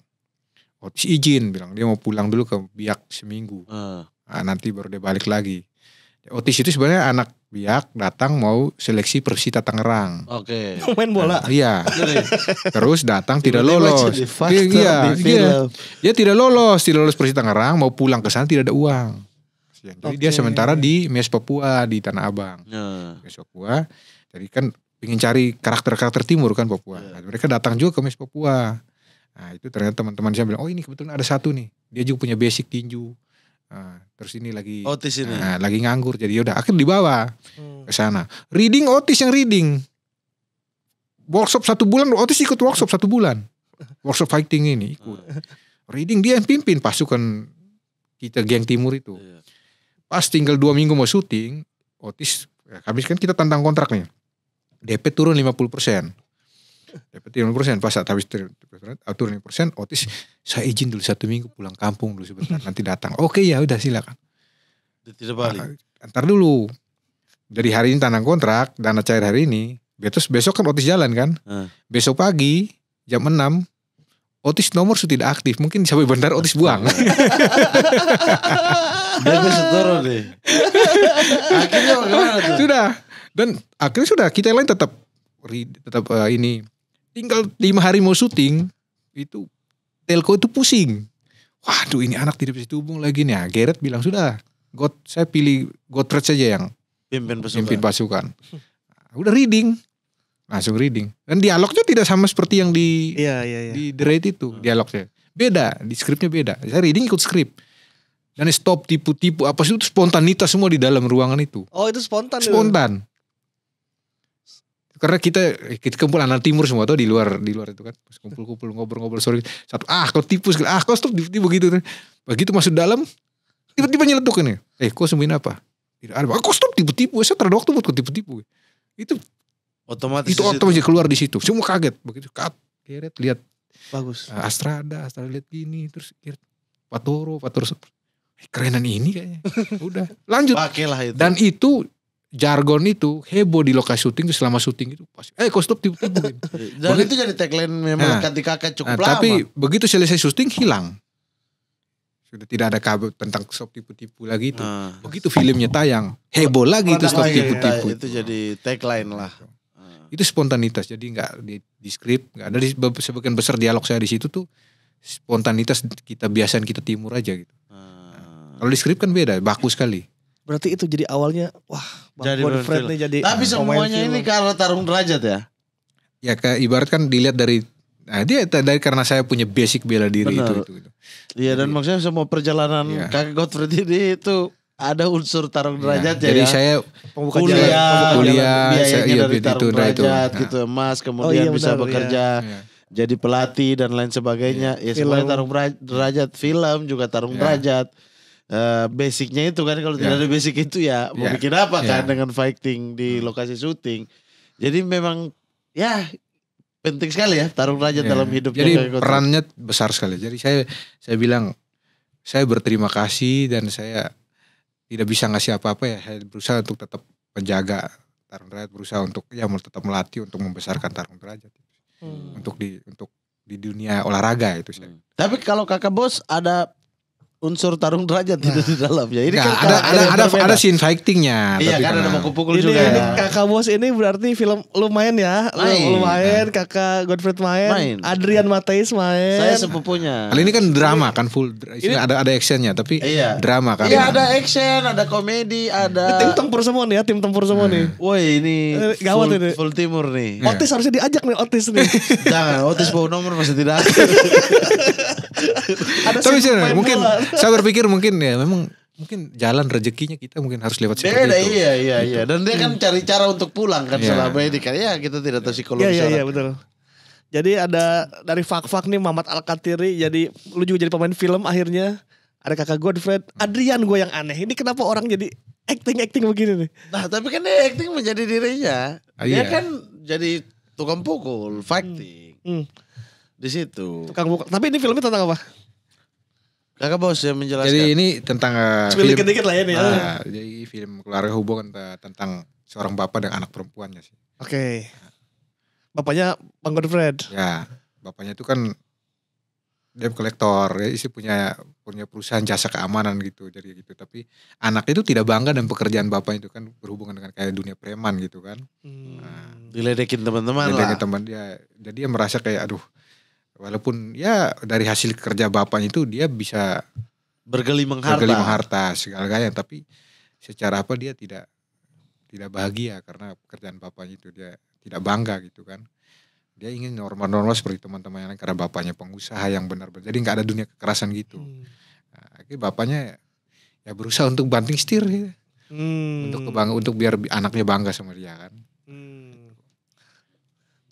Otis izin bilang dia mau pulang dulu ke Biak seminggu. Uh. Nah, nanti baru dia balik lagi. Otis itu sebenarnya anak Biak datang mau seleksi Persita Tangerang. Oke. Okay. Main bola. Nah, iya. Terus datang tidak lolos. Iya. iya, Iya dia tidak lolos, tidak lolos Persita Tangerang, mau pulang ke sana tidak ada uang. Jadi okay. dia sementara di Mes Papua di Tanah Abang. Yeah. Mes Papua. Jadi kan pengen cari karakter-karakter timur kan Papua. Yeah. Nah, mereka datang juga ke Miss Papua. Nah itu ternyata teman-teman saya bilang, oh ini kebetulan ada satu nih. Dia juga punya basic tinju. Nah, terus ini lagi Otis ini. Nah, lagi nganggur jadi yaudah akhirnya dibawa hmm. ke sana. Reading Otis yang reading. Workshop satu bulan Otis ikut workshop satu bulan. Workshop fighting ini ikut. Reading dia yang pimpin pasukan kita geng timur itu. Iya. Pas tinggal dua minggu mau syuting, Otis ya, habis kan kita tantang kontraknya. nih DP turun 50%. DP turun 50%, pas saat habis turun persen, Otis saya izin dulu satu minggu pulang kampung dulu sebentar, nanti datang. Oke ya udah silakan. Tidak balik. Nah, dulu. Dari hari ini tanah kontrak, dana cair hari ini. Terus besok kan Otis jalan kan. Hmm. Besok pagi jam enam, Otis nomor sudah tidak aktif, mungkin sampai bentar Otis buang. Dia turun deh. Akhirnya gimana tuh? Sudah dan akhirnya sudah kita lain tetap tetap uh, ini tinggal lima hari mau syuting itu telco itu pusing waduh ini anak tidak bisa dihubung lagi nih nah, bilang sudah God saya pilih Gotret saja yang pimpin pasukan, pimpin pasukan. Ah, udah reading langsung reading dan dialognya tidak sama seperti yang di iya, iya, iya. di the rate itu hmm. dialognya beda di skripnya beda saya reading ikut skrip dan stop tipu-tipu apa sih itu spontanitas semua di dalam ruangan itu oh itu spontan spontan karena kita kita kumpul anak timur semua tuh di luar di luar itu kan kumpul-kumpul ngobrol-ngobrol sore satu ah kau tipus ah kau stop tiba-tiba begitu kan. begitu masuk dalam tiba-tiba nyeletuk ini eh kau sembunyi apa tidak ada aku ah, kau stop tipu-tipu saya terlalu waktu buat kau tipu-tipu itu otomatis itu otomatis keluar di situ semua kaget begitu kat keret lihat bagus ah, Astrada Astrada lihat gini terus keret Patoro Patoro eh, kerenan ini kayaknya udah lanjut itu dan itu jargon itu heboh di lokasi syuting itu selama syuting itu pasti eh kostum stop tipu-tipuin gitu. dan begitu, itu jadi tagline memang nah, kati kakek cukup nah, lama tapi begitu selesai syuting hilang sudah tidak ada kabut tentang stop tipu-tipu lagi itu nah. begitu filmnya tayang heboh lagi itu stop tipu-tipu ya, itu jadi tagline lah nah. itu spontanitas jadi nggak di, di skrip nggak ada di sebagian besar dialog saya di situ tuh spontanitas kita biasan kita timur aja gitu nah, kalau di skrip kan beda baku sekali Berarti itu jadi awalnya wah Bang jadi Godfred nih jadi Tapi semuanya film. ini karena tarung derajat ya. Ya kayak ibarat kan dilihat dari nah dia dari karena saya punya basic bela diri Benar. itu gitu Iya dan maksudnya semua perjalanan ya. Kakak Godfred ini itu ada unsur tarung iya, derajat ya. Jadi ya. saya Pembuka kuliah, jalan, kuliah, saya, iya, dari tarung derajat itu. Nah. gitu, emas oh, kemudian oh, iya, bisa benar, iya. bekerja. Iya. Jadi pelatih dan lain sebagainya. Iya. Ya semuanya tarung derajat, film juga tarung iya. derajat. Uh, basicnya itu kan kalau yeah. tidak ya. ada basic itu ya mau yeah. bikin apa kan ya. dengan fighting di hmm. lokasi syuting. Jadi memang ya penting sekali ya Tarung Raja yeah. dalam hidup. Jadi gitu. perannya besar sekali. Jadi saya saya bilang saya berterima kasih dan saya tidak bisa ngasih apa-apa ya. Saya berusaha untuk tetap menjaga Tarung Derajat, berusaha untuk ya tetap melatih untuk membesarkan Tarung Derajat. Hmm. Untuk di untuk di dunia olahraga itu sih Hmm. Tapi kalau Kakak Bos ada unsur tarung derajat nah. itu di dalamnya. Ini nah, kan ada ada ada, berbeda. ada scene fightingnya. Iya tapi kan karena... ada kupukul ini, juga. Ini kakak bos ini berarti film lumayan ya, main. lumayan nah. kakak Godfrey main. main, Adrian Mateis main. Saya sepupunya. Kali ini kan drama kan full, ini ada ada actionnya tapi iya. drama kan. Iya ada action, ada komedi, ada. Tim tempur semua nih ya, tim tempur semua hmm. nih. Woi ini eh, gawat full, ini. Full timur nih. Otis yeah. harusnya diajak nih Otis nih. Jangan, Otis bawa nomor masih tidak. ada tapi sih mungkin bola saya berpikir mungkin ya memang mungkin jalan rezekinya kita mungkin harus lewat seperti Beda, itu. Iya iya iya. Gitu. Dan dia kan hmm. cari cara untuk pulang kan yeah. selama ini kan ya kita tidak tahu psikologi. Iya iya, iya betul. Jadi ada dari fak-fak nih Mamat Alkatiri jadi lu juga jadi pemain film akhirnya. Ada kakak Godfred. Hmm. Adrian gue yang aneh. Ini kenapa orang jadi acting-acting begini nih? Nah tapi kan dia acting menjadi dirinya. Ah, dia iya. kan jadi tukang pukul, fighting. Hmm. Hmm. Di situ. Tukang pukul. Tapi ini filmnya tentang apa? Kakak bos yang menjelaskan. Jadi ini tentang uh, Cuma film. dikit-dikit lah ya nih. Uh, ah. jadi film keluarga hubungan tentang seorang bapak dan anak perempuannya sih. Oke. Okay. Bapaknya Bang Godfred. Ya, bapaknya itu kan dia kolektor, ya isi punya punya perusahaan jasa keamanan gitu, jadi gitu. Tapi anaknya itu tidak bangga dan pekerjaan bapak itu kan berhubungan dengan kayak dunia preman gitu kan. Hmm. Nah, diledekin teman-teman lah. Diledekin teman dia, jadi dia merasa kayak aduh walaupun ya dari hasil kerja bapaknya itu dia bisa bergelimang harta bergelimang harta segala gaya tapi secara apa dia tidak tidak bahagia karena pekerjaan bapaknya itu dia tidak bangga gitu kan dia ingin normal-normal seperti teman temannya karena bapaknya pengusaha yang benar-benar jadi nggak ada dunia kekerasan gitu hmm. nah, akhirnya bapaknya ya berusaha untuk banting setir gitu. hmm. untuk kebangga untuk biar anaknya bangga sama dia kan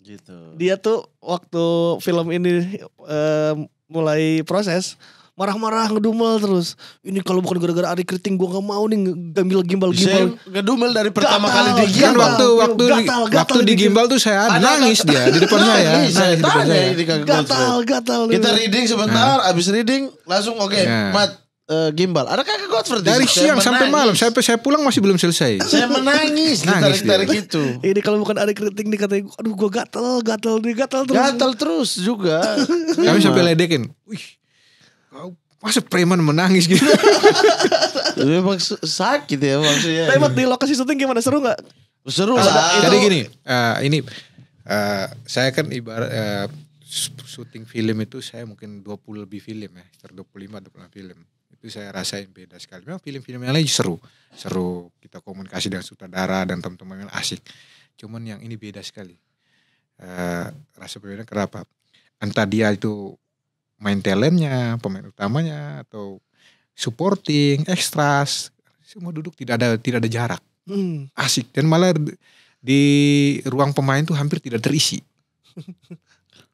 Gitu. Dia tuh waktu film ini uh, mulai proses marah-marah ngedumel terus ini kalau bukan gara-gara Ari kriting gua gak mau nih gambil gimbal gimbal ngedumel dari pertama gatal, kali digimbal iya, waktu waktu gatal, di, gatal, waktu digimbal tuh saya ada, nangis dia di depan ya. saya nangis saya di depan saya gatal gatal kita reading sebentar nah. abis reading langsung oke okay, nah. mat uh, gimbal. Ada kayak God Dari siang saya sampai malam. Saya saya pulang masih belum selesai. saya menangis nangis. Dari gitu. Ini kalau bukan ada kritik nih katanya, aduh gua gatel, gatel nih, gatel terus. Gatel terus juga. Kami sampai ledekin. Wih, kau masa preman menangis gitu. Memang sakit ya maksudnya. Tapi di lokasi syuting gimana seru nggak? Seru lah. Jadi gini, uh, ini uh, saya kan ibarat uh, syuting film itu saya mungkin 20 lebih film ya, sekitar 25 25 film itu saya rasain beda sekali memang film-film yang lain seru seru kita komunikasi dengan sutradara dan teman-teman yang asik cuman yang ini beda sekali uh, rasa berbeda kenapa entah dia itu main talentnya pemain utamanya atau supporting extras semua duduk tidak ada tidak ada jarak hmm. asik dan malah di ruang pemain tuh hampir tidak terisi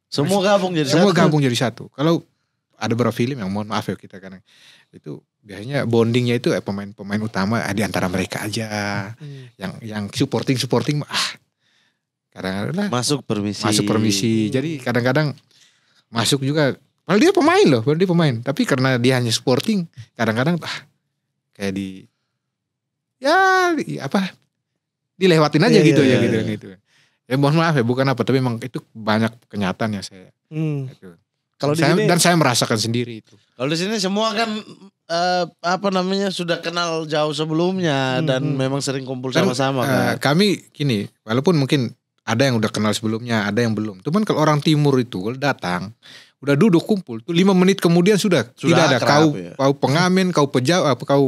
semua gabung jadi semua satu. gabung jadi satu kalau ada beberapa film yang mohon maaf ya kita kadang itu biasanya bondingnya itu eh, pemain-pemain utama eh, di antara mereka aja hmm. yang yang supporting supporting ah kadang-kadang lah, masuk permisi masuk permisi jadi kadang-kadang masuk juga padahal dia pemain loh padahal dia pemain tapi karena dia hanya supporting kadang-kadang ah kayak di ya di, apa dilewatin aja yeah, iya, gitu yeah, ya iya, gitu yeah. Kan, gitu ya mohon maaf ya bukan apa tapi memang itu banyak kenyataan ya saya hmm. Kalau di sini dan saya merasakan sendiri itu. Kalau di sini semua kan uh, apa namanya sudah kenal jauh sebelumnya hmm. dan hmm. memang sering kumpul sama-sama eh, kan. Uh, kami kini walaupun mungkin ada yang udah kenal sebelumnya, ada yang belum. Cuman kalau orang timur itu datang, udah duduk kumpul tuh lima menit kemudian sudah, sudah tidak ada kau ya. kau pengamen, kau pejabat, apa eh, kau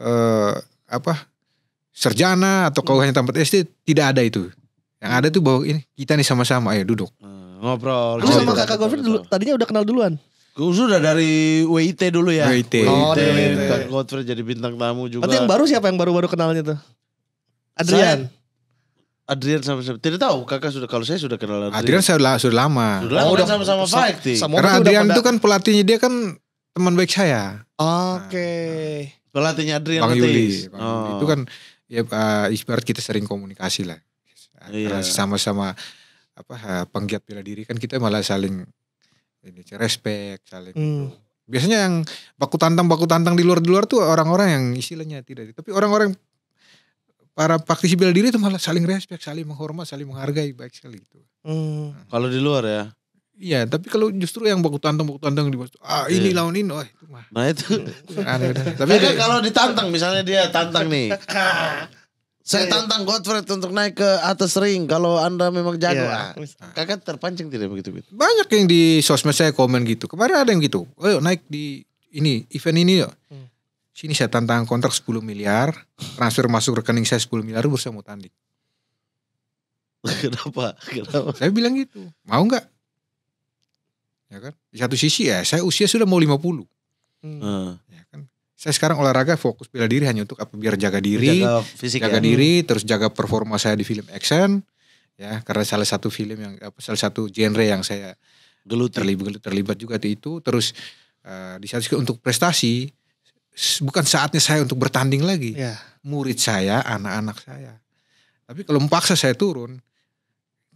uh, apa serjana atau kau hmm. hanya tempat SD tidak ada itu. Yang ada tuh bahwa ini kita nih sama-sama ayo duduk. Hmm Ngobrol. lu sama kakak Gofir dulu, tadinya udah kenal duluan. Gue sudah dari WIT dulu ya. WIT. Oh, dari WIT. Kakak jadi bintang tamu juga. Tapi yang baru siapa yang baru-baru kenalnya tuh? Adrian. Adrian sama siapa? Tidak tahu, kakak sudah kalau saya sudah kenal Adrian. Adrian saya sudah, sudah lama. Sudah lama oh, udah sama-sama baik. Karena Adrian itu kan pelatihnya dia kan teman baik saya. Oke. Okay. Nah, pelatihnya Adrian Bang Yuli. oh. Itu kan ya uh, ibarat kita sering komunikasi lah. Iya. Sama-sama apa penggiat bela diri kan kita malah saling ini respect saling hmm. biasanya yang baku tantang baku tantang di luar di luar tuh orang-orang yang istilahnya tidak tapi orang-orang para praktisi bela diri itu malah saling respect saling menghormat saling menghargai baik sekali gitu hmm. nah. kalau di luar ya Iya, tapi kalau justru yang baku tantang baku tantang di bawah, ah ini iya. lawan ini, oh itu mah. Nah itu. Hmm. Aneh, tapi kalau ditantang misalnya dia tantang nih. Saya iya, iya. tantang Godfrey untuk naik ke atas ring kalau Anda memang jago. Yeah. Iya. kakak terpancing tidak begitu gitu. Banyak yang di sosmed saya komen gitu. Kemarin ada yang gitu. Ayo naik di ini event ini yuk. Hmm. Sini saya tantang kontrak 10 miliar, transfer masuk rekening saya 10 miliar baru saya mau tanding. Kenapa? Kenapa? Saya bilang gitu. Mau nggak? Ya kan? Di satu sisi ya, saya usia sudah mau 50. Hmm. Ah saya sekarang olahraga fokus bela diri hanya untuk apa biar jaga diri, jaga fisik jaga ya. diri, hmm. terus jaga performa saya di film action ya karena salah satu film yang apa, salah satu genre yang saya gelut ya. terlibat terlibat juga di itu terus uh, di saat untuk prestasi bukan saatnya saya untuk bertanding lagi. Ya. Murid saya, anak-anak saya. Tapi kalau memaksa saya turun,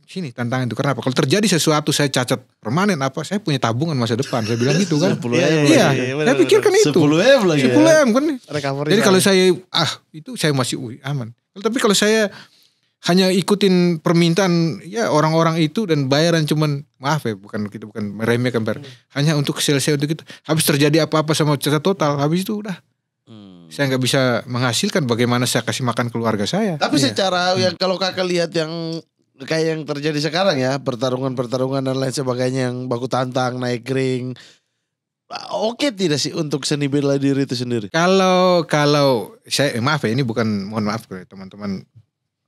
sini tantangan itu karena apa kalau terjadi sesuatu saya cacat permanen apa saya punya tabungan masa depan saya bilang gitu kan 10 iya, iya, iya, saya pikirkan itu sepuluh m lagi 10 ya. m kan Recovery jadi kalau saya ah itu saya masih aman tapi kalau saya hanya ikutin permintaan ya orang-orang itu dan bayaran cuman maaf ya bukan kita bukan meremehkan bayar hmm. hanya untuk selesai untuk itu habis terjadi apa-apa sama cacat total habis itu udah hmm. saya nggak bisa menghasilkan bagaimana saya kasih makan keluarga saya tapi ya. secara hmm. yang kalau kakak lihat yang kayak yang terjadi sekarang ya pertarungan-pertarungan dan lain sebagainya yang baku tantang naik ring oke tidak sih untuk seni bela diri itu sendiri kalau kalau saya eh, maaf ya ini bukan mohon maaf teman-teman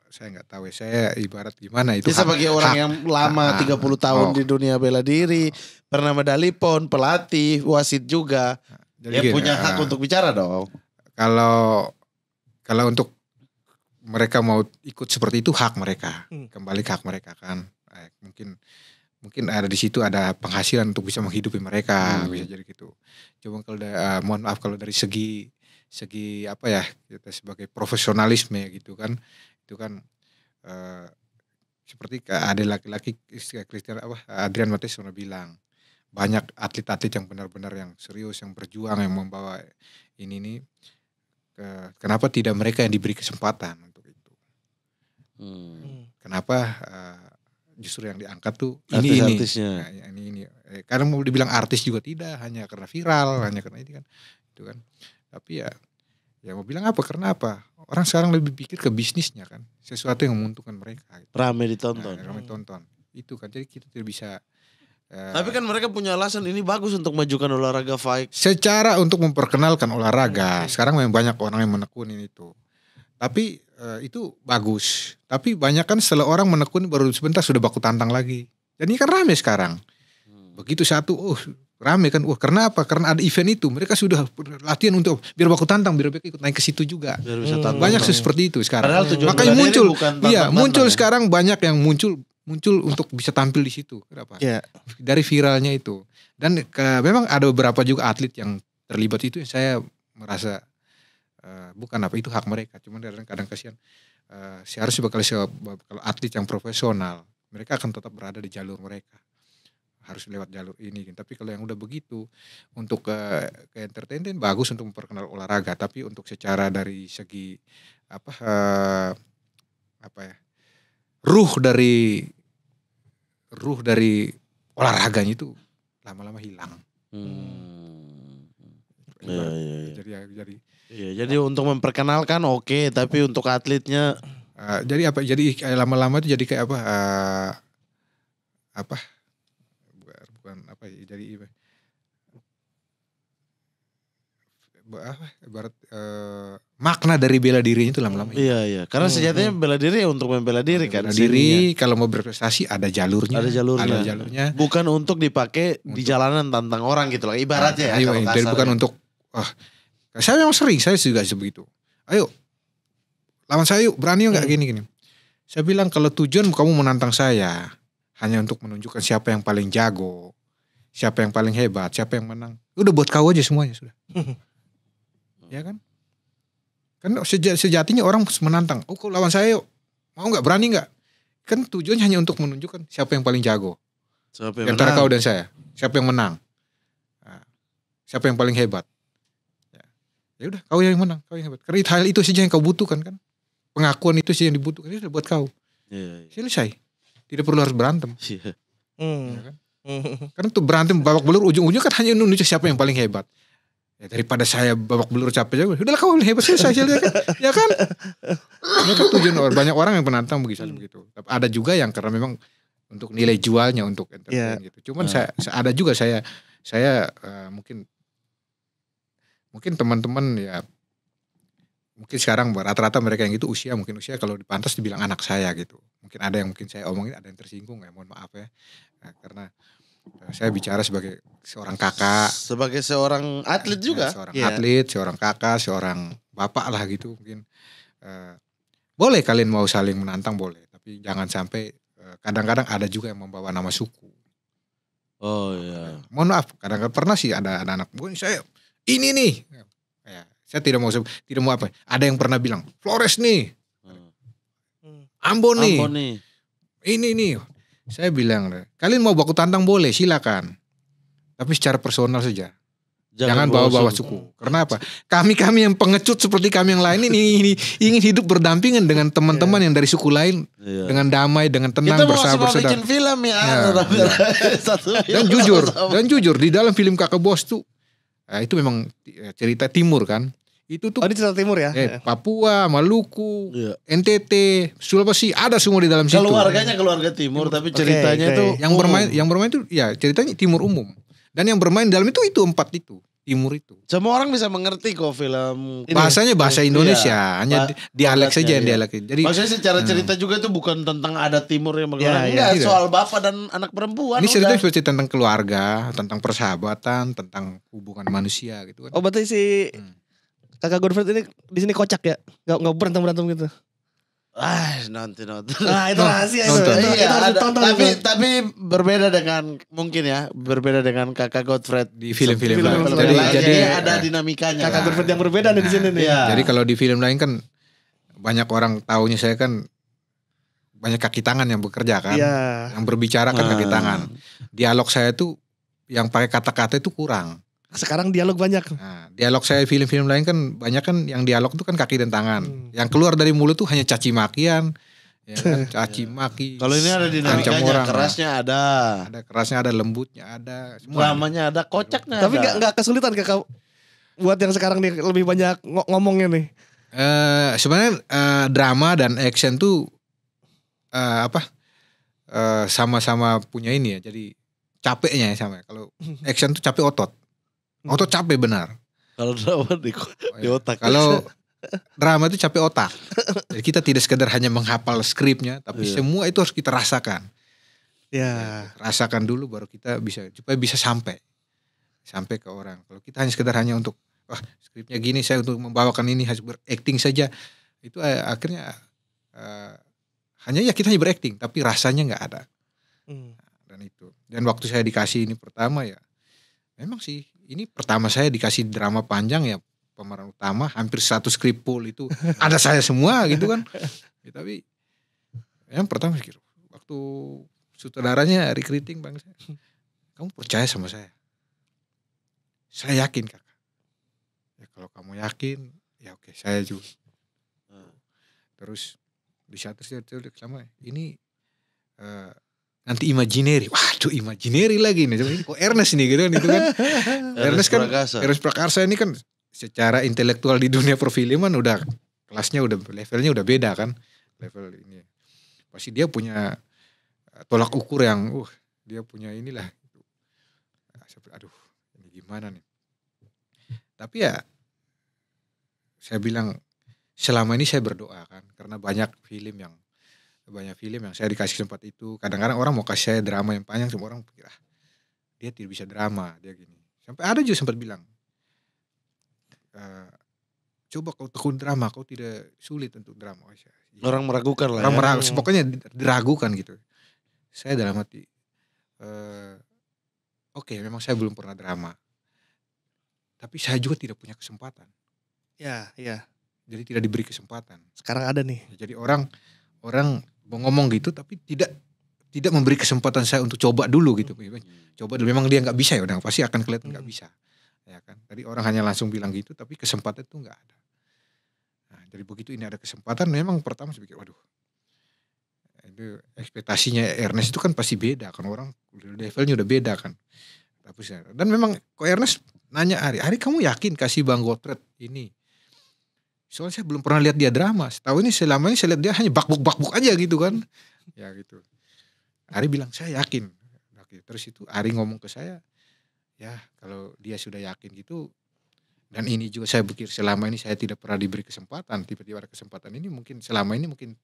saya nggak tahu ya saya ibarat gimana itu. Dia sebagai orang yang lama hak, 30 tahun oh. di dunia bela diri, pernah medali pon, pelatih, wasit juga. Nah, jadi ya gini, punya hak uh, untuk bicara dong. Kalau kalau untuk mereka mau ikut seperti itu hak mereka hmm. kembali ke hak mereka kan eh, mungkin mungkin ada di situ ada penghasilan untuk bisa menghidupi mereka hmm. bisa jadi gitu Coba kalau da, uh, mohon maaf kalau dari segi segi apa ya kita sebagai profesionalisme gitu kan itu kan uh, seperti ada laki-laki Christian apa Adrian Matis pernah bilang banyak atlet-atlet yang benar-benar yang serius yang berjuang yang membawa ini ini kenapa tidak mereka yang diberi kesempatan Hmm. Iya. Kenapa uh, justru yang diangkat tuh ini artis ini. Nah, ya, ini ini. Eh, karena mau dibilang artis juga tidak, hanya karena viral, hmm. hanya karena ini kan. Itu kan. Tapi ya ya mau bilang apa? Karena apa? Orang sekarang lebih pikir ke bisnisnya kan. Sesuatu yang menguntungkan mereka. Gitu. Rame ditonton. Nah, rame ditonton. Hmm. Itu kan. Jadi kita tidak bisa Uh, Tapi kan mereka punya alasan ini bagus untuk majukan olahraga fight. Secara untuk memperkenalkan olahraga. Hmm. Sekarang memang banyak orang yang menekuni itu. Tapi uh, itu bagus. Tapi banyak kan setelah orang menekun baru sebentar sudah baku tantang lagi. Dan ini kan rame sekarang. Hmm. Begitu satu, oh rame kan. Wah karena apa? Karena ada event itu. Mereka sudah latihan untuk biar baku tantang, biar mereka ikut naik ke situ juga. Biar bisa tantang. Banyak sih seperti itu sekarang. Makanya muncul, iya muncul ya. sekarang banyak yang muncul muncul untuk bisa tampil di situ. Kenapa? Yeah. Dari viralnya itu. Dan ke, memang ada beberapa juga atlet yang terlibat itu yang saya merasa Eh, bukan apa itu hak mereka cuman kadang-kadang kasihan uh, eh, seharusnya bakal, kalau atlet yang profesional mereka akan tetap berada di jalur mereka harus lewat jalur ini tapi kalau yang udah begitu untuk uh, ke entertainment bagus untuk memperkenal olahraga tapi untuk secara dari segi apa uh, apa ya ruh dari ruh dari olahraganya itu lama-lama hilang hmm. ya, ya, ya. jadi jadi Iya, jadi untuk memperkenalkan oke, okay, tapi untuk atletnya uh, jadi apa? Jadi lama-lama itu jadi kayak apa? Uh, apa? Bukan, apa ya? Jadi apa? apa ibarat uh, makna dari bela dirinya itu lama-lama. Iya iya, karena hmm, sejatinya hmm. bela diri ya untuk membela diri kan. Bela diri sininya. kalau mau berprestasi ada jalurnya. Ada jalurnya. Ada jalurnya. Bukan untuk dipakai untuk, di jalanan tantang orang gitu loh, ibaratnya nah, ya. Ah, iya, iya. bukan ya. untuk oh, Nah, saya memang sering, saya juga begitu. Ayo, lawan saya yuk, berani nggak hmm. gini gini. Saya bilang kalau tujuan kamu menantang saya hanya untuk menunjukkan siapa yang paling jago, siapa yang paling hebat, siapa yang menang. Udah buat kau aja semuanya sudah. ya kan? Kan sejatinya orang menantang. Oh kau lawan saya yuk. Mau nggak berani nggak? Kan tujuannya hanya untuk menunjukkan siapa yang paling jago. Siapa yang Antara menang? kau dan saya. Siapa yang menang. Nah, siapa yang paling hebat ya udah kau yang menang kau yang hebat karena hal itu saja yang kau butuhkan kan pengakuan itu saja yang dibutuhkan itu buat kau yeah, yeah. selesai tidak perlu harus berantem yeah. ya hmm. iya kan? Karena tuh berantem babak belur ujung ujung kan hanya nunjuk siapa yang paling hebat. Ya, daripada saya babak belur capek juga, udahlah kau hebat saya saja kan. Ya kan? Ini kan tujuan orang banyak orang yang penantang begitu hmm. begitu. Ada juga yang karena memang untuk nilai jualnya untuk iya. entertain yeah. gitu. Cuman uh. saya ada juga saya saya uh, mungkin mungkin teman-teman ya mungkin sekarang rata-rata mereka yang gitu usia mungkin usia kalau di pantas dibilang anak saya gitu mungkin ada yang mungkin saya omongin ada yang tersinggung ya mohon maaf ya nah, karena eh, saya bicara sebagai seorang kakak sebagai seorang atlet juga ya, seorang yeah. atlet seorang kakak seorang bapak lah gitu mungkin uh, boleh kalian mau saling menantang boleh tapi jangan sampai eh, kadang-kadang uh, ada juga yang membawa nama suku oh iya yeah. mohon maaf kadang-kadang pernah sih ada anak-anak saya ini nih ya, saya tidak mau tidak mau apa ya? ada yang pernah bilang Flores nih Ambon, hmm. Ambon nih. nih ini nih saya bilang kalian mau baku tantang boleh silakan tapi secara personal saja Jangan bawa-bawa suku. Karena apa? Kami-kami yang pengecut seperti kami yang lain ini, ini ingin hidup berdampingan dengan teman-teman yeah. yang dari suku lain yeah. dengan damai, dengan tenang bersama bersaudara. ya. ya. Dan jujur, dan jujur di dalam film Kakak Bos tuh eh, itu memang eh, cerita timur kan itu tuh oh, cerita timur ya eh, iya. Papua Maluku yeah. NTT Sulawesi ada semua di dalam situ keluarganya keluarga timur, timur. tapi ceritanya okay, okay. tuh yang bermain yang bermain itu ya ceritanya timur umum dan yang bermain dalam itu itu empat itu Timur itu. Semua orang bisa mengerti kok film bahasanya bahasa iya. Indonesia, iya, hanya ba dialek saja yang iya. dialek. Jadi maksudnya secara hmm. cerita juga itu bukan tentang ada timur yang iya, mengenal, ya, enggak, iya. soal bapak dan anak perempuan. Ini cerita seperti tentang keluarga, tentang persahabatan, tentang hubungan manusia gitu kan. Oh, berarti si hmm. Kakak Godfred ini di sini kocak ya? Gak, gak berantem berantem gitu? Ah, nanti nonton. Nah, itu rahasia itu. Nonton. Iya, iya itu, ada, tonton, tapi nonton. tapi berbeda dengan mungkin ya, berbeda dengan Kakak Godfred di film-film lain. Film jadi, lain. jadi ya, ada dinamikanya. Kakak Godfred yang berbeda nah, di sini nih. Ya. Jadi kalau di film lain kan banyak orang taunya saya kan banyak kaki tangan yang bekerja kan. Ya. Yang berbicara kan nah. kaki tangan. Dialog saya tuh yang pakai kata-kata itu kurang sekarang dialog banyak. Nah, dialog saya film-film lain kan banyak kan yang dialog itu kan kaki dan tangan. Hmm. Yang keluar dari mulut tuh hanya caci makian. Ya, kan? caci iya. maki. Kalau ini ada dinamikanya, orang, nah. kerasnya ada. Ada kerasnya ada, lembutnya ada. lamanya ada, kocaknya Tapi ada. nggak kesulitan kakak buat yang sekarang nih lebih banyak ngomongnya nih. Uh, sebenarnya uh, drama dan action tuh uh, apa sama-sama uh, punya ini ya. Jadi capeknya ya sama. Ya. Kalau action tuh capek otot. Otot oh, capek benar. Kalau drama di, oh, iya. di otak. Kalau drama itu capek otak. Jadi kita tidak sekedar hanya menghafal skripnya, tapi iya. semua itu harus kita rasakan. Ya. Rasakan dulu baru kita bisa supaya bisa sampai sampai ke orang. Kalau kita hanya sekedar hanya untuk wah skripnya gini saya untuk membawakan ini harus berakting saja itu eh, akhirnya eh, hanya ya kita hanya berakting tapi rasanya nggak ada. Hmm. dan itu dan waktu saya dikasih ini pertama ya memang sih ini pertama saya dikasih drama panjang ya pemeran utama hampir satu skrip pool itu ada saya semua gitu kan ya, tapi yang pertama pikir waktu sutradaranya recruiting bang saya kamu percaya sama saya saya yakin kakak ya kalau kamu yakin ya oke saya juga hmm. terus di satu saya sama ini eh, nanti imajineri waduh imajineri lagi nih Coba ini kok Ernest nih gitu kan itu kan Ernest kan Prakasa. Ernest Prakarsa ini kan secara intelektual di dunia perfilman udah kelasnya udah levelnya udah beda kan level ini pasti dia punya eh, tolak ukur yang uh dia punya inilah nah, aduh ini gimana nih tapi ya saya bilang selama ini saya berdoa kan karena banyak film yang banyak film yang saya dikasih tempat itu kadang-kadang orang mau kasih saya drama yang panjang semua orang pikir ah dia tidak bisa drama dia gini sampai ada juga sempat bilang e, coba kau tekun drama kau tidak sulit untuk drama saya, ya. orang meragukan lah orang ya. meragukan pokoknya diragukan gitu saya dalam hati e, oke okay, memang saya belum pernah drama tapi saya juga tidak punya kesempatan ya ya jadi tidak diberi kesempatan sekarang ada nih jadi orang orang ngomong gitu tapi tidak tidak memberi kesempatan saya untuk coba dulu gitu hmm. coba dulu memang dia nggak bisa ya udah pasti akan kelihatan nggak hmm. bisa ya kan tadi orang hanya langsung bilang gitu tapi kesempatan itu nggak ada nah, dari begitu ini ada kesempatan memang pertama saya pikir waduh itu ekspektasinya Ernest itu kan pasti beda kan orang levelnya udah beda kan tapi dan memang kok Ernest nanya hari hari kamu yakin kasih Bang Gotret ini Soalnya saya belum pernah lihat dia drama. Setahu ini selama ini saya lihat dia hanya bakbuk-bakbuk aja gitu kan. Ya gitu. Ari bilang, saya yakin. Terus itu Ari ngomong ke saya, ya kalau dia sudah yakin gitu, dan ini juga saya pikir selama ini saya tidak pernah diberi kesempatan. Tiba-tiba ada kesempatan ini mungkin selama ini mungkin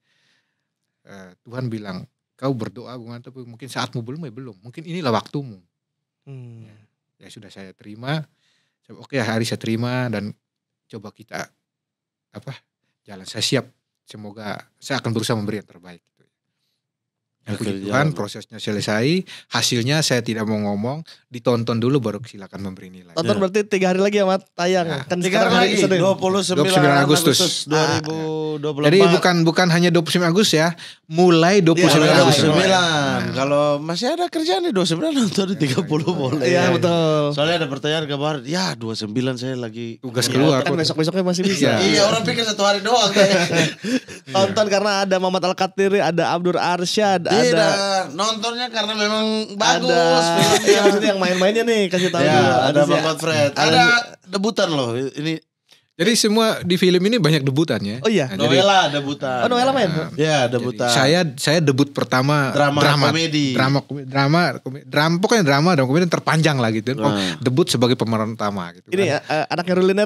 uh, Tuhan bilang, kau berdoa bukan tapi mungkin saatmu belum ya belum. Mungkin inilah waktumu. Hmm. Ya, ya sudah saya terima. Oke okay, hari saya terima dan coba kita apa jalan saya siap semoga saya akan berusaha memberi yang terbaik yang puji Tuhan prosesnya selesai, hasilnya saya tidak mau ngomong, ditonton dulu baru silakan memberi nilai. Tonton ya. berarti tiga hari lagi ya Mat tayang. Ya. Kan tiga hari lagi, 29, 29 Agustus. Agustus 2024. Ah. Jadi bukan bukan hanya 29 Agustus ya, mulai 29 ya, Agustus. 29. Nah. Kalau masih ada kerjaan nih 29 nonton di 30 iya, iya, boleh. Iya betul. Soalnya ada pertanyaan kabar, ya 29 saya lagi tugas iya, keluar. Kan besok-besoknya masih bisa. iya, orang pikir satu hari doang. Tonton karena ada Mamat Al-Katiri, ada Abdur Arsyad, tidak, ada. nontonnya karena memang bagus. Iya, maksudnya yang main-mainnya nih kasih tahu. Ya, ada Bang Fred. Ada, ada debutan loh. Ini jadi semua di film ini banyak debutan ya. Oh iya. Nah, Noella jadi, debutan. Oh Noella main. Uh, ya debutan. saya saya debut pertama drama, drama komedi. Drama komedi, drama komedi, drama pokoknya drama dan yang terpanjang lah gitu. Nah. Oh, debut sebagai pemeran utama gitu. Ini kan. uh, anaknya Rulina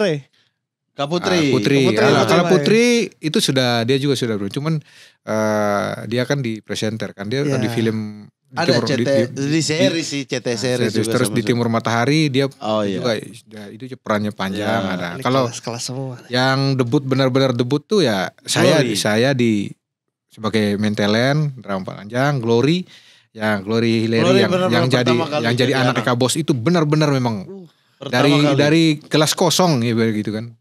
Kak Putri. Uh, ah, Putri. Kak Putri. Ya, kalau Putri itu sudah dia juga sudah bro. Cuman uh, dia kan di presenter kan dia yeah. di iya. film di ada timur, CT di, di, di seri sih CT ah, seri terus, sama -sama. di Timur Matahari dia oh, iya. juga ya, itu perannya panjang ya, ada. Kalau kelas, kelas semua. Yang debut benar-benar debut tuh ya saya Glory. saya di sebagai Mentelen drama panjang Glory yang Glory hilary Glory yang, bener yang, jadi, yang jadi yang jadi anak Eka Bos itu benar-benar memang uh, dari kali. dari kelas kosong ya gitu kan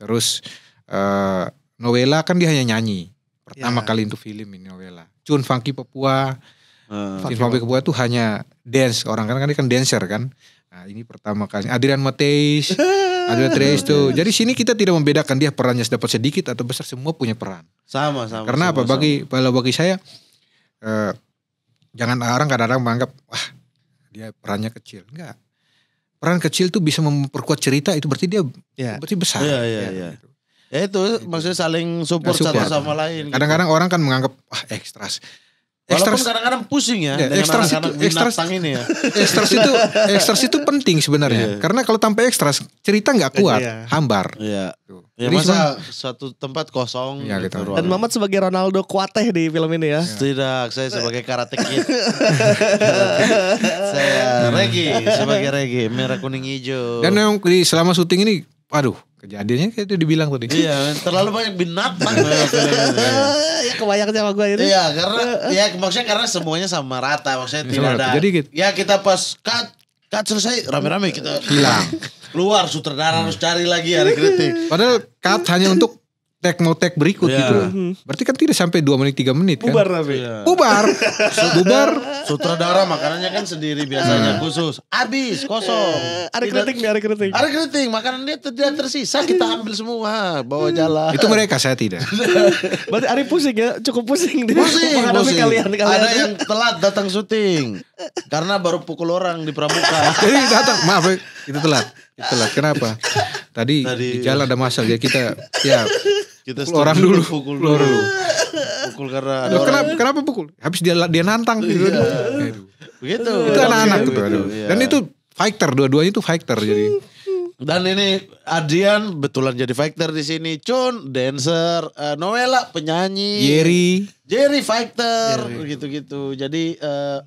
Terus uh, Novela kan dia hanya nyanyi. Pertama yeah. kali itu film ini Novela. Cun Funky Papua. Uh, eh. Cun Funky Papua itu hanya dance. Orang kan kan dia kan dancer kan. Nah, ini pertama kali Adrian Mateis, Adrian Mateis tuh. Jadi sini kita tidak membedakan dia perannya dapat sedikit atau besar semua punya peran. Sama sama. Karena sama, apa? Bagi kalau bagi saya eh, jangan orang kadang-kadang menganggap wah dia perannya kecil. Enggak peran kecil tuh bisa memperkuat cerita itu berarti dia yeah. berarti besar. Iya iya iya. Ya. itu gitu. maksudnya saling nah, support, ya, support satu sama lain. Gitu. Kadang-kadang gitu. orang kan menganggap ah ekstras. Walaupun kadang-kadang pusing ya, ya ekstras itu ekstras ini ya. ekstras itu ekstras itu penting sebenarnya. Yeah. Karena kalau tanpa ekstras cerita nggak kuat, yeah. hambar. Iya. Yeah. Ya masa satu tempat kosong ya, gitu. gitu. Dan Mamat sebagai Ronaldo kuateh di film ini ya. ya. Tidak, saya sebagai karate kid. saya Regi sebagai Regi merah kuning hijau. Dan yang di selama syuting ini aduh kejadiannya kayak itu dibilang tadi. Iya, terlalu banyak binatang. Iya, ya kebayang sama gue ini. Iya, karena ya maksudnya karena semuanya sama rata, maksudnya tidak ada. Jadi gitu. Ya kita pas cut Kan selesai rame-rame kita hilang. Keluar sutradara harus cari lagi hari kritik. Padahal cut hanya untuk tag mau tag berikut yeah. gitu iya. loh. Mm-hmm. Berarti kan tidak sampai 2 menit 3 menit kan. Bubar tapi. Yeah. Bubar. Bubar. Sutradara makanannya kan sendiri biasanya iya. khusus. Habis, kosong. Eh, ada kritik nih, ada kritik. Ada kritik, makanan dia tidak tersisa kita ambil semua, bawa jalan. Itu mereka saya tidak. Berarti Ari pusing ya, cukup pusing dia. Pusing, pusing. Kalian, kalian. Ada yang telat datang syuting. Karena baru pukul orang di pramuka. Jadi datang, maaf eh, itu telat. Itu telat. Kenapa? Tadi, Tadi di jalan ada masalah ya kita ya kita pukul orang dulu pukul dulu, dulu. pukul karena ada Loh, kenapa, kenapa pukul habis dia dia nantang iya. gitu iya. begitu itu iya, anak-anak tuh Iya. dan itu fighter dua-duanya itu fighter jadi dan ini Adian betulan jadi fighter di sini, Chun dancer, uh, Noella penyanyi, Jerry, Jerry fighter, gitu-gitu. Jadi uh,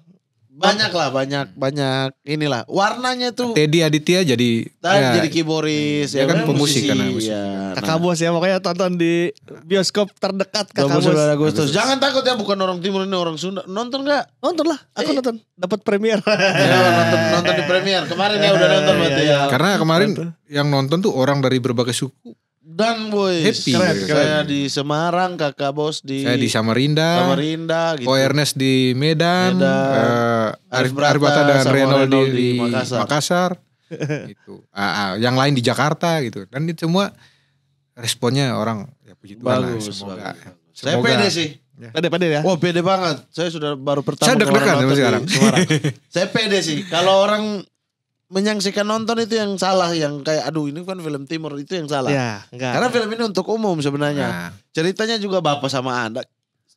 banyak lah banyak banyak inilah warnanya tuh Teddy Aditya jadi Tadi ya, jadi keyboardis ya, ya kan, kan? pemusik kan ya, nah. kakak nah. bos ya makanya tonton di bioskop terdekat kakak bos Agustus jangan takut ya bukan orang timur ini orang Sunda nonton nggak nonton lah aku eh. nonton dapat premier ya, nonton nonton di premier kemarin ya udah nonton berarti ya, ya. karena kemarin yang nonton tuh orang dari berbagai suku dan boy happy keren, keren. saya di Semarang kakak bos di saya di Samarinda Samarinda gitu. Oh Ernest di Medan, Medan. Uh, Arif Brata dan Renold di, di Makassar, Makassar. gitu uh, uh, yang lain di Jakarta gitu dan itu semua responnya orang ya puji Tuhan bagus, lah semoga, bagus. semoga saya pede sih Ya. Pede pede ya. Wah, oh, pede banget. Saya sudah baru pertama saya deg-degan sekarang. Semarang. saya pede sih. Kalau orang menyaksikan nonton itu yang salah yang kayak aduh ini kan film timur itu yang salah. Ya, enggak. Karena film ini untuk umum sebenarnya. Nah. Ceritanya juga bapak sama anak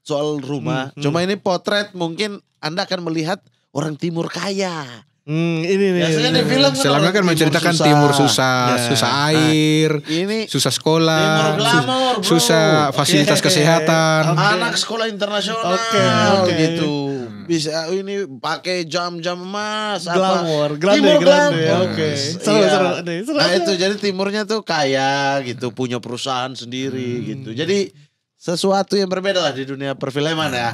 soal rumah. Hmm, hmm. Cuma ini potret mungkin Anda akan melihat orang timur kaya. Hmm, ini nih. Biasanya di film kan Selama kan menceritakan susah. timur susah, yeah. susah iya. nah, air, nah, ini susah sekolah, glamor, susah fasilitas okay. kesehatan, okay. anak sekolah internasional okay. Okay. gitu. Bisa oh, ini pakai jam-jam emas glamour, apa? Grande, timur grande. Oke. Okay. Seru, yeah. seru, seru, seru. Nah, itu jadi timurnya tuh kaya gitu, punya perusahaan sendiri hmm. gitu. Jadi sesuatu yang berbeda lah di dunia perfilman ya.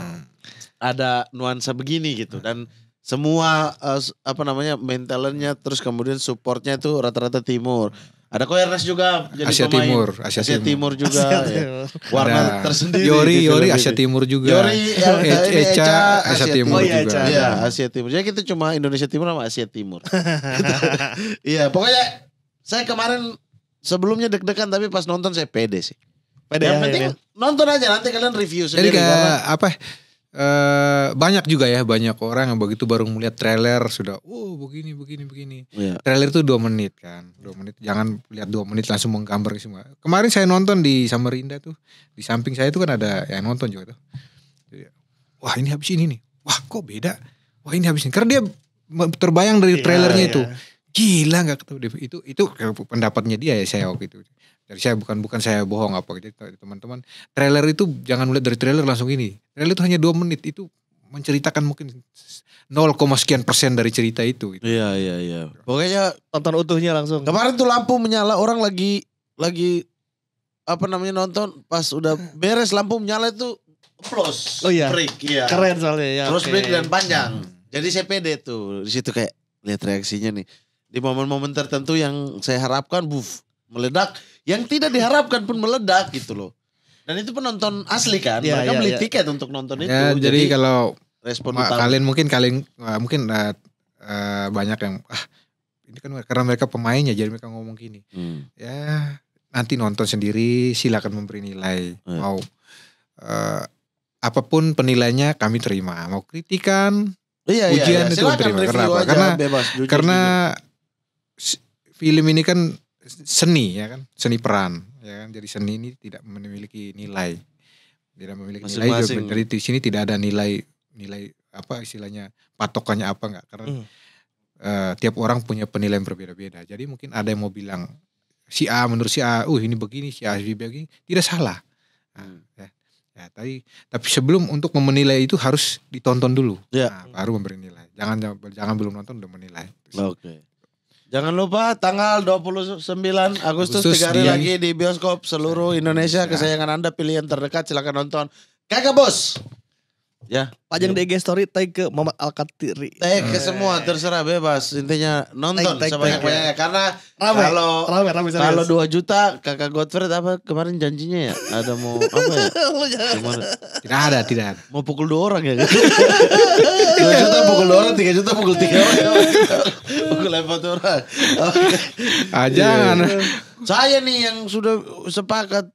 Ada nuansa begini gitu dan semua uh, apa namanya mentalnya terus kemudian supportnya itu rata-rata timur ada Ernest juga jadi Asia pemain. Timur Asia, Asia Timur. Timur juga Asia ya. Timur. Ya. warna ada tersendiri Yori gitu, Yori Asia Timur juga Yori eh, ya, Eca, Eca Asia, Asia Timur oh, iya, juga ya, Asia Timur jadi kita cuma Indonesia Timur sama Asia Timur iya pokoknya saya kemarin sebelumnya deg-degan tapi pas nonton saya pede sih pede yang ya, penting ya. nonton aja nanti kalian review sendiri jadi kayak apa Uh, banyak juga ya banyak orang yang begitu baru melihat trailer sudah oh begini begini begini yeah. trailer itu dua menit kan dua menit jangan lihat dua menit langsung menggambar semua kemarin saya nonton di Samarinda tuh di samping saya itu kan ada yang nonton juga tuh wah ini habis ini nih wah kok beda wah ini habis ini karena dia terbayang dari iya, trailernya yeah, itu gila nggak ketemu itu itu pendapatnya dia ya saya waktu itu dari saya bukan bukan saya bohong apa gitu teman-teman trailer itu jangan melihat dari trailer langsung ini trailer itu hanya dua menit itu menceritakan mungkin 0, sekian persen dari cerita itu. Gitu. Iya iya iya. Pokoknya tonton utuhnya langsung. Kemarin tuh lampu menyala orang lagi lagi apa namanya nonton pas udah beres lampu menyala itu plus oh iya. break iya. Keren soalnya ya. Terus okay. break dan panjang. Hmm. Jadi saya pede tuh di situ kayak lihat reaksinya nih. Di momen-momen tertentu yang saya harapkan buf meledak yang tidak diharapkan pun meledak gitu loh. Dan itu penonton asli kan, ya, mereka ya, beli ya. tiket untuk nonton ya, itu. jadi, jadi kalau respon ma- kalian mungkin kalian uh, mungkin uh, uh, banyak yang ah ini kan karena mereka pemainnya jadi mereka ngomong gini. Hmm. Ya nanti nonton sendiri silakan memberi nilai hmm. mau uh, apapun penilainya kami terima mau kritikan iya, ujian iya, iya. itu terima karena bebas, karena jujur. film ini kan seni ya kan seni peran ya kan jadi seni ini tidak memiliki nilai tidak memiliki Masing nilai juga dari di sini tidak ada nilai nilai apa istilahnya patokannya apa nggak karena hmm. uh, tiap orang punya penilaian berbeda-beda jadi mungkin ada yang mau bilang si A menurut si A uh ini begini si A ini begini tidak salah nah, hmm. ya. Ya, tapi tapi sebelum untuk menilai itu harus ditonton dulu. Ya. Nah, baru memberi nilai. Jangan jangan belum nonton udah menilai. Oke. Okay. Jangan lupa tanggal 29 Agustus, Agustus 3 hari iya. lagi di bioskop seluruh Indonesia. Kesayangan Anda pilihan terdekat silakan nonton. Kakak Bos. Ya. Pajang ya. DG story tag ke Muhammad Alkatiri. Tag ke semua terserah bebas. Intinya nonton sebanyak-banyaknya karena rame, kalau rame, rame, rame, kalau dua juta Kakak Godfrey apa kemarin janjinya ya? Ada mau apa ya? Tidak ada, tidak ada. Mau pukul dua orang ya. 2 juta pukul dua orang, tiga juta pukul tiga orang. pukul empat orang. Okay. Ah, iya. Saya nih yang sudah sepakat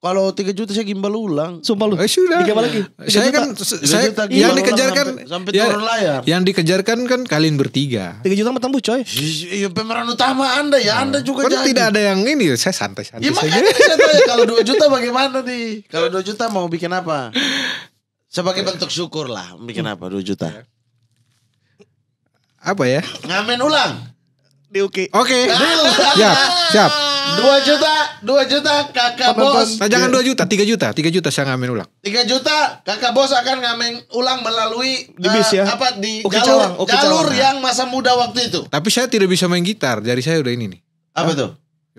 kalau tiga juta saya gimbal ulang. Sumpah lu. Eh, sudah. Iya. Tiga lagi. Saya kan saya juta, yang dikejarkan sampai, sampai ya, turun layar. Yang dikejarkan kan kalian bertiga. Tiga juta mah tembus coy. Iya pemeran utama Anda ya, Anda nah, juga kan jadi. tidak ada yang ini, saya santai-santai ya, saja. saya kalau dua juta bagaimana nih? Kalau dua juta mau bikin apa? Sebagai bentuk syukur lah, bikin apa dua juta? Apa ya? Ngamen ulang. Di Oke. Oke. Nah. Siap, siap. Dua juta 2 juta kakak Penonton. bos. Nah, jangan 2 juta, 3 juta, 3 juta saya ngamen ulang. 3 juta kakak bos akan ngamen ulang melalui di bis uh, ya. Apa di Oke, jalur cawang. Oke, jalur cawang. yang masa muda waktu itu. Tapi saya tidak bisa main gitar, jari saya udah ini nih. Apa ah. tuh?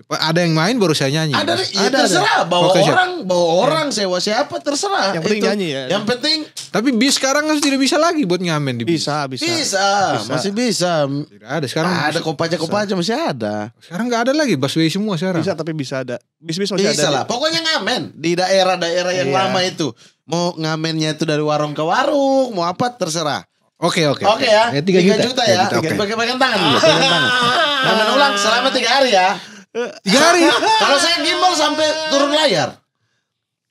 Ada yang main baru saya nyanyi. Ada, ya ada terserah. Ada. Bawa okay, orang, bawa orang, ya. sewa siapa terserah. Yang penting itu. nyanyi ya. Yang penting. Tapi bis sekarang kan tidak bisa lagi buat ngamen di bis. Bisa, bisa. Bisa, bisa. masih bisa. Tidak ada sekarang. Ada kopaja kopaja masih ada. Sekarang nggak ada lagi busway semua sekarang. Bisa tapi bisa ada. Bis bis masih bisa ada. Bisa lah. Pokoknya ngamen di daerah-daerah yang yeah. lama itu. Mau ngamennya itu dari warung ke warung, mau apa terserah. Oke oke. Oke ya. Tiga juta, juta ya. Pakai pakai tangan. Ngamen ulang selama tiga hari ya. Tiga hari. Kalau saya gimbal sampai turun layar.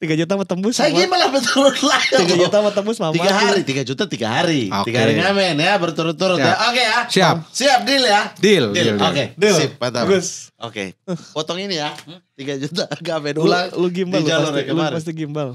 Tiga juta mau tembus. Saya gimbal sampai turun layar. Tiga juta mau tembus mama. Tiga hari, tiga juta tiga hari. Okay. Tiga hari ngamen ya berturut-turut ya. Oke okay, ya. Siap. Siap deal ya. Deal. Deal. Oke. Deal. Sip, mantap. Bagus. Oke. Okay. Potong ini ya. Tiga juta gamen ulang. Lu, lu gimbal di jalur pasti, ya kemarin. Lu pasti gimbal.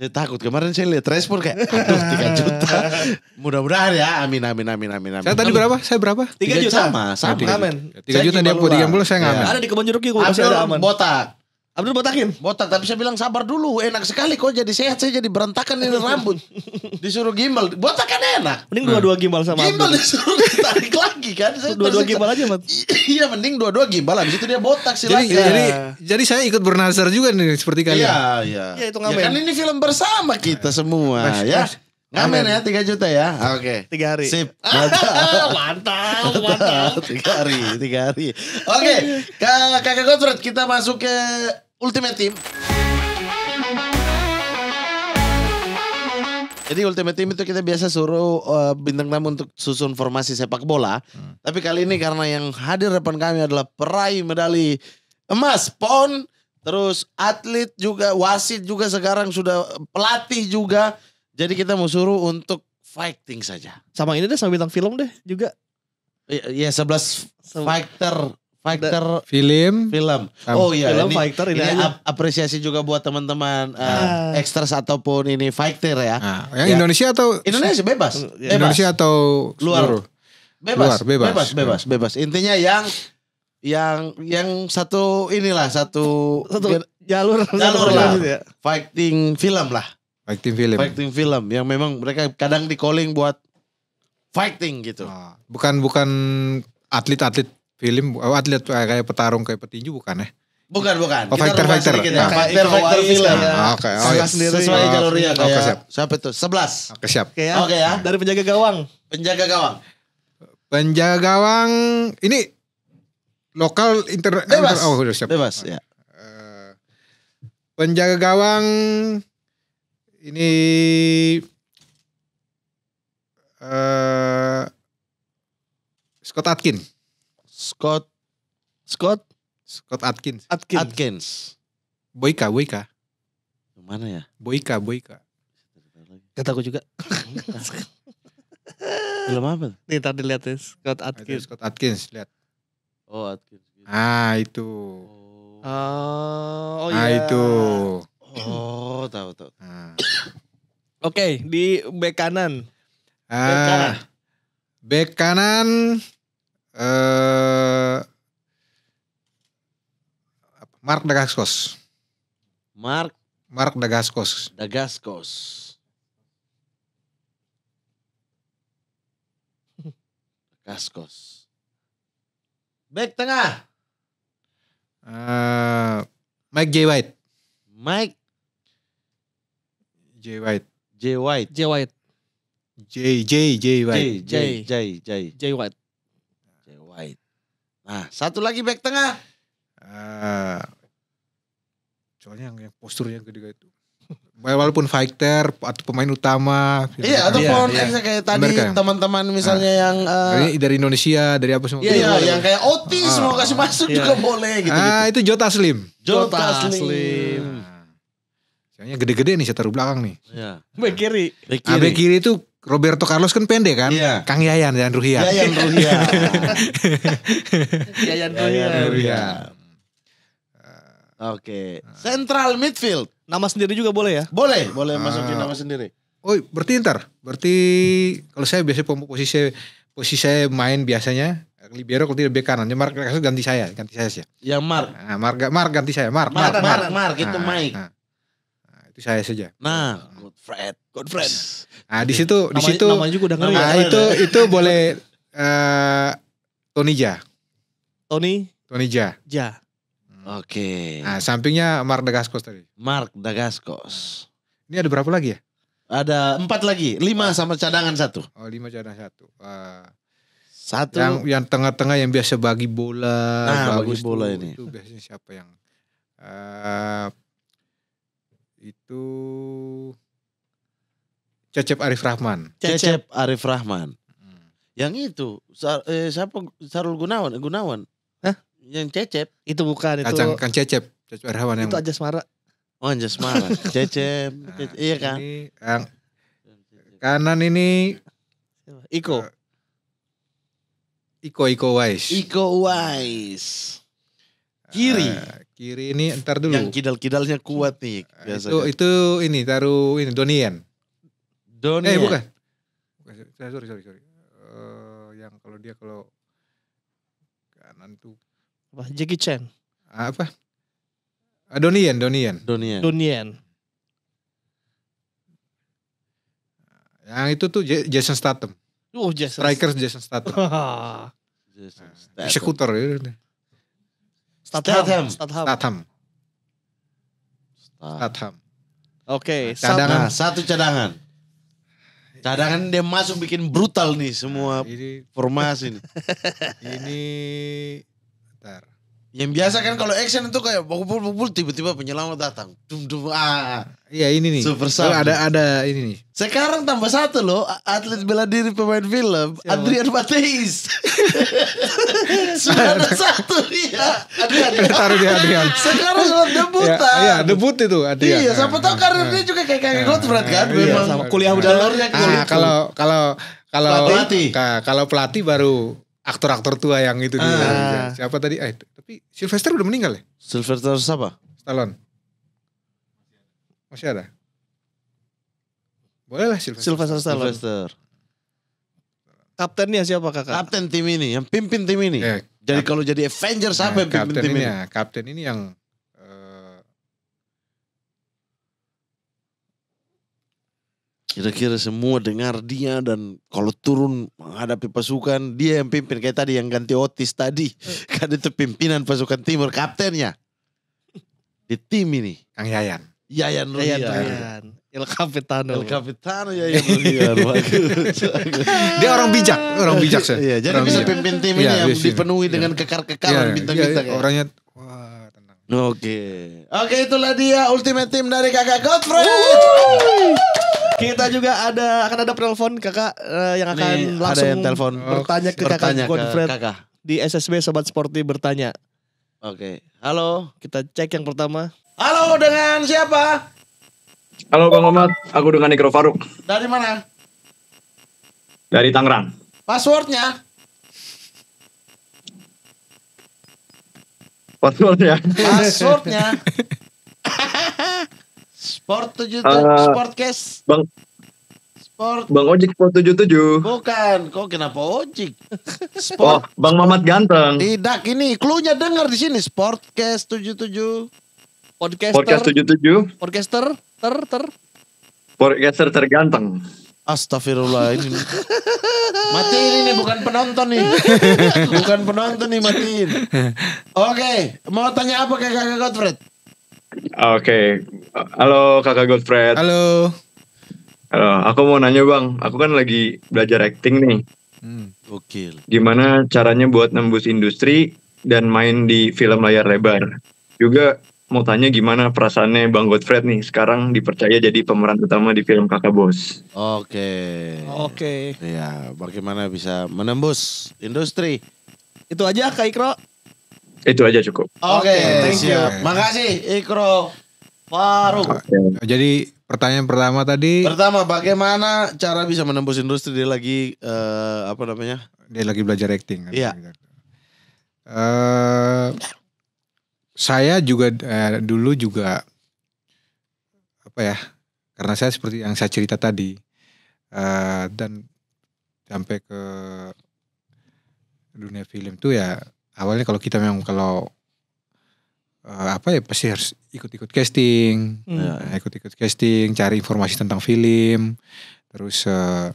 Saya takut kemarin saya lihat respon kayak aduh tiga juta. Mudah-mudahan ya. Amin amin amin amin amin. Saya tadi berapa? Saya berapa? Tiga juta. Sama, sama. Amin. 3 juta, juta dia buat 3 saya ngamen. Iya. Ada di kebun jeruk juga masih ada aman. Botak. Abdul botakin? Botak, tapi saya bilang sabar dulu. Enak sekali kok jadi sehat, saya jadi berantakan ini rambut. Disuruh gimbal, botak kan enak. Mending dua-dua gimbal sama Gimbal Abdul. disuruh tarik lagi kan. Dua-dua gimbal aja, Mat. iya, mending dua-dua gimbal. Habis itu dia botak silakan. Jadi, jadi, jadi saya ikut bernazar juga nih seperti kalian. Iya, iya. iya ya, itu ngamen. Ya, kan ini film bersama kita nah. semua mas, nah, ya. Mas. Nah. Ngamen ya 3 juta ya. Oke. Okay. 3 hari. Sip. Mantap. mantap, mantap. 3 hari, 3 hari. Oke, okay. Kakak Godfred kita masuk ke Ultimate Team. Jadi Ultimate Team itu kita biasa suruh uh, bintang tamu untuk susun formasi sepak bola. Hmm. Tapi kali ini karena yang hadir depan kami adalah peraih medali emas PON, terus atlet juga, wasit juga sekarang sudah pelatih juga. Jadi kita mau suruh untuk fighting saja. Sama ini deh sama bintang film deh juga. Iya, ya, 11 fighter Fighter film film oh iya film ini, fighter ini, ini aja. apresiasi juga buat teman-teman uh, ah. extras ataupun ini fighter ya nah, yang ya. Indonesia atau Indonesia bebas, bebas. Indonesia atau luar luar. bebas luar, bebas bebas ya. bebas, bebas. intinya yang yang yang satu inilah satu, satu jalur jalur lah ya. fighting film lah fighting film fighting film yang memang mereka kadang di calling buat fighting gitu ah, bukan bukan atlet-atlet film oh, atlet eh, kayak petarung kayak petinju bukan ya? Bukan, bukan. Oh, ya. nah. fighter, fighter. Fighter, fighter, film. Ya. Ah, oke, Oke, Sesuai ah, jalurnya kayak. Oke, ya. siap. Siapa itu? Sebelas. Oke, okay, siap. Oke okay, ya. Okay, ya. Dari penjaga gawang. Penjaga gawang. Penjaga gawang ini lokal inter eh, bebas. Inter, oh, udah siap. Bebas, ya. penjaga gawang ini eh uh, Scott Atkins. Scott Scott Scott Atkins. Atkins. Atkins. Boyka, Boyka. Mana ya? Boyka, Boyka. Kata aku juga. belum apa? Nih tadi lihat ya, Scott Atkins. Scott Atkins, lihat. Oh, Atkins. Ah, itu. Oh, oh, oh ah, iya. itu. Oh, tahu tahu. Ah. Oke, okay, di bek kanan. Ah, bek kanan. back kanan uh, Mark Dagaskos. Mark Mark Dagaskos. Dagaskos. Dagaskos. Back tengah. Uh, Mike J White. Mike J White. J White. J White. J J J White. J J J, J White. Nah, satu lagi back tengah. Uh, soalnya yang, yang posturnya gede itu. Walaupun fighter atau pemain utama. Gitu. Iya, ataupun iya, iya. kayak tadi kan? teman-teman misalnya ah. yang uh, dari Indonesia, dari apa semua. Iya, iya, iya, iya. yang kayak Otis uh, ah. mau kasih masuk iya. juga boleh gitu. Ah, gitu. itu Jota Slim. Jota, Slim. Kayaknya Soalnya gede-gede nih taruh belakang nih. Iya. Back kiri. Bek kiri. Ah, back kiri itu Roberto Carlos kan pendek kan? Yeah. Kang Yayan dan Ruhian. Yayan Ruhian. Yayan Ruhian. Ruhian. Oke. Okay. Ah. Central midfield. Nama sendiri juga boleh ya? Boleh, boleh ah. masukin nama sendiri. Oh, berarti ntar. Berarti kalau saya biasanya posisi posisi saya main biasanya libero kalau tidak bek kanan. Ya Mark Rekasus ganti saya, ganti saya sih. Ya Mark. Nah, Mark, Mark ganti saya, Mark. Mark, Mark, Mark, Mark, Mark itu Mark, ah, Mike. Mark, ah. Mark, itu saya saja. Nah, good friend, good friend. Nah, di situ di situ namanya Nah, ya. itu itu boleh eh uh, Ja. Tony Tony Ja. Hmm. Oke. Okay. Nah, sampingnya Mark Dagaskos tadi. Mark Dagaskos. Ini ada berapa lagi ya? Ada empat lagi, lima sama cadangan satu. Oh, lima cadangan satu. Uh, satu yang yang tengah-tengah yang biasa bagi bola, nah, bagus bagi bola itu, ini. Itu biasanya siapa yang uh, itu Cecep Arif Rahman. Cecep Arif Rahman. Hmm. Yang itu eh, siapa Sarul Gunawan eh, Gunawan. Hah? Yang Cecep. Itu bukan itu. Kacang kan Cecep. Cecep Arif Rahman yang. Itu aja Semara. Oh aja Semara. Cecep. Nah, Iya kan. Ini, yang, kanan ini Iko. Eh, Iko Iko Wise. Iko Wise. Kiri. Uh, kiri ini entar dulu. Yang kidal-kidalnya kuat nih nah, biasanya. Itu itu ini taruh ini Donian. Doni. Eh, ya? bukan. Saya Sorry, sorry, sorry. Uh, yang kalau dia kalau kanan tuh apa? Jackie Chan. Apa? Ah, Donian, Donian. Donian. Donian. Yang itu tuh Jason Statham. Oh, Jason. Strikers Jason Statham. Jason nah, Statham. Eksekutor ya. Statham. Statham. Statham. Statham. Oke, okay, cadangan. Nah, satu cadangan. Cadangan dia masuk bikin brutal nih semua nah, ini, formasi. ini, bentar. Yang biasa kan kalau action itu kayak pukul-pukul tiba-tiba penyelamat datang. Dum dum ah. Iya ini nih. Super Sub. Ada ada ini nih. Sekarang tambah satu loh atlet bela diri pemain film Siapa? Adrian Mateis. sudah ada satu ya Adrian. Taruh di Adrian. Sekarang sudah debutan. Iya, ya, debut itu Adrian. Iya, siapa tahu dia nah, nah. juga kayak kayak Godfred kan. Iya, Memang sama kuliah nah, udah lornya ah, gitu. kalau kalau kalau pelatih kalau pelatih baru aktor-aktor tua yang itu ah. dulu. Siapa tadi? Eh, tapi Sylvester udah meninggal ya? Sylvester siapa? Stallone. Masih ada? Boleh lah Sylvester. Sylvester Stallone. Sylvester. Kaptennya siapa kakak? Kapten tim ini, yang pimpin tim ini. Eh, jadi kalau jadi Avengers nah, siapa ya, yang pimpin tim ini? Kapten ini yang Kira-kira semua dengar dia dan kalau turun menghadapi pasukan dia yang pimpin kayak tadi yang ganti Otis tadi. Hmm. Kan itu pimpinan pasukan timur kaptennya. Di tim ini Kang Yayan. Yayan Ruhian. Yayan El Capitano. El Capitano Yayan dia orang bijak, orang bijak sih. ya, jadi orang bisa bijak. pimpin tim ini ya, yang dipenuhi ya. dengan kekar-kekaran ya, iya. bintang-bintang. Ya, ya, orangnya tenang. Oke. Okay. Oke, okay, itulah dia ultimate team dari Kakak Godfrey. Kita juga ada akan ada telepon kakak uh, yang akan Nih, langsung yang telepon. bertanya ke bertanya kakak Godfred kakak. di SSB Sobat Sporty bertanya. Oke, halo. Kita cek yang pertama. Halo dengan siapa? Halo Bang Omat, aku dengan Nikro Faruk. Dari mana? Dari Tangerang. Passwordnya? Passwordnya. Passwordnya. Sport 77 uh, eh, Sportcast. Bang Sport. Bang Ojik Sport 77. Bukan, kok kenapa Ojik? Sport. Oh, Bang Mamat ganteng. Tidak, ini klunya dengar di sini Sportcast 77. Podcaster. Podcast 77. Podcaster ter ter. Podcaster terganteng. Astagfirullah ini. mati ini bukan penonton nih. bukan penonton nih matiin. Oke, okay, mau tanya apa ke kakak Godfred? Oke, okay. halo kakak Godfred. Halo. Halo, aku mau nanya bang, aku kan lagi belajar acting nih. Hmm, oke. Gimana caranya buat nembus industri dan main di film layar lebar? Juga mau tanya gimana perasaannya bang Godfred nih sekarang dipercaya jadi pemeran utama di film kakak bos. Oke. Oke. Ya, bagaimana bisa menembus industri? Itu aja Kak Ikro. Itu aja cukup. Oke, okay, thank you. Makasih Ikro Faruk. Okay. Jadi pertanyaan pertama tadi. Pertama, bagaimana cara bisa menembus industri dia lagi uh, apa namanya? Dia lagi belajar acting. Kan? Iya. Uh, saya juga uh, dulu juga apa ya? Karena saya seperti yang saya cerita tadi uh, dan sampai ke dunia film tuh ya awalnya kalau kita memang kalau uh, apa ya pasti harus ikut-ikut casting, hmm. Eh, ikut-ikut casting, cari informasi tentang film, terus uh,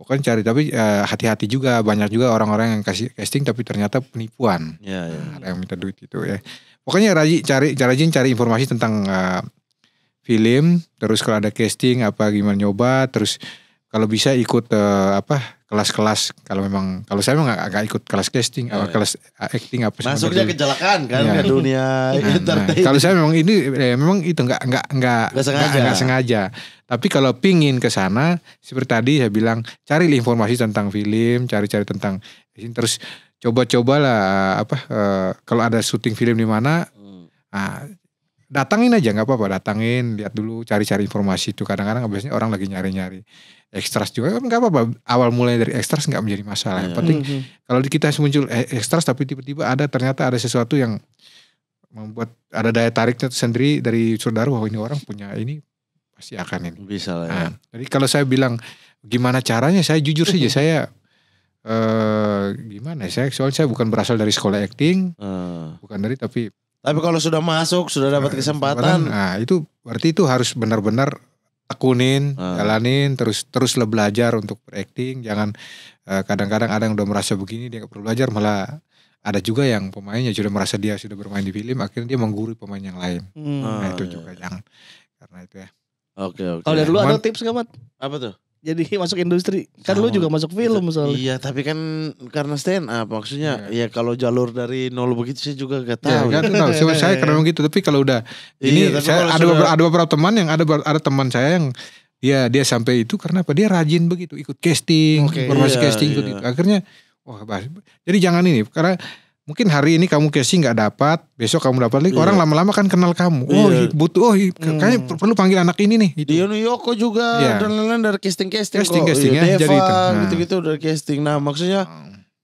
bukan cari tapi uh, hati-hati juga banyak juga orang-orang yang kasih casting tapi ternyata penipuan, ya, ya. Nah, ada yang minta duit itu ya. Pokoknya rajin cari, rajin cari informasi tentang uh, film, terus kalau ada casting apa gimana nyoba, terus kalau bisa ikut uh, apa kelas-kelas kalau memang kalau saya memang agak ikut kelas casting oh, eh, atau iya. kelas eh, acting apa sih masuknya kecelakaan kan ya. ke dunia nah, nah, kalau saya memang ini eh, memang itu nggak nggak nggak sengaja. Nggak, sengaja tapi kalau pingin ke sana seperti tadi saya bilang cari informasi tentang film cari-cari tentang terus coba-cobalah eh, apa eh, kalau ada syuting film di mana hmm. nah, datangin aja nggak apa-apa datangin lihat dulu cari-cari informasi itu kadang-kadang biasanya orang lagi nyari-nyari ekstras juga kan nggak apa-apa awal mulai dari ekstras nggak menjadi masalah yeah. Iya. penting mm-hmm. kalau kita muncul ekstras eh, tapi tiba-tiba ada ternyata ada sesuatu yang membuat ada daya tariknya sendiri dari saudara bahwa ini orang punya ini pasti akan ini bisa lah ya. nah, jadi kalau saya bilang gimana caranya saya jujur saja mhm. saya uh, gimana ya, saya soalnya saya bukan berasal dari sekolah acting uh. bukan dari tapi tapi kalau sudah masuk sudah dapat eh, kesempatan nah itu berarti itu harus benar-benar tekunin, hmm. Ah. jalanin, terus terus le belajar untuk berakting Jangan eh, kadang-kadang uh, ada yang udah merasa begini dia gak perlu belajar malah ada juga yang pemainnya sudah merasa dia sudah bermain di film akhirnya dia menggurui pemain yang lain. Hmm. Nah, itu ah, juga yang iya, iya. karena itu ya. Oke, okay, oke. Okay. Kalau dari lu ada tips gak, Mat? Apa tuh? jadi masuk industri. Kan Sama. lu juga masuk film iya, soalnya. Iya, tapi kan karena stand up maksudnya ya, ya kalau jalur dari nol begitu sih juga gak iya, tahu. Ya, kan tahu. saya karena begitu, tapi kalau udah iya, ini saya ada beberapa, ada beberapa teman yang ada ada teman saya yang ya dia sampai itu karena apa? Dia rajin begitu ikut casting, okay, informasi casting ikut. Gitu. Akhirnya wah bahas. jadi jangan ini karena mungkin hari ini kamu casing nggak dapat, besok kamu dapat lagi. Yeah. Orang lama-lama kan kenal kamu. Yeah. Oh, iya. butuh oh hmm. kayaknya perlu panggil anak ini nih. Gitu. Diono Yoko juga yeah. dan lain-lain dari casting-casting casting, casting, kok. ya, Deva, eh, jadi nah. gitu-gitu dari casting. Nah, maksudnya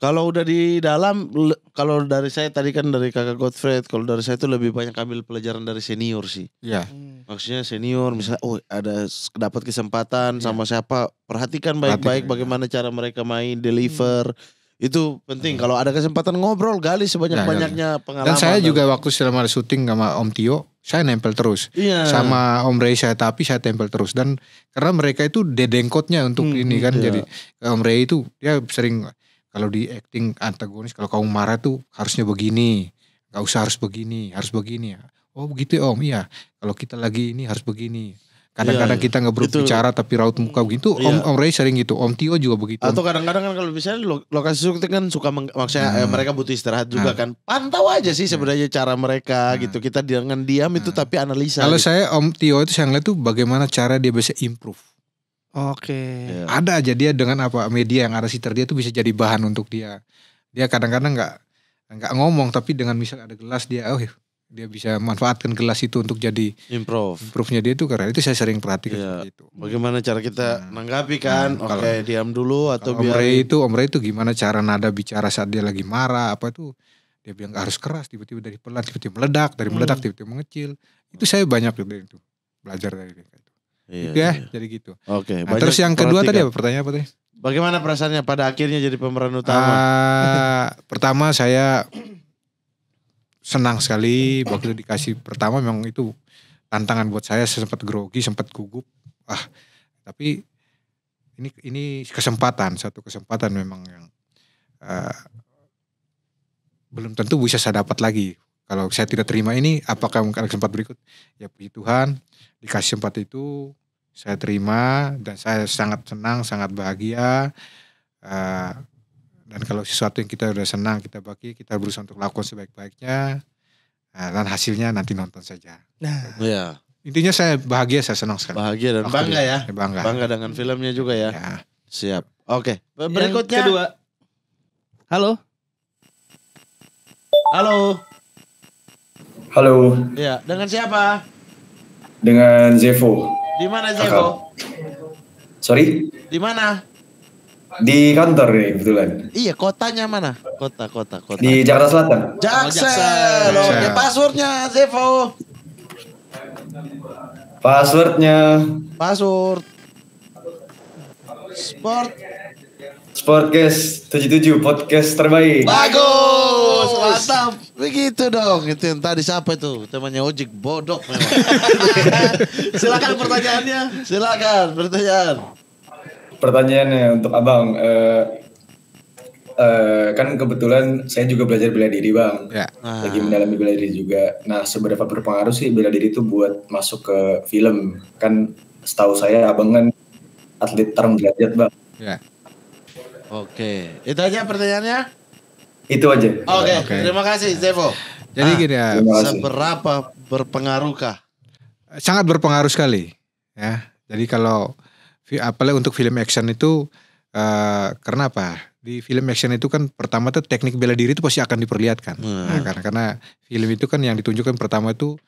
kalau udah di dalam kalau dari saya tadi kan dari kakak Godfred, kalau dari saya itu lebih banyak ambil pelajaran dari senior sih. Iya. Yeah. Hmm. Maksudnya senior misalnya oh ada dapat kesempatan yeah. sama iya. siapa, perhatikan baik-baik iya. bagaimana cara mereka main, deliver. Hmm itu penting kalau ada kesempatan ngobrol gali sebanyak-banyaknya nah, pengalaman. Dan saya juga waktu selama syuting sama Om Tio, saya nempel terus. Iya. Sama Om Rey saya tapi saya tempel terus dan karena mereka itu dedengkotnya untuk hmm, ini kan iya. jadi Om Rey itu dia sering kalau di acting antagonis kalau kamu marah tuh harusnya begini, nggak usah harus begini, harus begini. ya Oh begitu ya, Om, iya. Kalau kita lagi ini harus begini Kadang-kadang iya, kita nggak berbicara tapi raut muka begitu. Iya. Om Om Ray sering gitu, Om Tio juga begitu. Atau kadang-kadang kan kalau misalnya lokasi syuting kan suka meng, maksudnya hmm. eh, mereka butuh istirahat juga nah. kan. Pantau aja sih nah. sebenarnya hmm. cara mereka gitu. Kita dengan diam itu tapi analisa. Kalau gitu. saya Om Tio itu saya ngeliat tuh bagaimana cara dia bisa improve. Oke. Okay. Iya. Ada aja dia dengan apa media yang ada sekitar dia tuh bisa jadi bahan untuk dia. Dia kadang-kadang nggak -kadang nggak ngomong tapi dengan misal ada gelas dia, oh dia bisa manfaatkan gelas itu untuk jadi improve. Improve-nya dia itu karena itu saya sering perhatikan ya. itu. Bagaimana cara kita nah, nanggapi nah, kan? Nah, Oke, okay, diam dulu atau biar Om Ray itu Om Ray itu gimana cara nada bicara saat dia lagi marah apa itu dia bilang harus keras tiba-tiba dari pelan tiba-tiba meledak dari meledak hmm. tiba-tiba hmm. mengecil itu saya banyak dari itu belajar dari itu kan. iya, gitu ya iya. jadi gitu oke okay, nah, terus yang kedua perhatikan. tadi apa pertanyaan apa tadi bagaimana perasaannya pada akhirnya jadi pemeran utama uh, pertama saya senang sekali waktu dikasih pertama memang itu tantangan buat saya sempat grogi sempat gugup ah tapi ini ini kesempatan satu kesempatan memang yang uh, belum tentu bisa saya dapat lagi kalau saya tidak terima ini apakah mungkin kesempatan berikut ya puji Tuhan dikasih sempat itu saya terima dan saya sangat senang sangat bahagia uh, dan kalau sesuatu yang kita udah senang kita bagi kita berusaha untuk lakukan sebaik-baiknya nah, dan hasilnya nanti nonton saja nah ya. intinya saya bahagia saya senang sekali bahagia dan bangga ya. ya bangga bangga dengan filmnya juga ya, ya. siap oke okay. berikutnya yang kedua halo halo halo ya dengan siapa dengan Zevo di mana Zevo sorry di mana di kantor nih kebetulan. Iya, kotanya mana? Kota, kota, kota. Di Jakarta Selatan. Jaksel. Oh, Oke, ya, passwordnya Zevo. Passwordnya. Password. Sport. Sportcast 77 podcast terbaik. Bagus, mantap. Begitu dong. Itu yang tadi siapa itu? Temannya Ojek bodoh memang. Silakan pertanyaannya. Silakan pertanyaan pertanyaannya untuk abang uh, uh, kan kebetulan saya juga belajar bela diri bang ya. ah. lagi mendalami bela diri juga nah seberapa berpengaruh sih bela diri itu buat masuk ke film kan setahu saya abang kan atlet tarung derajat bang ya. oke okay. itu aja pertanyaannya itu aja oke okay. okay. terima kasih Zevo jadi ah, gini ya seberapa berpengaruhkah sangat berpengaruh sekali ya jadi kalau apalagi untuk film action itu uh, karena apa? Di film action itu kan pertama tuh teknik bela diri itu pasti akan diperlihatkan. Hmm. Nah, karena karena film itu kan yang ditunjukkan pertama itu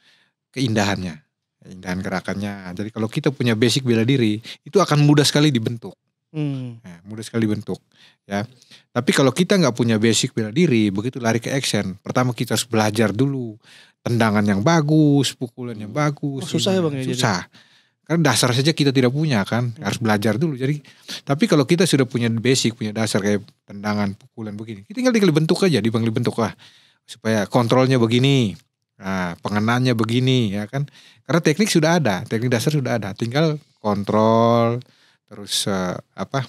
keindahannya, keindahan gerakannya. Jadi kalau kita punya basic bela diri itu akan mudah sekali dibentuk. Hmm. Nah, mudah sekali dibentuk ya. Tapi kalau kita nggak punya basic bela diri, begitu lari ke action, pertama kita harus belajar dulu tendangan yang bagus, pukulan yang bagus. Oh, susah ya bang ya. Susah. Jadi kan dasar saja kita tidak punya kan, hmm. harus belajar dulu. Jadi tapi kalau kita sudah punya basic, punya dasar kayak tendangan, pukulan begini, kita tinggal tinggal bentuk aja, dibangli bentuk lah supaya kontrolnya begini, nah, pengenannya begini ya kan. Karena teknik sudah ada, teknik dasar sudah ada, tinggal kontrol terus uh, apa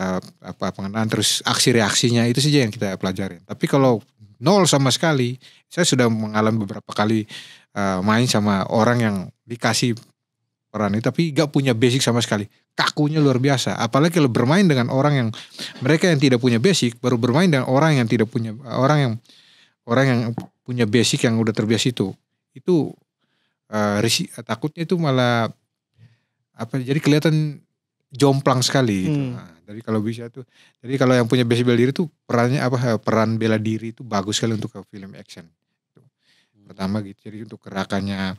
uh, apa pengenalan terus aksi reaksinya itu saja yang kita pelajarin. Tapi kalau nol sama sekali, saya sudah mengalami beberapa kali uh, main sama orang yang dikasih perannya tapi gak punya basic sama sekali kakunya luar biasa apalagi kalau bermain dengan orang yang mereka yang tidak punya basic baru bermain dengan orang yang tidak punya orang yang orang yang punya basic yang udah terbiasa itu itu uh, risi, takutnya itu malah apa jadi kelihatan jomplang sekali gitu. Hmm. Nah, jadi kalau bisa tuh jadi kalau yang punya basic bela diri tuh perannya apa eh, peran bela diri itu bagus sekali untuk film action pertama gitu jadi untuk gerakannya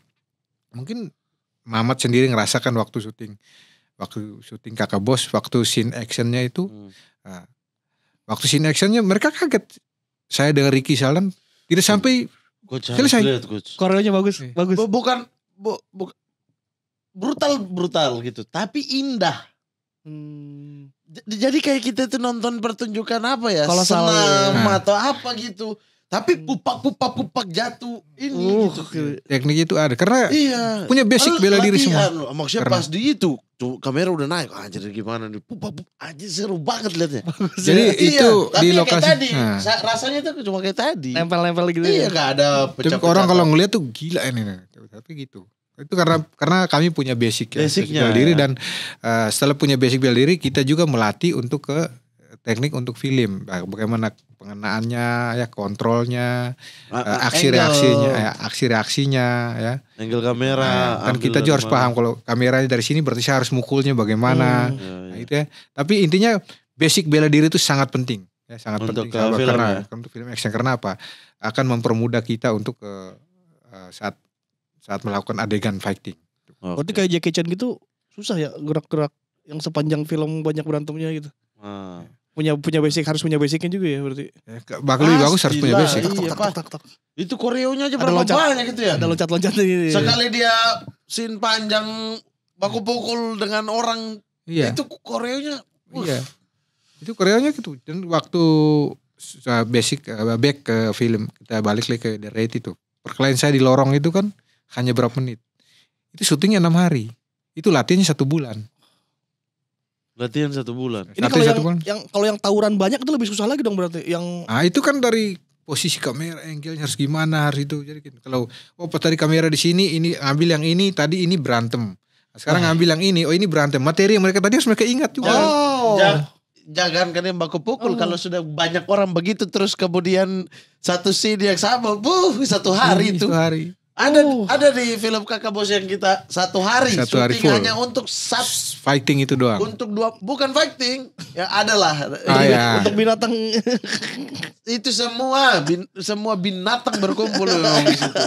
mungkin Mamat sendiri ngerasakan waktu syuting waktu syuting kakak bos waktu scene actionnya itu hmm. nah, waktu scene actionnya mereka kaget saya dengan Ricky Salam tidak hmm. sampai Coach selesai koreonya bagus eh. bagus bukan bu, bu, brutal brutal gitu tapi indah hmm. jadi kayak kita itu nonton pertunjukan apa ya Kalau senam ya. atau apa gitu tapi pupak pupak pupak jatuh ini uh, gitu. teknik itu ada karena iya. punya basic bela diri semua iya, maksudnya karena. pas di itu tuh kamera udah naik anjir gimana nih pupak pupak aja seru banget liatnya jadi iya. itu tapi di lokasi kayak tadi, nah. rasanya tuh cuma kayak tadi nempel-nempel gitu iya ya? gak ada pecah orang kalau ngeliat tuh gila ini tapi gitu itu karena karena kami punya basic ya, bela diri ya. dan uh, setelah punya basic bela diri kita juga melatih untuk ke teknik untuk film nah, bagaimana pengenaannya ya kontrolnya A eh, aksi angle. reaksinya ya, aksi reaksinya ya angle kamera nah, kan kita juga harus mana. paham kalau kameranya dari sini berarti saya harus mukulnya bagaimana hmm, nah, ya, ya. Nah, itu ya tapi intinya basic bela diri itu sangat penting ya sangat untuk penting eh, film karena ya? Kan untuk film action karena apa akan mempermudah kita untuk uh, saat saat melakukan adegan fighting. Okay. Berarti kayak Jackie Chan gitu susah ya gerak-gerak yang sepanjang film banyak berantemnya gitu. Nah punya punya basic harus punya basicnya juga ya berarti. Eh, Bakal lebih bagus harus punya basic. Iya, Itu koreonya aja berapa loncat, banyak gitu ya? Ada loncat-loncatnya ini. Sekali dia sin panjang baku pukul dengan orang iya. itu koreonya. Iya. Itu koreonya gitu. Dan waktu basic eh, back ke film kita balik lagi ke The Raid itu. Perkelahian saya di lorong itu kan hanya berapa menit. Itu syutingnya enam hari. Itu latihannya satu bulan berarti yang satu bulan. Ini kalau yang, bulan. yang kalau yang tawuran banyak itu lebih susah lagi dong berarti yang. Ah itu kan dari posisi kamera angle harus gimana harus itu jadi gitu. kalau oh pas tadi kamera di sini ini ambil yang ini tadi ini berantem sekarang ah. ambil yang ini oh ini berantem materi yang mereka tadi harus mereka ingat juga oh. Jangan, jangan kalian baku pukul oh. kalau sudah banyak orang begitu terus kemudian satu scene yang sama buh satu hari itu satu hari ada uh. ada di film Kakak Bos yang kita satu hari satu hari full. hanya untuk subs fighting itu doang. Untuk dua bukan fighting, ya adalah ah, ya. untuk binatang itu semua bin, semua binatang berkumpul memang di situ.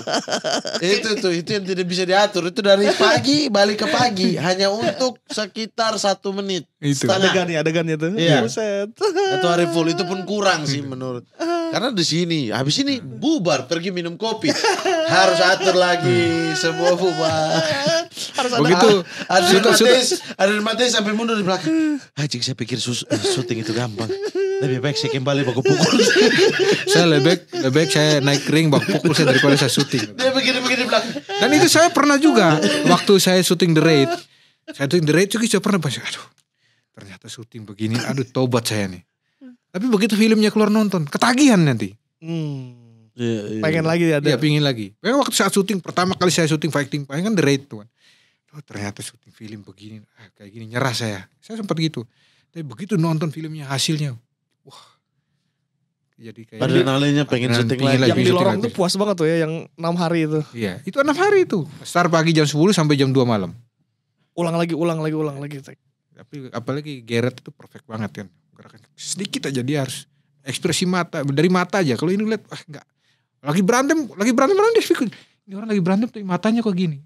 Itu tuh itu yang tidak bisa diatur. Itu dari pagi balik ke pagi hanya untuk sekitar satu menit itu Setengah. adegannya adegannya tuh iya. buset atau hari full itu pun kurang sih menurut karena di sini habis ini bubar pergi minum kopi harus atur lagi semua bubar harus ada begitu ada dramatis ada dramatis sampai mundur di belakang aja saya pikir sus, eh, syuting itu gampang lebih baik saya kembali baku pukul saya lebih baik lebih baik saya naik ring baku pukul saya daripada saya syuting dia begini begini belakang dan itu saya pernah juga waktu saya syuting the raid saya syuting the raid juga saya pernah pas aduh ternyata syuting begini aduh tobat saya nih tapi begitu filmnya keluar nonton ketagihan nanti hmm. yeah, yeah. pengen iya. lagi ada ya pingin lagi pengen waktu saat syuting pertama kali saya syuting fighting pengen kan the raid tuan oh, ternyata syuting film begini ah, kayak gini nyerah saya saya sempat gitu tapi begitu nonton filmnya hasilnya wah jadi kayak adrenalinnya pengen syuting lagi. Yang di lorong tuh puas banget tuh ya yang enam hari itu. Iya, itu enam hari itu. Start pagi jam 10 sampai jam 2 malam. Ulang lagi, ulang lagi, ulang lagi tapi apalagi Gareth itu perfect banget kan gerakan sedikit aja dia harus ekspresi mata dari mata aja kalau ini lihat ah, enggak lagi berantem lagi berantem orang dia pikir ini orang lagi berantem tapi matanya kok gini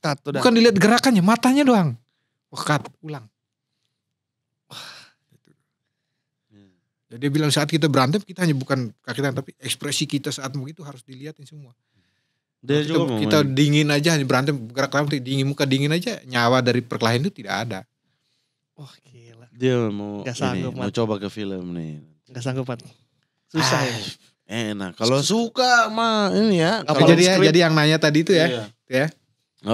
Tato bukan dilihat gerakannya matanya doang wakat ulang Jadi ya, dia bilang saat kita berantem kita hanya bukan kaki tangan tapi ekspresi kita saat begitu harus dilihatin semua. Dia kita, juga kita dingin aja hanya berantem gerak rambut dingin muka dingin aja nyawa dari perkelahian itu tidak ada. Wah gila. Dia mau Gak sanggup, ini, mau coba ke film nih. Gak sanggup, Pat. Susah ah, ya. Enak. Kalau suka mah ini ya. Apa jadi ya, jadi yang nanya tadi itu ya. Iya. Ya.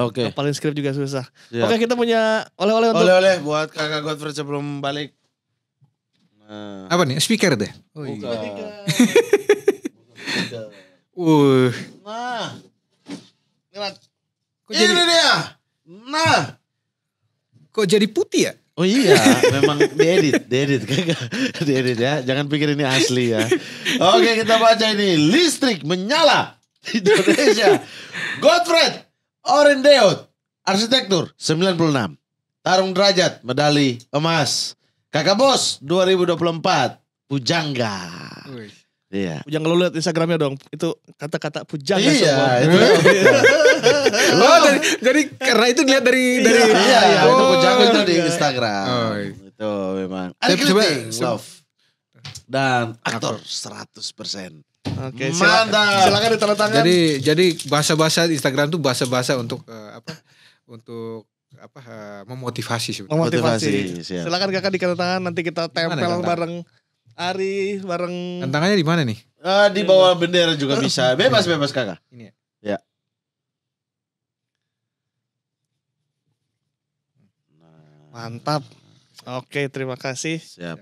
Oke. Okay. Paling skrip juga susah. Yeah. Oke, kita punya oleh-oleh untuk Oleh-oleh buat Kakak Godfrey sebelum balik. Nah. Apa nih? Speaker deh. Oh, iya. Uh. Nah. Ini, ini jadi... dia. Nah. Kok jadi putih ya? Oh iya, memang diedit, diedit, diedit ya. Jangan pikir ini asli ya. Oke, kita baca ini. Listrik menyala di Indonesia. Godfred Orendeot, arsitektur 96. Tarung derajat, medali emas. Kakak Bos 2024, pujangga. Uish. Iya. Jangan lo lihat Instagramnya dong. Itu kata-kata pujangga ya iya, semua. Iya. oh, jadi, jadi karena itu dilihat dari iya, dari iya, iya oh, itu pujangga itu iya, di iya. Instagram. Oh, iya. Itu memang. coba love. Dan aktor, 100%. Oke, okay, silakan. Mantap. Silakan ditanda tangan. Jadi jadi bahasa-bahasa Instagram tuh bahasa-bahasa untuk uh, apa? Untuk apa uh, memotivasi sebenarnya. Memotivasi. memotivasi iya. silakan Kakak dikata tangan nanti kita tempel bareng. Ari bareng Tantangannya di mana nih? Uh, di bawah bendera juga bisa. Bebas bebas kakak. Ini ya. Ya. Mantap. Oke, terima kasih. Siap.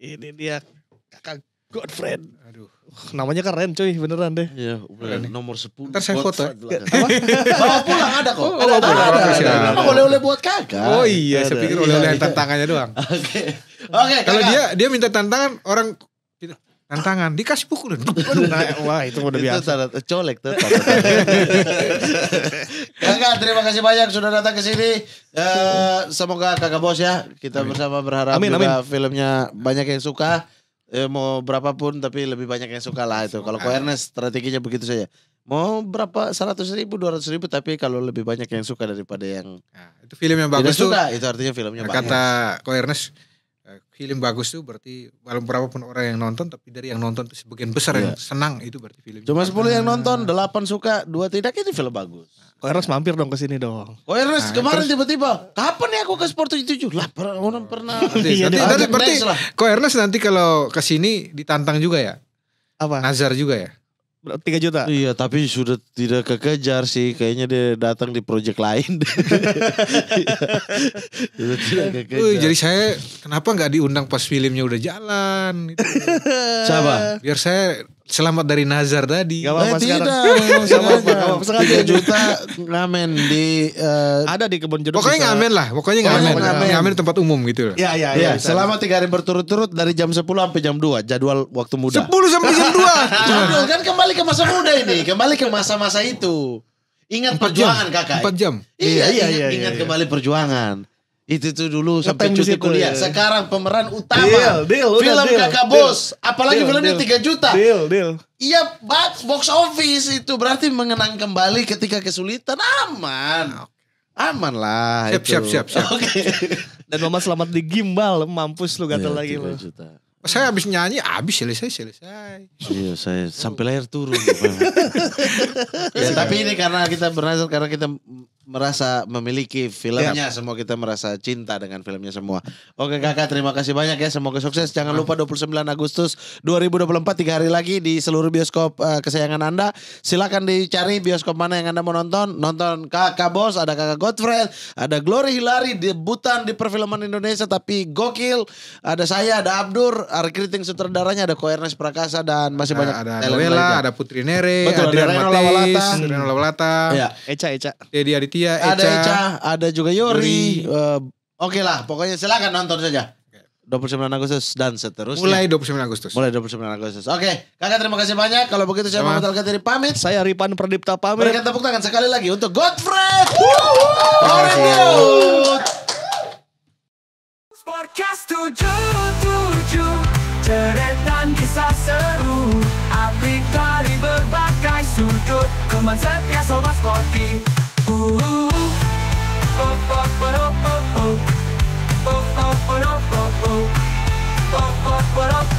Ini dia kakak Godfriend. Aduh. Uh, namanya keren cuy, beneran deh. Iya, beneran. nomor 10. Ntar saya foto. Ya. Bawa pulang ada kok. Oh, oh ada, ada, ada, ada, ada. Oleh-oleh buat kagak. Oh iya, saya pikir oleh-oleh iya. tantangannya doang. Oke. Oke. Kalau dia dia minta tantangan orang tantangan dikasih pukul Aduh, wah itu udah biasa itu tanda, eh, colek tuh kakak terima kasih banyak sudah datang ke sini uh, semoga kakak bos ya kita amin. bersama berharap amin, juga amin. filmnya banyak yang suka eh, mau berapapun tapi lebih banyak yang suka lah itu kalau ko Ernest strateginya begitu saja mau berapa seratus ribu dua ratus ribu tapi kalau lebih banyak yang suka daripada yang nah, itu film yang bagus tidak suka itu artinya filmnya nah, kata koernes film bagus tuh berarti berapa pun orang yang nonton tapi dari yang nonton tuh sebagian besar yeah. yang iya. senang itu berarti film. Cuma 10 yang ah. nonton, 8 suka, 2 tidak itu film bagus. Kok Eros mampir dong ke sini dong. Kok Eros nah, kemarin tiba-tiba, kapan ya aku ke Sport 77? Lah per, oh, pernah. nanti, iya, nanti, nanti berarti Kok Ernest nanti kalau ke sini ditantang juga ya? Apa? Nazar juga ya? 3 juta. Iya, tapi sudah tidak kekejar sih. Kayaknya dia datang di project lain. jadi saya kenapa nggak diundang pas filmnya udah jalan? Gitu. Siapa? Biar saya selamat dari Nazar tadi. Gak apa-apa eh, sekarang. Tidak, gak apa-apa. Sengaja juta ngamen di uh, ada di kebun jeruk. Pokoknya bisa. ngamen lah, pokoknya ngamen. ngamen. ngamen di tempat umum gitu loh. Iya, iya, iya. Ya, selama tiga hari berturut-turut dari jam 10 sampai jam 2 jadwal waktu muda. 10 sampai jam 2. Jadwal kan kembali ke masa muda ini, kembali ke masa-masa itu. Ingat perjuangan jam. kakak. 4 jam. Iya, iya, iya. Ingat, iya, ingat iya. iya. kembali perjuangan. Itu tuh dulu sampai cuti kuliah. Ya. Sekarang pemeran utama. Deal, deal, film deal, Kakak deal, Apalagi deal, filmnya deal, 3 juta. Deal, deal. Iya, box box office itu berarti mengenang kembali ketika kesulitan aman. Aman lah siap, itu. Siap, siap, siap. Oke. Okay. Dan mama selamat di gimbal, mampus lu gatel ya, lagi lu. Juta. Saya habis nyanyi, habis selesai, selesai. Iya, saya sampai layar turun. Iya. ya, tapi ini karena kita berhasil, karena kita merasa memiliki filmnya, yeah. semua kita merasa cinta dengan filmnya semua. Oke kakak, terima kasih banyak ya, semoga sukses. Jangan lupa 29 Agustus 2024, tiga hari lagi di seluruh bioskop uh, kesayangan Anda. Silahkan dicari bioskop mana yang Anda mau nonton. Nonton kakak Bos, ada kakak Godfrey, ada Glory Hilary, debutan di perfilman Indonesia tapi gokil. Ada saya, ada Abdur, ada Kriting sutradaranya, ada Koernes Prakasa, dan masih banyak. Ada Noela, ada Putri Nere, Betul, ada Reno Lawalata. Reno Lawalata. Ya. Eca, Eca. Dedi Aditya Aditya, Eca. Ada Eca, ada juga Yori. Uh, Oke okay lah, pokoknya silakan nonton saja. 29 Agustus dan seterusnya. Mulai 29 Agustus. Mulai 29 Agustus. Oke, okay. kakak terima kasih banyak. Kalau begitu saya mau al dari pamit. Saya Ripan Perdipta pamit. Berikan tepuk tangan sekali lagi untuk Godfrey. Podcast 77 kisah seru Apik dari berbagai sudut Sobat Sporty What up?